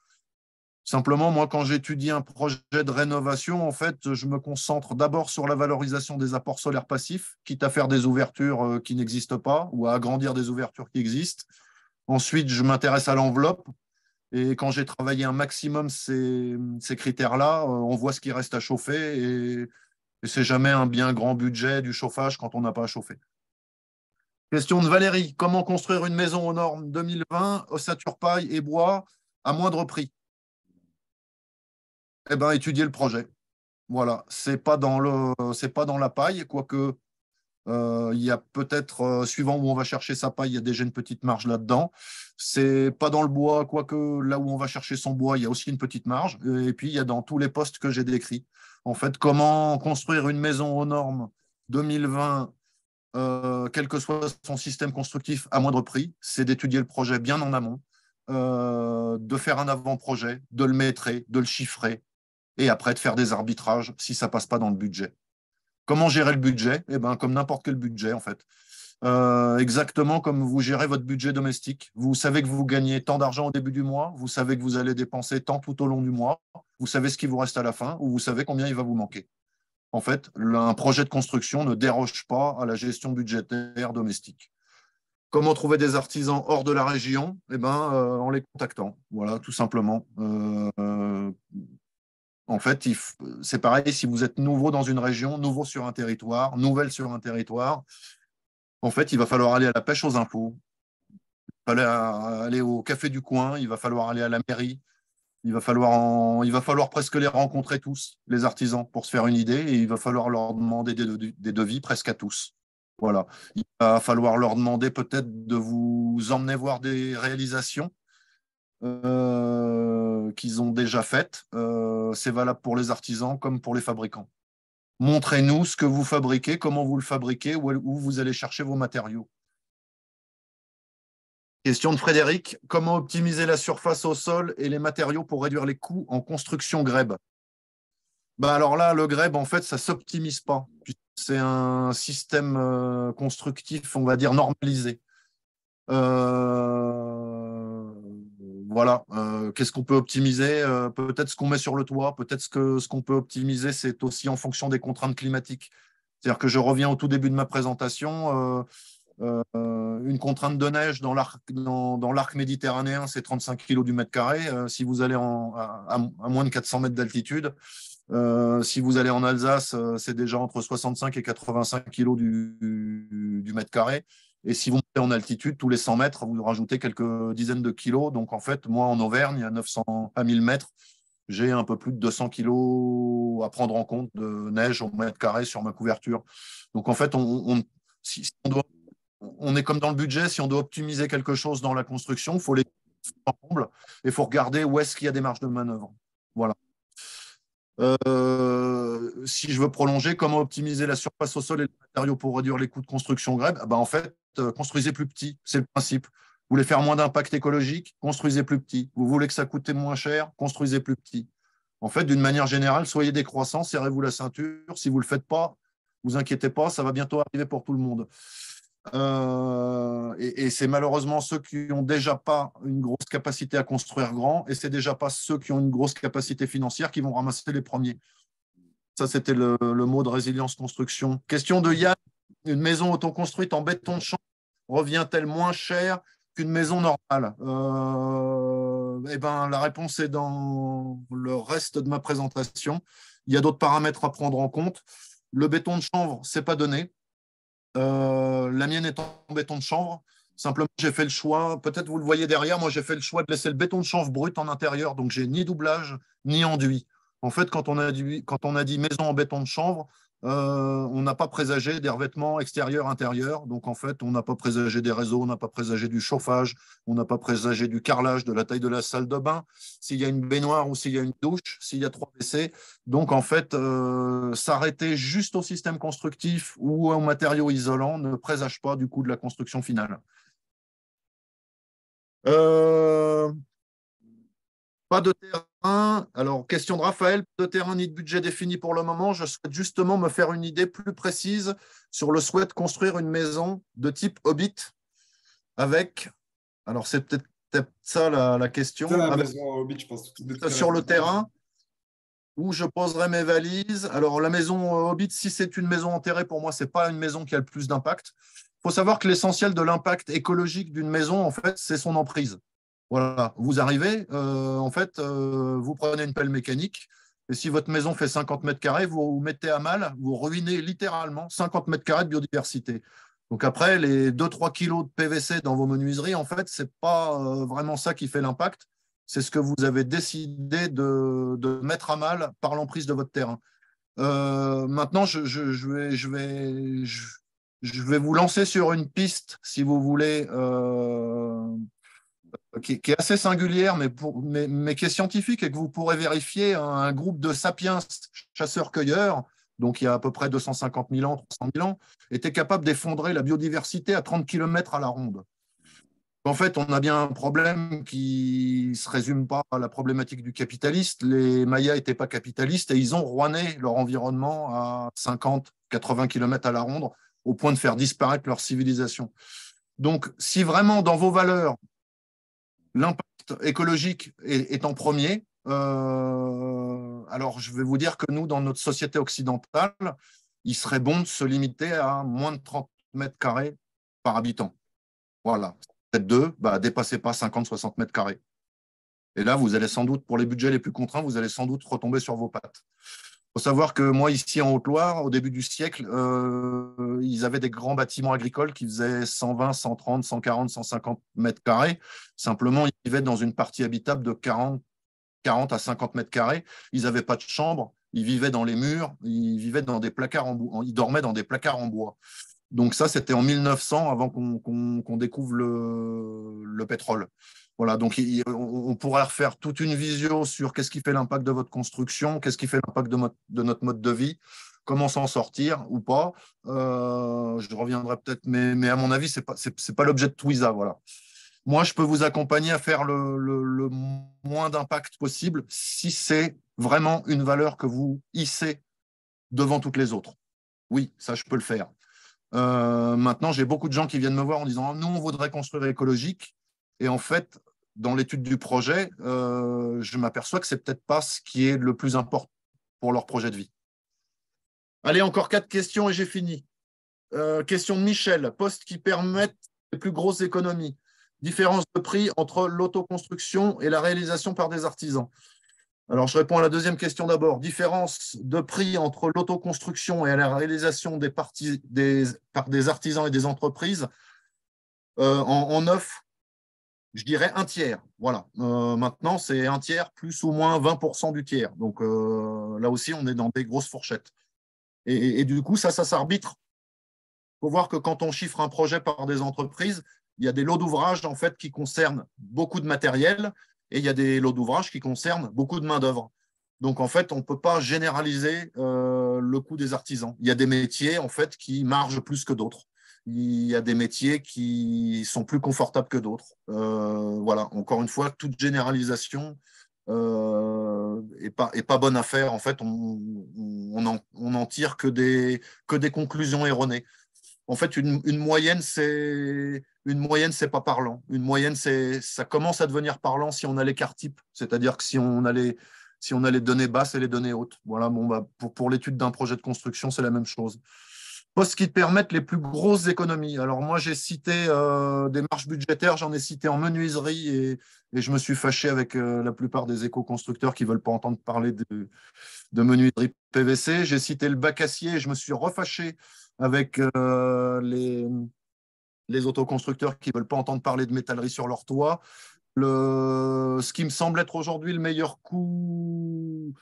Simplement, moi, quand j'étudie un projet de rénovation, en fait, je me concentre d'abord sur la valorisation des apports solaires passifs, quitte à faire des ouvertures euh, qui n'existent pas ou à agrandir des ouvertures qui existent. Ensuite, je m'intéresse à l'enveloppe. Et quand j'ai travaillé un maximum ces, ces critères-là, euh, on voit ce qui reste à chauffer et et c'est jamais un bien grand budget du chauffage quand on n'a pas à chauffer. Question de Valérie. Comment construire une maison aux normes 2020, ossature paille et bois à moindre prix Eh bien, étudier le projet. Voilà, ce n'est pas, dans le, pas dans la paille, quoique euh, il y a peut-être, euh, suivant où on va chercher sa paille, il y a déjà une petite marge là-dedans. C'est pas dans le bois, quoique là où on va chercher son bois, il y a aussi une petite marge. Et puis, il y a dans tous les postes que j'ai décrits. En fait, comment construire une maison aux normes 2020, euh, quel que soit son système constructif, à moindre prix, c'est d'étudier le projet bien en amont, euh, de faire un avant-projet, de le maîtriser, de le chiffrer, et après de faire des arbitrages si ça passe pas dans le budget. Comment gérer le budget eh ben, Comme n'importe quel budget, en fait. Euh, exactement comme vous gérez votre budget domestique. Vous savez que vous gagnez tant d'argent au début du mois, vous savez que vous allez dépenser tant tout au long du mois, vous savez ce qui vous reste à la fin ou vous savez combien il va vous manquer. En fait, un projet de construction ne déroge pas à la gestion budgétaire domestique. Comment trouver des artisans hors de la région Eh ben, euh, en les contactant. Voilà, tout simplement. Euh, en fait, c'est pareil si vous êtes nouveau dans une région, nouveau sur un territoire, nouvelle sur un territoire, en fait, il va falloir aller à la pêche aux impôts, il va falloir aller au café du coin, il va falloir aller à la mairie, il va falloir, presque les rencontrer tous, les artisans, pour se faire une idée, et il va falloir leur demander des devis presque à tous. Voilà. Il va falloir leur demander peut-être de vous emmener voir des réalisations euh, qu'ils ont déjà faites. Euh, c'est valable pour les artisans comme pour les fabricants. Montrez-nous ce que vous fabriquez, comment vous le fabriquez, où vous allez chercher vos matériaux. Question de Frédéric. Comment optimiser la surface au sol et les matériaux pour réduire les coûts en construction grèbe bah Alors là, le grèbe, en fait, ça ne s'optimise pas. C'est un système euh, constructif, on va dire, normalisé. Euh voilà, euh, qu'est-ce qu'on peut optimiser euh, Peut-être ce qu'on met sur le toit, peut-être ce qu'on peut optimiser, c'est aussi en fonction des contraintes climatiques. C'est-à-dire que je reviens au tout début de ma présentation, euh, une contrainte de neige dans l'arc méditerranéen, c'est 35 kg du mètre carré. si vous allez à, moins de 400 mètres d'altitude, si vous allez en Alsace, c'est déjà entre 65 et 85 kg du, mètre carré. Et si vous montez en altitude, tous les 100 mètres, vous rajoutez quelques dizaines de kilos. Donc, en fait, moi, en Auvergne, à 900, à 1000 mètres, j'ai un peu plus de 200 kilos à prendre en compte de neige au mètre carré sur ma couverture. Donc, en fait, on, doit, on est comme dans le budget. Si on doit optimiser quelque chose dans la construction, il faut les ensemble et il faut regarder où est-ce qu'il y a des marges de manœuvre. Voilà. Euh, si je veux prolonger, comment optimiser la surface au sol et les matériaux pour réduire les coûts de construction grève ah bah, En fait, euh, construisez plus petit, c'est le principe. Vous voulez faire moins d'impact écologique Construisez plus petit. Vous voulez que ça coûte moins cher Construisez plus petit. En fait, d'une manière générale, soyez décroissants, serrez-vous la ceinture. Si vous ne le faites pas, vous inquiétez pas, ça va bientôt arriver pour tout le monde. Euh, et, c'est malheureusement ceux qui n'ont déjà pas une grosse capacité à construire grand, et c'est déjà pas ceux qui ont une grosse capacité financière qui vont ramasser les premiers. Ça, c'était le, mot de résilience construction. Question de Yann une maison auto-construite en béton de chanvre revient-elle moins chère qu'une maison normale euh, eh ben, La réponse est dans le reste de ma présentation. Il y a d'autres paramètres à prendre en compte. Le béton de chanvre, c'est pas donné. Euh, la mienne est en béton de chanvre. Simplement, j'ai fait le choix, peut-être vous le voyez derrière, moi j'ai fait le choix de laisser le béton de chanvre brut en intérieur, donc j'ai ni doublage ni enduit. En fait, quand on a quand on a dit maison en béton de chanvre, euh, on n'a pas présagé des revêtements extérieurs, intérieurs. Donc, en fait, on n'a pas présagé des réseaux, on n'a pas présagé du chauffage, on n'a pas présagé du carrelage, de la taille de la salle de bain, s'il y a une baignoire ou s'il y a une douche, s'il y a trois WC. Donc, en fait, euh, s'arrêter juste au système constructif ou au matériau isolant ne présage pas du coup de la construction finale. Euh, pas de terrain. Alors, question de Raphaël, de terrain ni de budget défini pour le moment. Je souhaite justement me faire une idée plus précise sur le souhait de construire une maison de type Hobbit avec, alors c'est peut-être ça la, question, sur le terrain où je poserai mes valises. Alors, la maison Hobbit, si c'est une maison enterrée, pour moi, ce n'est pas une maison qui a le plus d'impact. Il faut savoir que l'essentiel de l'impact écologique d'une maison, en fait, c'est son emprise vous arrivez, euh, en fait, euh, vous prenez une pelle mécanique, et si votre maison fait 50 mètres carrés, vous vous mettez à mal, vous ruinez littéralement 50 mètres carrés de biodiversité. Donc après, les 2-3 kilos de PVC dans vos menuiseries, en fait, ce n'est pas euh, vraiment ça qui fait l'impact, c'est ce que vous avez décidé de, mettre à mal par l'emprise de votre terrain. maintenant, je, vais, je, vais, je, vais vous lancer sur une piste, si vous voulez, qui, est assez singulière, mais, mais, qui est scientifique et que vous pourrez vérifier. Hein, un, groupe de sapiens chasseurs-cueilleurs, donc il y a à peu près 250 000 ans, 300 000 ans, était capable d'effondrer la biodiversité à 30 km à la ronde. En fait, on a bien un problème qui ne se résume pas à la problématique du capitaliste. Les Mayas n'étaient pas capitalistes et ils ont ruiné leur environnement à 50, 80 km à la ronde au point de faire disparaître leur civilisation. Donc, si vraiment dans vos valeurs, L'impact écologique est, en premier. Euh, alors, je vais vous dire que nous, dans notre société occidentale, il serait bon de se limiter à moins de 30 mètres carrés par habitant. Voilà. Peut-être deux, bah, dépassez pas 50-60 mètres carrés. Et là, vous allez sans doute, pour les budgets les plus contraints, vous allez sans doute retomber sur vos pattes faut savoir que moi, ici en Haute-Loire, au début du siècle, euh, ils avaient des grands bâtiments agricoles qui faisaient 120, 130, 140, 150 mètres carrés. Simplement, ils vivaient dans une partie habitable de 40, à 50 mètres carrés. Ils n'avaient pas de chambre, ils vivaient dans les murs, ils vivaient dans des placards en bois, ils dormaient dans des placards en bois. Donc ça, c'était en 1900, avant qu'on découvre le pétrole. Voilà, donc on, pourrait refaire toute une vision sur qu'est-ce qui fait l'impact de votre construction, qu'est-ce qui fait l'impact de, notre mode de vie, comment s'en sortir ou pas. Euh, je reviendrai peut-être, mais, à mon avis, ce n'est pas, l'objet de Twiza. Voilà. Moi, je peux vous accompagner à faire le, moins d'impact possible si c'est vraiment une valeur que vous hissez devant toutes les autres. Oui, ça, je peux le faire. Euh, maintenant, j'ai beaucoup de gens qui viennent me voir en disant Nous, on voudrait construire écologique. Et en fait, dans l'étude du projet, euh, je m'aperçois que ce n'est peut-être pas ce qui est le plus important pour leur projet de vie. Allez, encore quatre questions et j'ai fini. Euh, question de Michel, postes qui permettent les plus grosses économies. Différence de prix entre l'autoconstruction et la réalisation par des artisans. Alors, je réponds à la deuxième question d'abord. Différence de prix entre l'autoconstruction et la réalisation des, par des artisans et des entreprises. Euh, en, en, neuf, je dirais un tiers. Voilà. Euh, maintenant, c'est un tiers plus ou moins 20% du tiers. Donc euh, là aussi, on est dans des grosses fourchettes. Et, du coup, ça, ça s'arbitre. Il faut voir que quand on chiffre un projet par des entreprises, il y a des lots d'ouvrages en fait qui concernent beaucoup de matériel et il y a des lots d'ouvrages qui concernent beaucoup de main-d'œuvre. Donc en fait, on ne peut pas généraliser euh, le coût des artisans. Il y a des métiers en fait qui margent plus que d'autres il y a des métiers qui sont plus confortables que d'autres. Euh, voilà, encore une fois, toute généralisation n'est euh, pas, est pas bonne à faire. En fait, on n'en on tire que des, que des conclusions erronées. En fait, une, une moyenne, ce une moyenne, c'est pas parlant. Une moyenne, c'est ça commence à devenir parlant si on a l'écart type, c'est-à-dire que si on a les si on a les données basses et les données hautes. Voilà, bah, pour, pour l'étude d'un projet de construction, c'est la même chose postes qui te permettent les plus grosses économies. Alors moi, j'ai cité euh, des marges budgétaires, j'en ai cité en menuiserie et, et je me suis fâché avec euh, la plupart des éco-constructeurs qui ne veulent pas entendre parler de, de menuiserie PVC. J'ai cité le bac acier et je me suis refâché avec euh, les, les autoconstructeurs qui ne veulent pas entendre parler de métallerie sur leur toit. Le, ce qui me semble être aujourd'hui le meilleur coût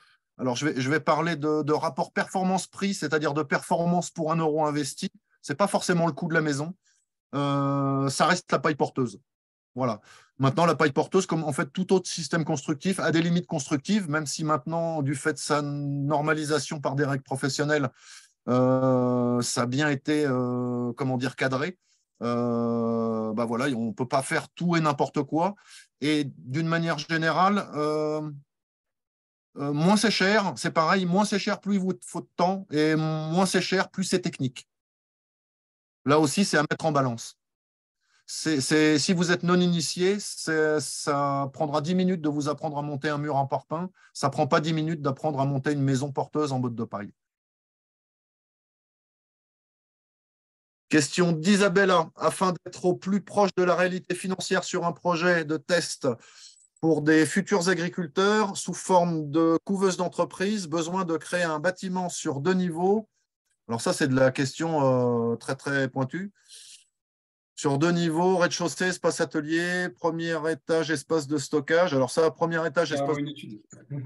alors, je vais, je vais parler de, rapport performance-prix, c'est-à-dire de performance pour un euro investi. Ce n'est pas forcément le coût de la maison. Euh, ça reste la paille porteuse. Voilà. Maintenant, la paille porteuse, comme en fait tout autre système constructif, a des limites constructives, même si maintenant, du fait de sa normalisation par des règles professionnelles, euh, ça a bien été euh, comment dire, cadré. Bah voilà, on ne peut pas faire tout et n'importe quoi. Et d'une manière générale, euh, moins c'est cher, c'est pareil, moins c'est cher, plus il vous faut de temps, et moins c'est cher, plus c'est technique. Là aussi, c'est à mettre en balance. C'est si vous êtes non initié, ça prendra 10 minutes de vous apprendre à monter un mur en parpaing, ça ne prend pas 10 minutes d'apprendre à monter une maison porteuse en botte de paille. Question d'Isabella. Afin d'être au plus proche de la réalité financière sur un projet de test, pour des futurs agriculteurs sous forme de couveuse d'entreprise, besoin de créer un bâtiment sur deux niveaux. Alors ça, c'est de la question euh, très très pointue. Sur deux niveaux, rez-de-chaussée, espace atelier, premier étage, espace de stockage. Alors ça, premier étage, espace... <laughs>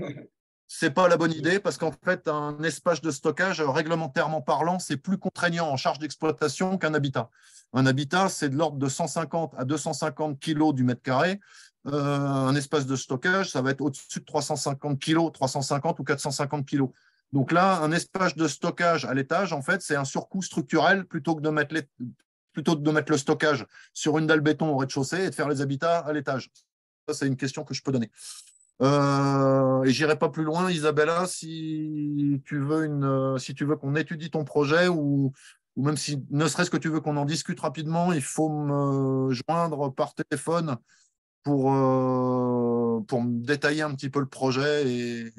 c'est pas la bonne idée parce qu'en fait, un espace de stockage, réglementairement parlant, c'est plus contraignant en charge d'exploitation qu'un habitat. Un habitat, c'est de l'ordre de 150 à 250 kg du mètre carré. Euh, un espace de stockage, ça va être au-dessus de 350 kg, 350 ou 450 kg. Donc là, un espace de stockage à l'étage, en fait, c'est un surcoût structurel plutôt que de mettre plutôt de mettre le stockage sur une dalle béton au rez-de-chaussée et de faire les habitats à l'étage Ça, c'est une question que je peux donner. Euh, et j'irai pas plus loin, Isabella, si tu veux, euh, si veux qu'on étudie ton projet ou, ou même si ne serait-ce que tu veux qu'on en discute rapidement, il faut me joindre par téléphone pour, euh, pour me détailler un petit peu le projet et,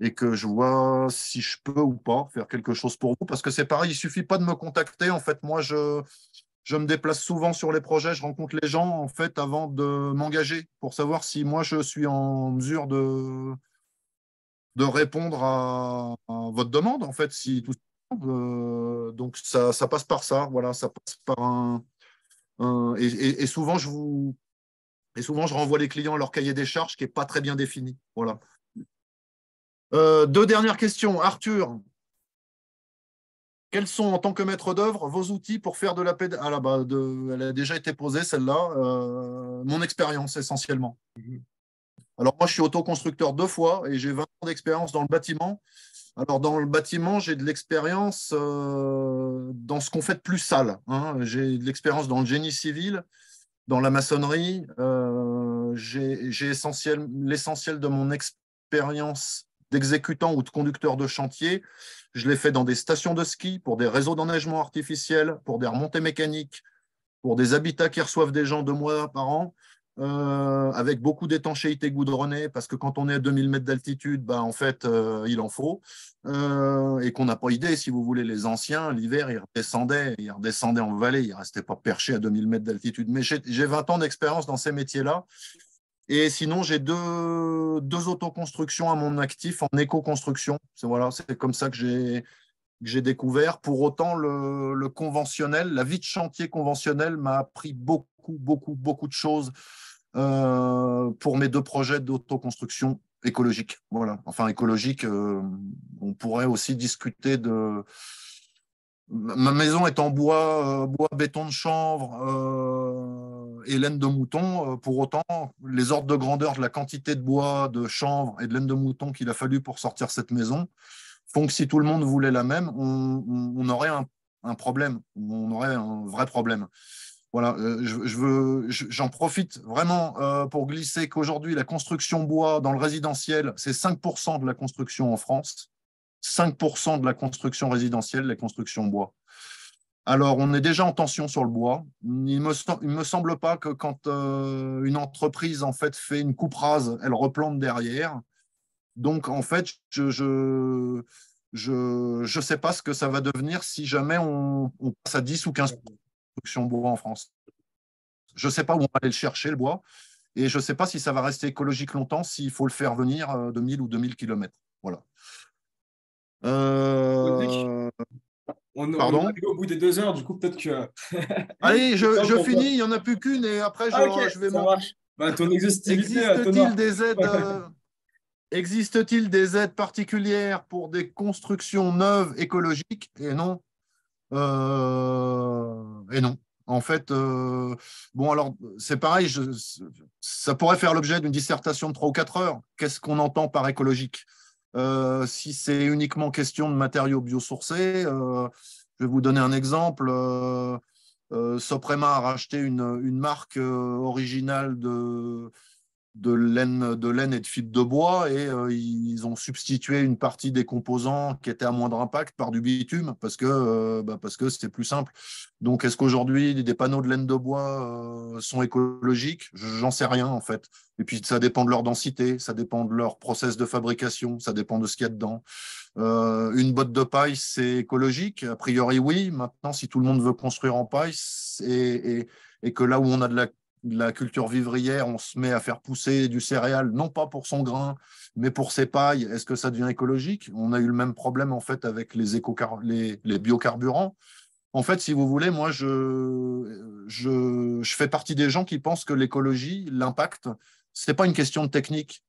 et que je vois si je peux ou pas faire quelque chose pour vous. Parce que c'est pareil, il suffit pas de me contacter. En fait, moi, je, je me déplace souvent sur les projets, je rencontre les gens en fait avant de m'engager pour savoir si moi je suis en mesure de, de répondre à, votre demande en fait. Si tout... Euh, donc ça, ça, passe par ça, voilà, ça passe par un, et, et, souvent je vous et souvent, je renvoie les clients à leur cahier des charges qui n'est pas très bien défini. Voilà. Euh, deux dernières questions. Arthur, quels sont, en tant que maître d'œuvre, vos outils pour faire de la pédagogie ah bah, de Elle a déjà été posée, celle-là. Euh, mon expérience, essentiellement. Alors, moi, je suis autoconstructeur deux fois et j'ai 20 ans d'expérience dans le bâtiment. Alors, dans le bâtiment, j'ai de l'expérience euh, dans ce qu'on fait de plus sale. Hein. J'ai de l'expérience dans le génie civil, dans la maçonnerie, euh, j'ai l'essentiel de mon expérience d'exécutant ou de conducteur de chantier. Je l'ai fait dans des stations de ski, pour des réseaux d'enneigement artificiel, pour des remontées mécaniques, pour des habitats qui reçoivent des gens deux mois par an. Euh, avec beaucoup d'étanchéité goudronnée, parce que quand on est à 2000 mètres d'altitude, bah, en fait, euh, il en faut, euh, et qu'on n'a pas idée, si vous voulez, les anciens, l'hiver, ils redescendaient, ils redescendaient en vallée, ils ne restaient pas perchés à 2000 mètres d'altitude. Mais j'ai 20 ans d'expérience dans ces métiers-là, et sinon, j'ai deux, deux autoconstructions à mon actif en éco-construction. C'est voilà, comme ça que j'ai j'ai découvert. Pour autant, le, le, conventionnel, la vie de chantier conventionnel m'a appris beaucoup, beaucoup, beaucoup de choses euh, pour mes deux projets d'autoconstruction écologique. Voilà. Enfin, écologique, euh, on pourrait aussi discuter de. Ma maison est en bois, euh, bois béton de chanvre et laine de mouton. Pour autant, les ordres de grandeur de la quantité de bois, de chanvre et de laine de mouton qu'il a fallu pour sortir cette maison font que si tout le monde voulait la même, on, aurait un, problème, on aurait un vrai problème. Voilà, euh, je, j'en profite vraiment euh, pour glisser qu'aujourd'hui, la construction bois dans le résidentiel, c'est 5% de la construction en France. 5% de la construction résidentielle, la construction bois. Alors, on est déjà en tension sur le bois. Il ne me, semble pas que quand euh, une entreprise en fait, fait une coupe rase, elle replante derrière. Donc, en fait, je ne je, sais pas ce que ça va devenir si jamais on, on passe à 10 ou 15 bois en France. Je sais pas où on va aller le chercher, le bois, et je sais pas si ça va rester écologique longtemps, s'il faut le faire venir euh, de 1000 ou 2000 km. Voilà. Euh, on, Pardon au bout des deux heures, du coup, peut-être que. <laughs> Allez, <laughs> je, finis, il y en a plus qu'une, et après, je, ah, vais m'en. Bah, Existe-t-il des aides <laughs> euh, Existe-t-il des aides particulières pour des constructions neuves écologiques Et non, euh, et non. En fait, euh, bon, alors, c'est pareil, je, ça pourrait faire l'objet d'une dissertation de 3 ou 4 heures. Qu'est-ce qu'on entend par écologique euh, Si c'est uniquement question de matériaux biosourcés, je vais vous donner un exemple. Soprema a racheté une marque originale de, de laine, de laine et de fil de bois et euh, ils ont substitué une partie des composants qui étaient à moindre impact par du bitume parce que euh, bah, parce c'était plus simple. Donc est-ce qu'aujourd'hui des panneaux de laine de bois euh, sont écologiques J'en sais rien en fait. Et puis ça dépend de leur densité, ça dépend de leur process de fabrication, ça dépend de ce qu'il y a dedans. une botte de paille c'est écologique a priori oui. Maintenant si tout le monde veut construire en paille et, et que là où on a de la la culture vivrière, on se met à faire pousser du céréal, non pas pour son grain, mais pour ses pailles, est-ce que ça devient écologique On a eu le même problème en fait avec les, les, les biocarburants. En fait, si vous voulez, moi, je, je, je fais partie des gens qui pensent que l'écologie, l'impact, ce n'est pas une question de technique,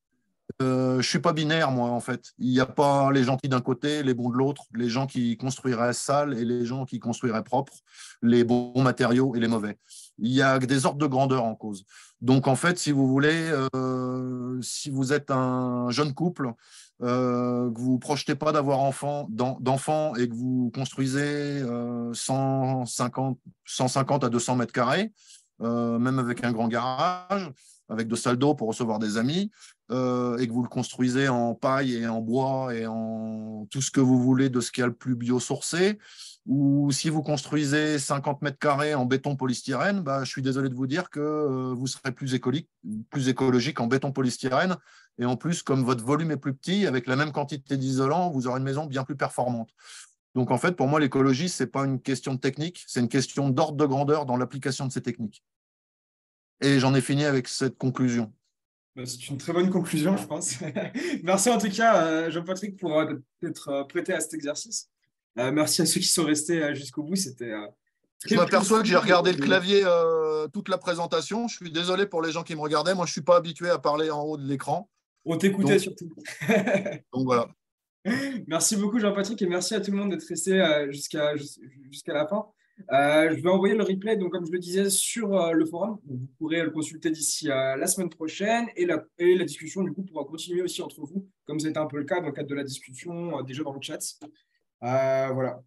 euh, je suis pas binaire, moi, en fait. Il n'y a pas les gentils d'un côté, les bons de l'autre, les gens qui construiraient sale et les gens qui construiraient propre, les bons matériaux et les mauvais. Il y a des ordres de grandeur en cause. Donc, en fait, si vous voulez, euh, si vous êtes un jeune couple, euh, que vous ne projetez pas d'avoir enfant, d'enfants et que vous construisez 150, euh, à 200 mètres carrés, même avec un grand garage, avec deux salles d'eau pour recevoir des amis, euh, et que vous le construisez en paille et en bois et en tout ce que vous voulez de ce qui a le plus biosourcé, ou si vous construisez 50 mètres carrés en béton polystyrène, bah, je suis désolé de vous dire que euh, vous serez plus, plus écologique en béton polystyrène. Et en plus, comme votre volume est plus petit, avec la même quantité d'isolant, vous aurez une maison bien plus performante. Donc en fait, pour moi, l'écologie, ce n'est pas une question de technique, c'est une question d'ordre de grandeur dans l'application de ces techniques. Et j'en ai fini avec cette conclusion. Bah, c'est une très bonne conclusion, je pense. <laughs> merci en tout cas, euh, Jean-Patrick, pour euh, être euh, prêté à cet exercice. merci à ceux qui sont restés jusqu'au bout. C'était. Je m'aperçois que j'ai regardé le clavier toute la présentation. Je suis désolé pour les gens qui me regardaient. Moi, je ne suis pas habitué à parler en haut de l'écran. On t'écoutait surtout. <laughs> <laughs> donc voilà. Merci beaucoup, Jean-Patrick, et merci à tout le monde d'être resté jusqu'à la fin. Euh, je vais envoyer le replay, donc, comme je le disais, sur euh, le forum. Vous pourrez le consulter d'ici euh, la semaine prochaine et la, discussion, du coup, pourra continuer aussi entre vous, comme c'était un peu le cas dans le cadre de la discussion déjà dans le chat. voilà.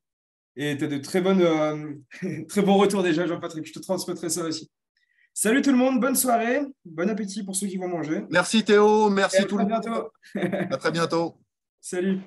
Et tu as de très, bonnes, <laughs> très bons retours déjà, Jean-Patrick. Je te transmettrai ça aussi. Salut tout le monde, bonne soirée, bon appétit pour ceux qui vont manger. Merci Théo, merci tout le monde. À très bientôt. <laughs> Salut.